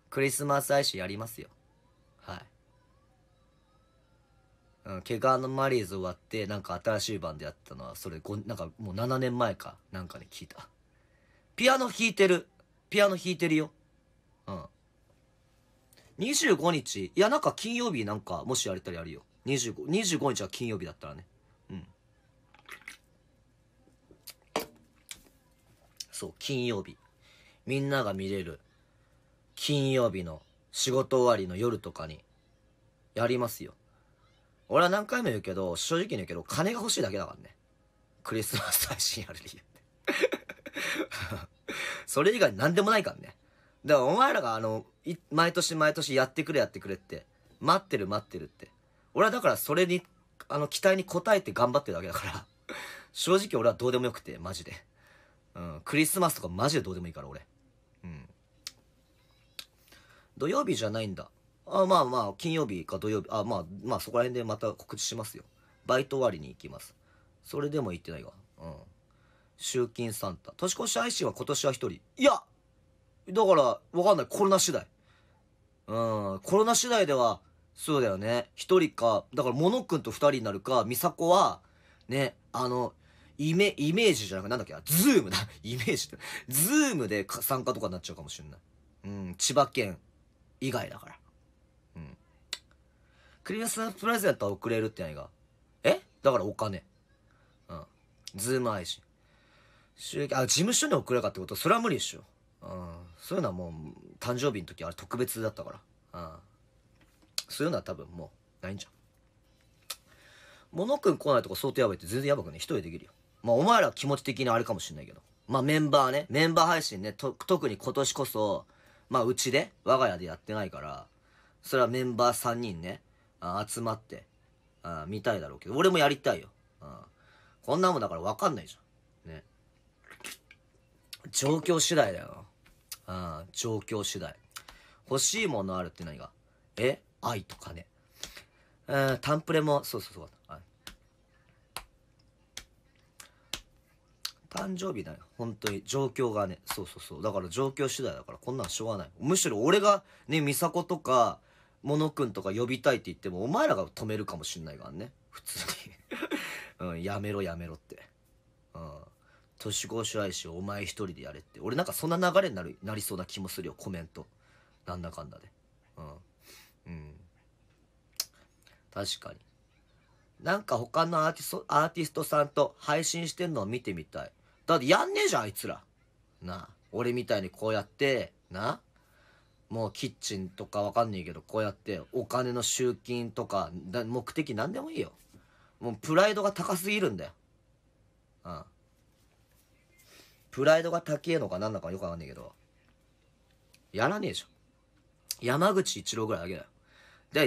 S1: クリスマス配信やりますよ。うん、怪我のマリーズ終わって、なんか新しいンでやったのは、それ、なんかもう7年前か、なんかに、聞いた。ピアノ弾いてる。ピアノ弾いてるよ。うん。25日、いや、なんか金曜日なんか、もしやれたらやるよ。25、25日は金曜日だったらね。うん。そう、金曜日。みんなが見れる、金曜日の仕事終わりの夜とかに、やりますよ。俺は何回も言うけど、正直に言うけど、金が欲しいだけだからね。クリスマス配信やる理由って。それ以外何でもないからね。だからお前らがあの、毎年毎年やってくれやってくれって、待ってる待ってるって。俺はだからそれに、あの、期待に応えて頑張ってるだけだから、正直俺はどうでもよくて、マジで。うん、クリスマスとかマジでどうでもいいから、俺。うん。土曜日じゃないんだ。あまあまあ、金曜日か土曜日、あ、まあまあ、そこら辺でまた告知しますよ。バイト終わりに行きます。それでも行ってないわ。うん。集金サンタ。年越し配信は今年は一人。いやだから、わかんない。コロナ次第。うん。コロナ次第では、そうだよね。一人か、だから、モノくんと二人になるか、ミサコは、ね、あの、イメ、イメージじゃなくて、なんだっけあ、ズームだ。イメージって。ズームで参加とかになっちゃうかもしれない。うん、千葉県以外だから。クリスマスプレゼントは送れるっていがえだからお金。うん。ズーム配信。収益、あ、事務所に送れるかってことそれは無理でしょ。うん。そういうのはもう、誕生日の時あれ特別だったから。うん。そういうのは多分もう、ないんじゃん。モノ君来ないとか相当やばいって全然やばくね。一人できるよ。まあお前ら気持ち的にあれかもしんないけど。まあメンバーね。メンバー配信ね。と、特に今年こそ、まあうちで、我が家でやってないから、それはメンバー3人ね。集まって、あ見たいだろうけど、俺もやりたいよ。こんなもんだからわかんないじゃん。ね。状況次第だよ状況次第。欲しいものあるって何がえ愛とね。えー、タンプレも、そうそうそう。誕生日だよ。本当に。状況がね。そうそうそう。だから状況次第だから、こんなんしょうがない。むしろ俺がね、美佐子とか、モノ君とか呼びたいって言っても、お前らが止めるかもしんないからね。普通にうん、やめろやめろって。うん。年越し愛しお前一人でやれって。俺なんかそんな流れになる、なりそうな気もするよ、コメント。なんだかんだで。うん。うん。確かに。なんか他のアーティスト、アーティストさんと配信してんのを見てみたい。だってやんねえじゃん、あいつら。なあ。俺みたいにこうやって、なあ。もうキッチンとかわかんねえけど、こうやってお金の集金とか、目的何でもいいよ。もうプライドが高すぎるんだよ。うん。プライドが高えのか何だかよくわかんねえけど。やらねえじゃん。山口一郎ぐらいだけだよ。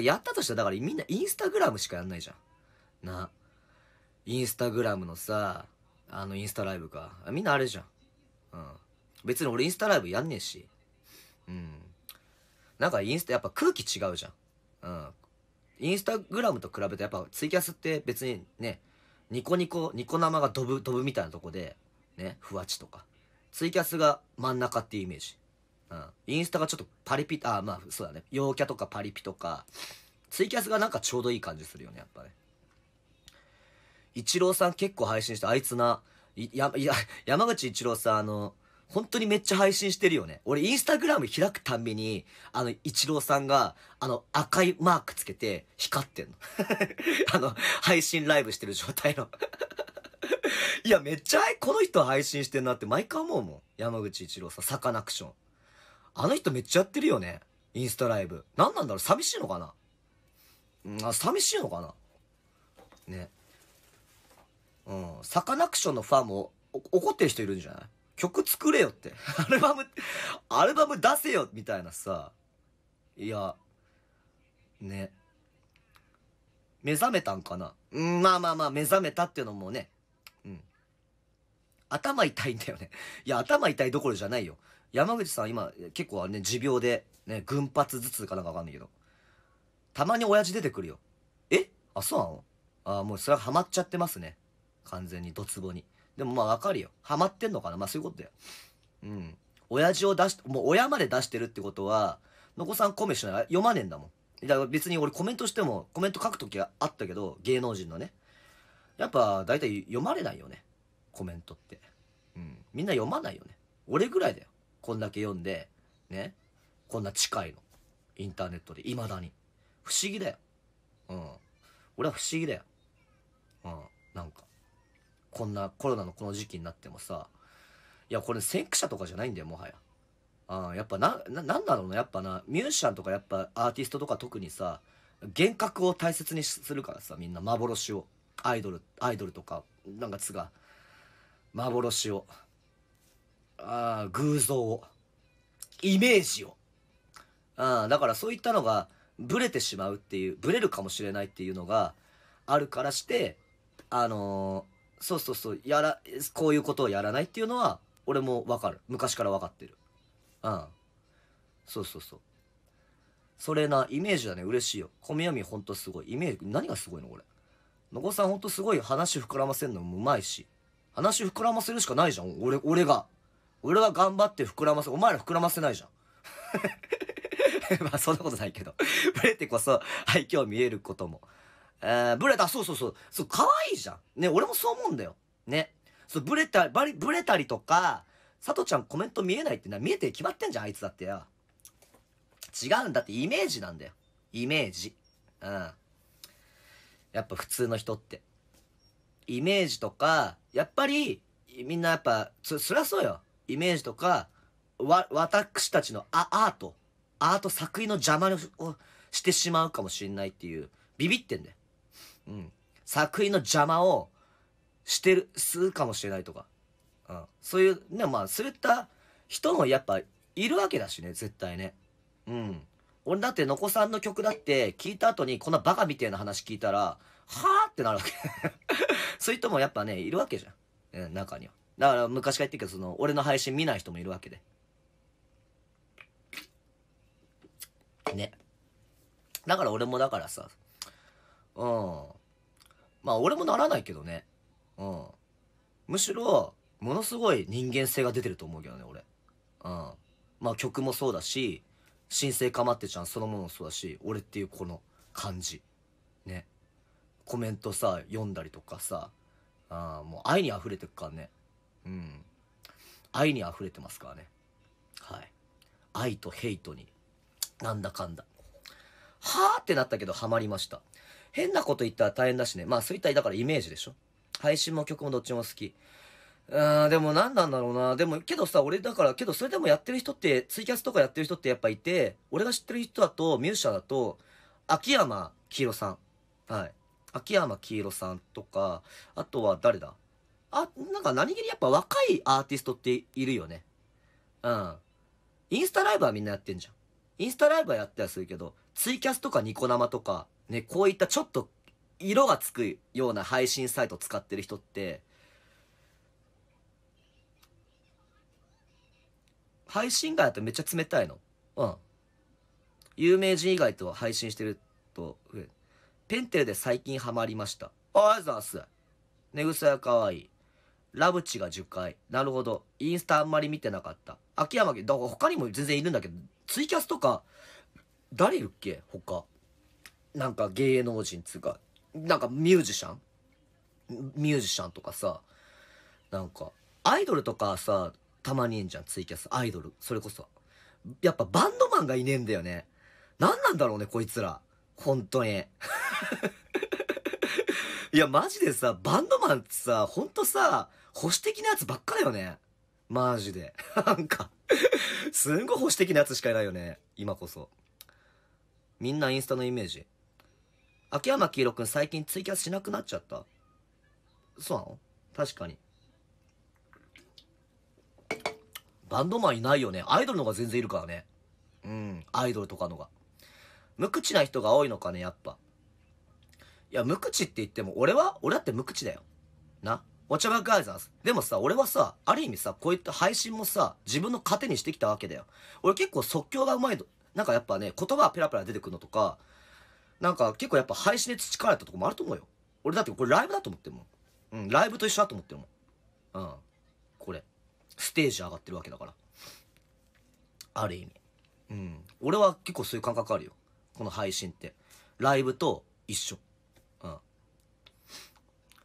S1: で、やったとしたら、だからみんなインスタグラムしかやんないじゃん。な。インスタグラムのさ、あのインスタライブか。みんなあれじゃん。うん。別に俺インスタライブやんねえし。うん。なんかインスタやっぱ空気違うじゃん。うん。インスタグラムと比べてやっぱツイキャスって別にね、ニコニコ、ニコ生が飛ぶ、飛ぶみたいなとこで、ね、ふわちとか。ツイキャスが真ん中っていうイメージ。うん。インスタがちょっとパリピ、あ、まあそうだね。陽キャとかパリピとか、ツイキャスがなんかちょうどいい感じするよね、やっぱね。イチローさん結構配信して、あいつな、いや、いや、山口一郎さん、あの、本当にめっちゃ配信してるよね。俺、インスタグラム開くたんびに、あの、イチローさんが、あの、赤いマークつけて、光ってんの。あの、配信ライブしてる状態の いや、めっちゃ、この人配信してんなって毎回思うもん。山口一郎さん、サカナクション。あの人めっちゃやってるよね。インスタライブ。何なんだろう寂しいのかなうん、寂しいのかなね。うん、サカナクションのファンも怒ってる人いるんじゃない曲作れよって。アルバム、アルバム出せよみたいなさ。いや、ね。目覚めたんかなうん、まあまあまあ、目覚めたっていうのもね。うん。頭痛いんだよね。いや、頭痛いどころじゃないよ。山口さん今、結構ね、持病で、ね、群発頭痛かなんかわかんないけど。たまに親父出てくるよ。えあ、そうなのあ、もうそれはハマっちゃってますね。完全にドツボに。でもまあわかるよ。ハマってんのかなまあそういうことだよ。うん。親父を出し、もう親まで出してるってことは、のこさんコメしない読まねえんだもん。だから別に俺コメントしても、コメント書くときはあったけど、芸能人のね。やっぱ大体読まれないよね。コメントって。うん。みんな読まないよね。俺ぐらいだよ。こんだけ読んで、ね。こんな近いの。インターネットで、未だに。不思議だよ。うん。俺は不思議だよ。うん。なんか。こんなコロナのこの時期になってもさ、いや、これ先駆者とかじゃないんだよ、もはや。あやっぱな、な、なんだろうな、やっぱな、ミュージシャンとかやっぱアーティストとか特にさ、幻覚を大切にするからさ、みんな幻を。アイドル、アイドルとか、なんかつが、幻を。ああ、偶像を。イメージを。ああ、だからそういったのが、ブレてしまうっていう、ブレるかもしれないっていうのがあるからして、あのそうそうそう、やら、こういうことをやらないっていうのは、俺もわかる。昔からわかってる。うん。そうそうそう。それな、イメージだね。嬉しいよ。小宮みほんとすごい。イメージ、何がすごいのこれ。のこさんほんとすごい話膨らませるのもうまいし。話膨らませるしかないじゃん。俺、俺が。俺が頑張って膨らませ、お前ら膨らませないじゃん。まあそんなことないけど。ブレてこそ愛嬌見えることもえー、ブレた、そうそうそう。そう、可愛いじゃん。ね、俺もそう思うんだよ。ね。そう、ブレた、バリ、ブレたりとか、佐藤ちゃんコメント見えないってな、見えて決まってんじゃん、あいつだってよ。違うんだって、イメージなんだよ。イメージ。うん。やっぱ普通の人って。イメージとか、やっぱり、みんなやっぱ、そ、そりゃそうよ。イメージとか、わ、私たちのアアート、アート作品の邪魔をしてしまうかもしんないっていう、ビビってんだよ。うん。作品の邪魔をしてる、するかもしれないとか。うん。そういう、ね、まあ、そういった人もやっぱいるわけだしね、絶対ね。うん。俺だってのこさんの曲だって聞いた後にこんなバカみたいな話聞いたら、はぁってなるわけ。そういう人もやっぱね、いるわけじゃん。うん、中には。だから昔から言ってるけど、その、俺の配信見ない人もいるわけで。ね。だから俺もだからさ、うん。まあ俺もならないけどね。うん。むしろ、ものすごい人間性が出てると思うけどね、俺。うん。まあ曲もそうだし、神聖かまってちゃんそのものもそうだし、俺っていうこの感じ。ね。コメントさ、読んだりとかさ、あもう愛に溢れてくからね。うん。愛に溢れてますからね。はい。愛とヘイトに、なんだかんだ。はーってなったけど、ハマりました。変なこと言ったら大変だしね。まあそういった、だからイメージでしょ。配信も曲もどっちも好き。うーでも何なんだろうな。でも、けどさ、俺だから、けどそれでもやってる人って、ツイキャスとかやってる人ってやっぱいて、俺が知ってる人だと、ミュージシャンだと、秋山黄色さん。はい。秋山黄色さんとか、あとは誰だあ、なんか何気にやっぱ若いアーティストっているよね。うん。インスタライブはみんなやってんじゃん。インスタライブはやったりするけど、ツイキャスとかニコ生とか、ね、こういったちょっと色がつくような配信サイト使ってる人って、配信外だとめっちゃ冷たいの。うん。有名人以外と配信してると、ペンテルで最近ハマりました。ありざいす。寝癖が可愛い。ラブチが10回。なるほど。インスタあんまり見てなかった。秋山家、だから他にも全然いるんだけど、ツイキャスとか、誰いるっけ他。なんか芸能人つうか、なんかミュージシャンミュージシャンとかさ、なんか、アイドルとかさ、たまにいんじゃん、ツイキャス。アイドル。それこそ。やっぱバンドマンがいねえんだよね。なんなんだろうね、こいつら。本当に。いや、マジでさ、バンドマンってさ、ほんとさ、保守的なやつばっかだよね。マジで。なんかすんごい保守的なやつしかいないよね。今こそ。みんなインスタのイメージ。秋山黄色くん最近ツイキャスしなくなっちゃったそうなの確かに。バンドマンいないよね。アイドルのが全然いるからね。うん、アイドルとかのが。無口な人が多いのかね、やっぱ。いや、無口って言っても、俺は俺だって無口だよ。な。お茶ばガイりざす。でもさ、俺はさ、ある意味さ、こういった配信もさ、自分の糧にしてきたわけだよ。俺結構即興がうまいの。なんかやっぱね、言葉ペラペラ出てくるのとか、なんか結構やっぱ配信で培われたとこもあると思うよ。俺だってこれライブだと思ってるもん。うん、ライブと一緒だと思ってるもん。うん。これ。ステージ上がってるわけだから。ある意味。うん。俺は結構そういう感覚あるよ。この配信って。ライブと一緒。うん。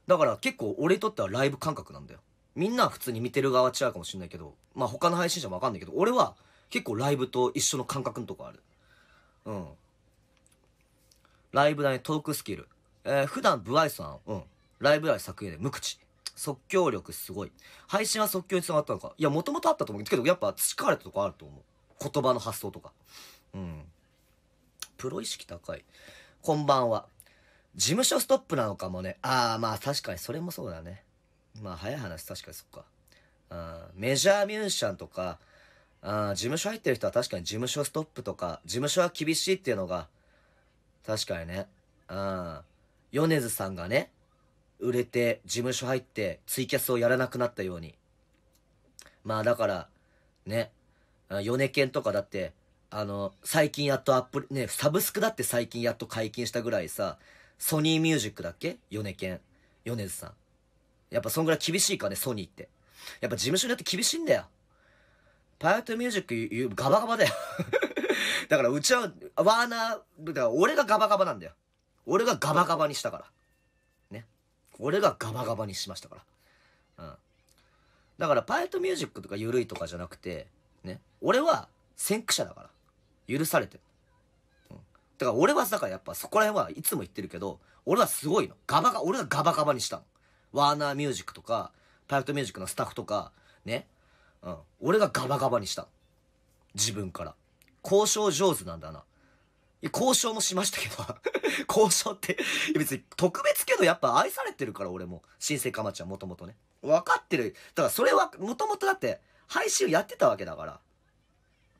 S1: だから結構俺にとってはライブ感覚なんだよ。みんなは普通に見てる側違うかもしんないけど、まあ他の配信者もわかんないけど、俺は結構ライブと一緒の感覚のとこある。うん。ライブ内トークスキル。えー、普段、不愛想なの。うん。ライブ内作品で無口。即興力すごい。配信は即興につながったのか。いや、もともとあったと思うけど、やっぱ培われたとこあると思う。言葉の発想とか。うん。プロ意識高い。こんばんは。事務所ストップなのかもね。ああ、まあ確かにそれもそうだね。まあ早い話確かにそっか。メジャーミュージシャンとか、あ事務所入ってる人は確かに事務所ストップとか、事務所は厳しいっていうのが、確かにね。うん。米津さんがね、売れて、事務所入って、ツイキャスをやらなくなったように。まあだから、ね、米犬とかだって、あの、最近やっとアップ、ね、サブスクだって最近やっと解禁したぐらいさ、ソニーミュージックだっけ米犬。米津さん。やっぱそんぐらい厳しいかね、ソニーって。やっぱ事務所によって厳しいんだよ。パイアットミュージック、ガバガバだよ だからうちは、ワーナー、だから俺がガバガバなんだよ。俺がガバガバにしたから。ね。俺がガバガバにしましたから。うん。だからパイトミュージックとかゆるいとかじゃなくて、ね。俺は先駆者だから。許されてる。うん。だから俺はだからやっぱそこら辺はいつも言ってるけど、俺はすごいの。ガバガ、俺がガバガバにしたの。ワーナーミュージックとか、パイトミュージックのスタッフとか、ね。うん。俺がガバガバにしたの。自分から。交渉上手なんだな。交渉もしましたけど 交渉って別に特別けどやっぱ愛されてるから俺も。新生かまちゃんもともとね。分かってる。だからそれは、もともとだって配信やってたわけだから。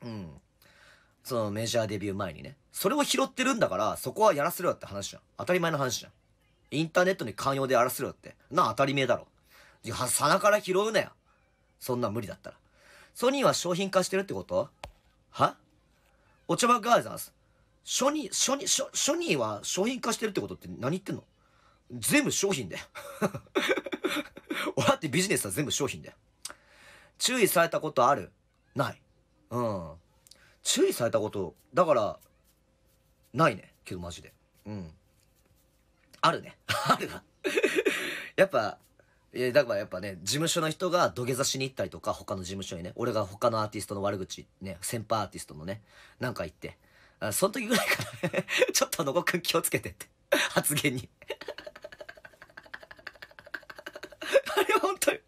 S1: うん。そのメジャーデビュー前にね。それを拾ってるんだから、そこはやらせろよって話じゃん。当たり前の話じゃん。インターネットに寛容でやらせろよって。な当たり前だろ。いや、さなから拾うなよ。そんな無理だったら。ソニーは商品化してるってことはお茶ばガーザース。ソニー、ソ初ー、は商品化してるってことって何言ってんの全部商品だよ。俺 だってビジネスは全部商品だよ。注意されたことあるない。うん。注意されたこと、だから、ないね。けどマジで。うん。あるね。あるわ。やっぱ、えだからやっぱね、事務所の人が土下座しに行ったりとか、他の事務所にね、俺が他のアーティストの悪口、ね、先輩アーティストのね、なんか言って、あその時ぐらいから ちょっと野子くん気をつけてって、発言に あれ本当に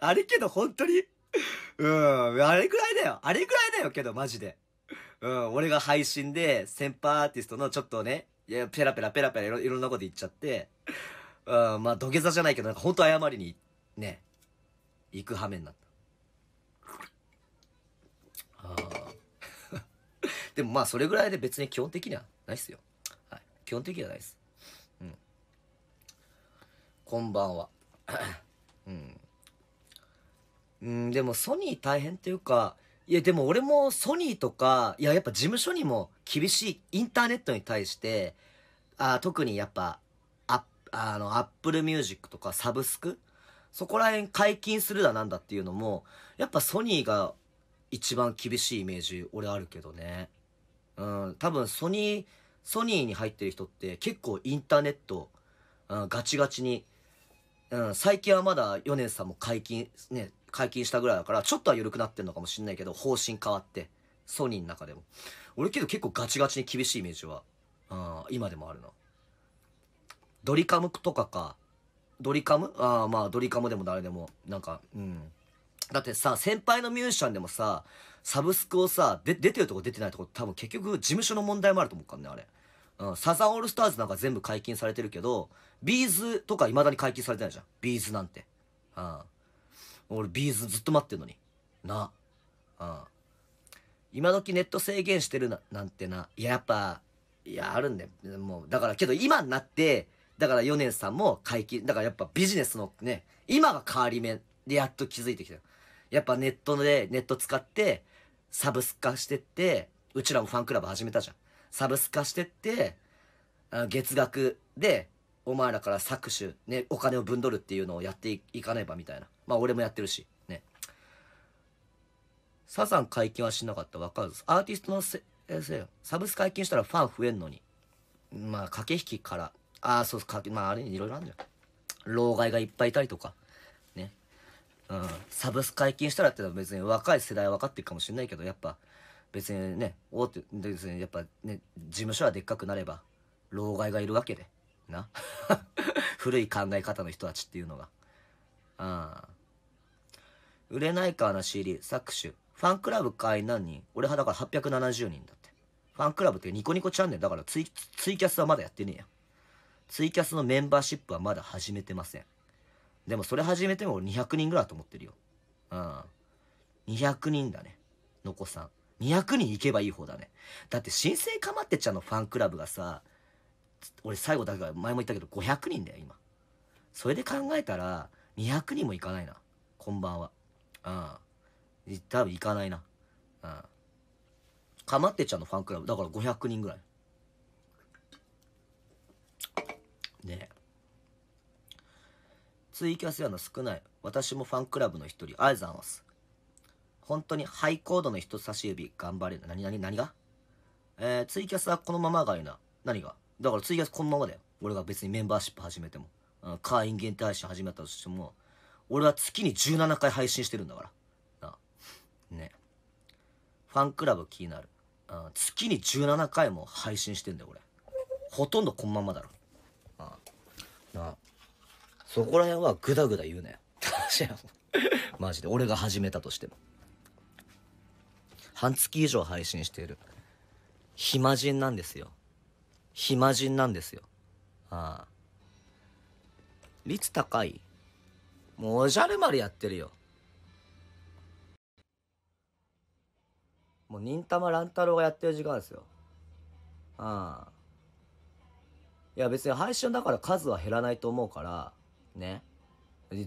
S1: あれけど本当に、うん、あれぐらいだよ。あれぐらいだよけど、マジで。うん、俺が配信で、先輩アーティストのちょっとね、いや、ペラペラペラペラいろいろんなこと言っちゃって、まあ土下座じゃないけど、なんか本当謝りに、ね、行く羽目になった。あ あ。でもまあそれぐらいで別に基本的にはないっすよ。はい。基本的にはないっす。うん。こんばんは。うん。うん、でもソニー大変っていうか、いやでも俺もソニーとか、いややっぱ事務所にも厳しいインターネットに対して、あ特にやっぱあの、アップルミュージックとかサブスクそこら辺解禁するだなんだっていうのも、やっぱソニーが一番厳しいイメージ、俺あるけどね。うん、多分ソニー、ソニーに入ってる人って結構インターネット、うん、ガチガチに、うん、最近はまだヨネさんも解禁、ね、解禁したぐらいだから、ちょっとは緩くなってんのかもしんないけど、方針変わって。ソニーの中でも。俺けど結構ガチガチに厳しいイメージは、うん、今でもあるな。ドリカムとかか。ドリカムああ、まあ、ドリカムでも誰でも、なんか、うん。だってさ、先輩のミュージシャンでもさ、サブスクをさ、で、出てるとこ出てないとこ多分結局事務所の問題もあると思うからね、あれ。うん、サザンオールスターズなんか全部解禁されてるけど、ビーズとか未だに解禁されてないじゃん。ビーズなんて。うん。俺ビーズずっと待ってるのに。な。うん。今時ネット制限してるな、なんてな。いや、やっぱ、いや、あるんだよ。もう、だからけど今になって、だからヨネさんも解禁、だからやっぱビジネスのね、今が変わり目でやっと気づいてきたやっぱネットで、ネット使って、サブス化してって、うちらもファンクラブ始めたじゃん。サブス化してって、月額で、お前らから搾取、ね、お金をぶんどるっていうのをやっていかねばみたいな。まあ俺もやってるし、ね。サザン解禁はしなかった。わかるアーティストのせ、えせよ。サブス解禁したらファン増えんのに。まあ、駆け引きからああ、そうか、まあ、あれいろいろあるんじゃん。老害がいっぱいいたりとか、ね。うん。サブス解禁したらって別に若い世代は分かってるかもしれないけど、やっぱ、別にね、お手で別にやっぱね、事務所はでっかくなれば、老害がいるわけで、な。古い考え方の人たちっていうのが。ああ。売れないかな CD、搾取。ファンクラブ会員何人俺はだから870人だって。ファンクラブってニコニコチャンネルだからツイツイキャスはまだやってねえや。ツイキャスのメンバーシップはまだ始めてません。でもそれ始めても俺200人ぐらいだと思ってるよ。うん。200人だね。のこさん。200人行けばいい方だね。だって新生かまってちゃんのファンクラブがさ、俺最後だから前も言ったけど500人だよ、今。それで考えたら、200人も行かないな。こんばんは。うん。多分行かないな。うん。かまってちゃんのファンクラブ、だから500人ぐらい。ねツイキャスやの少ない。私もファンクラブの一人。あいざいす。本当にハイコードの人差し指頑張れな何何何がえー、ツイキャスはこのままがいいな。何がだからツイキャスこのままだよ。俺が別にメンバーシップ始めても。カー会員限定配信始めたとしても、俺は月に17回配信してるんだから。なあ。ね。ファンクラブ気になる。うん、月に17回も配信してんだよ、俺。ほとんどこのままだろ。なそこら辺はグダグダ言うなよ マジで俺が始めたとしても半月以上配信している暇人なんですよ暇人なんですよああ率高いもうおじゃる丸やってるよもう忍たま乱太郎がやってる時間ですよああいや別に配信だから数は減らないと思うから、ね。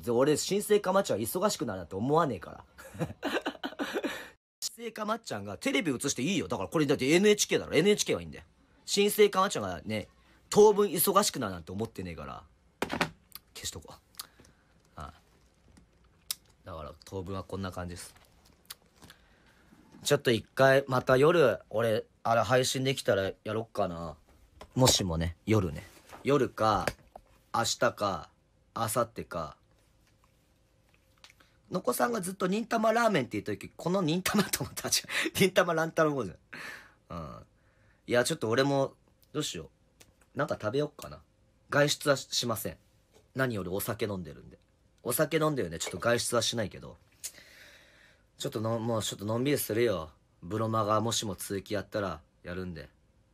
S1: 俺、新生かまっちゃん忙しくなるなんて思わねえから 新生かまっちゃんがテレビ映していいよ。だからこれだって NHK だろ。NHK はいいんだよ。新生かまっちゃんがね、当分忙しくなるなんて思ってねえから、消しとこう。あ、だから当分はこんな感じです。ちょっと一回、また夜、俺、あれ配信できたらやろっかな。もしもね、夜ね。夜か、明日か、明後日か、のこさんがずっと忍たまラーメンって言った時、この忍たまと思ったら、忍たま乱太郎じゃん。うん。いや、ちょっと俺も、どうしよう。なんか食べよっかな。外出はしません。何よりお酒飲んでるんで。お酒飲んでるね。ちょっと外出はしないけど。ちょっとの、もうちょっとのんびりするよ。ブロマがもしも続きやったらやるんで。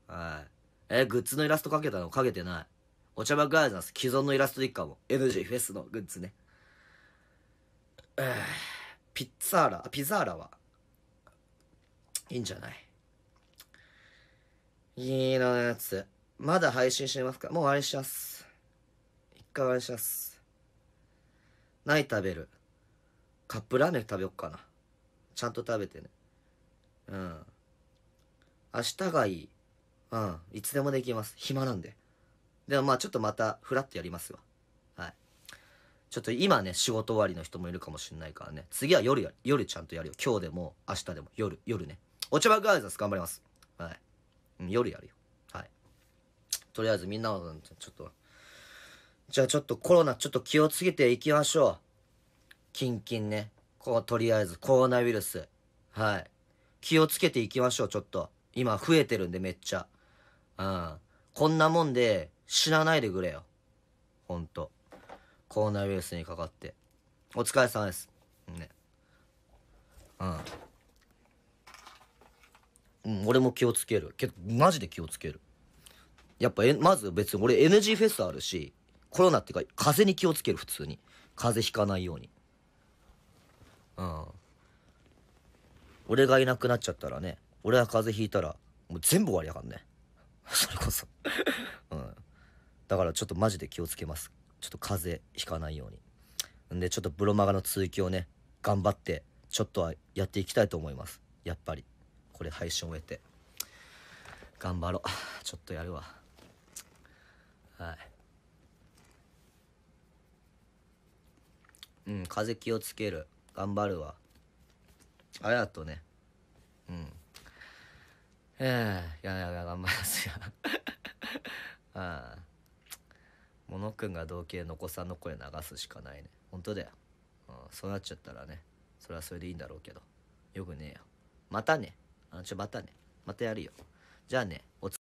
S1: はい。えグッズのイラストかけたのかけてない。お茶爆アイザース既存のイラストでいっかも。NG フェスのグッズね。えー、ピッツァーラ、ピザーラは、いいんじゃない。いいのやつ。まだ配信してますかもうあれします。一回あれします。何食べるカップラーメン食べよっかな。ちゃんと食べてね。うん。明日がいい。うん。いつでもできます。暇なんで。でもまあちょっとまた、フラッとやりますわ。はい。ちょっと今ね、仕事終わりの人もいるかもしんないからね。次は夜や、夜ちゃんとやるよ。今日でも、明日でも、夜、夜ね。お茶バッーアイザース頑張ります。はい。うん、夜やるよ。はい。とりあえずみんなの、ちょっと、じゃあちょっとコロナちょっと気をつけていきましょう。キンキンね。こう、とりあえずコロナウイルス。はい。気をつけていきましょう、ちょっと。今増えてるんでめっちゃ。うん。こんなもんで死なないでくれよ。ほんと。コロナウイルスにかかって。お疲れ様です。ね。うん。うん、俺も気をつける。けど、マジで気をつける。やっぱ、え、まず別に俺 NG フェスあるし、コロナってか、風邪に気をつける、普通に。風邪ひかないように。うん。俺がいなくなっちゃったらね、俺が風邪ひいたら、もう全部終わりやかんね。それこそうん。だからちょっとマジで気をつけます。ちょっと風邪ひかないように。んで、ちょっとブロマガの続きをね、頑張って、ちょっとはやっていきたいと思います。やっぱり。これ配信終えて。頑張ろう。ちょっとやるわ。はい。うん、風気をつける。頑張るわ。ありがとうね。うん。ええいやいや頑張りますよああモノくんが同期のの子さんの声流すしかないね本当だよ、うん、そうなっちゃったらねそれはそれでいいんだろうけどよくねえよまたねあちょまたねまたやるよじゃあねお疲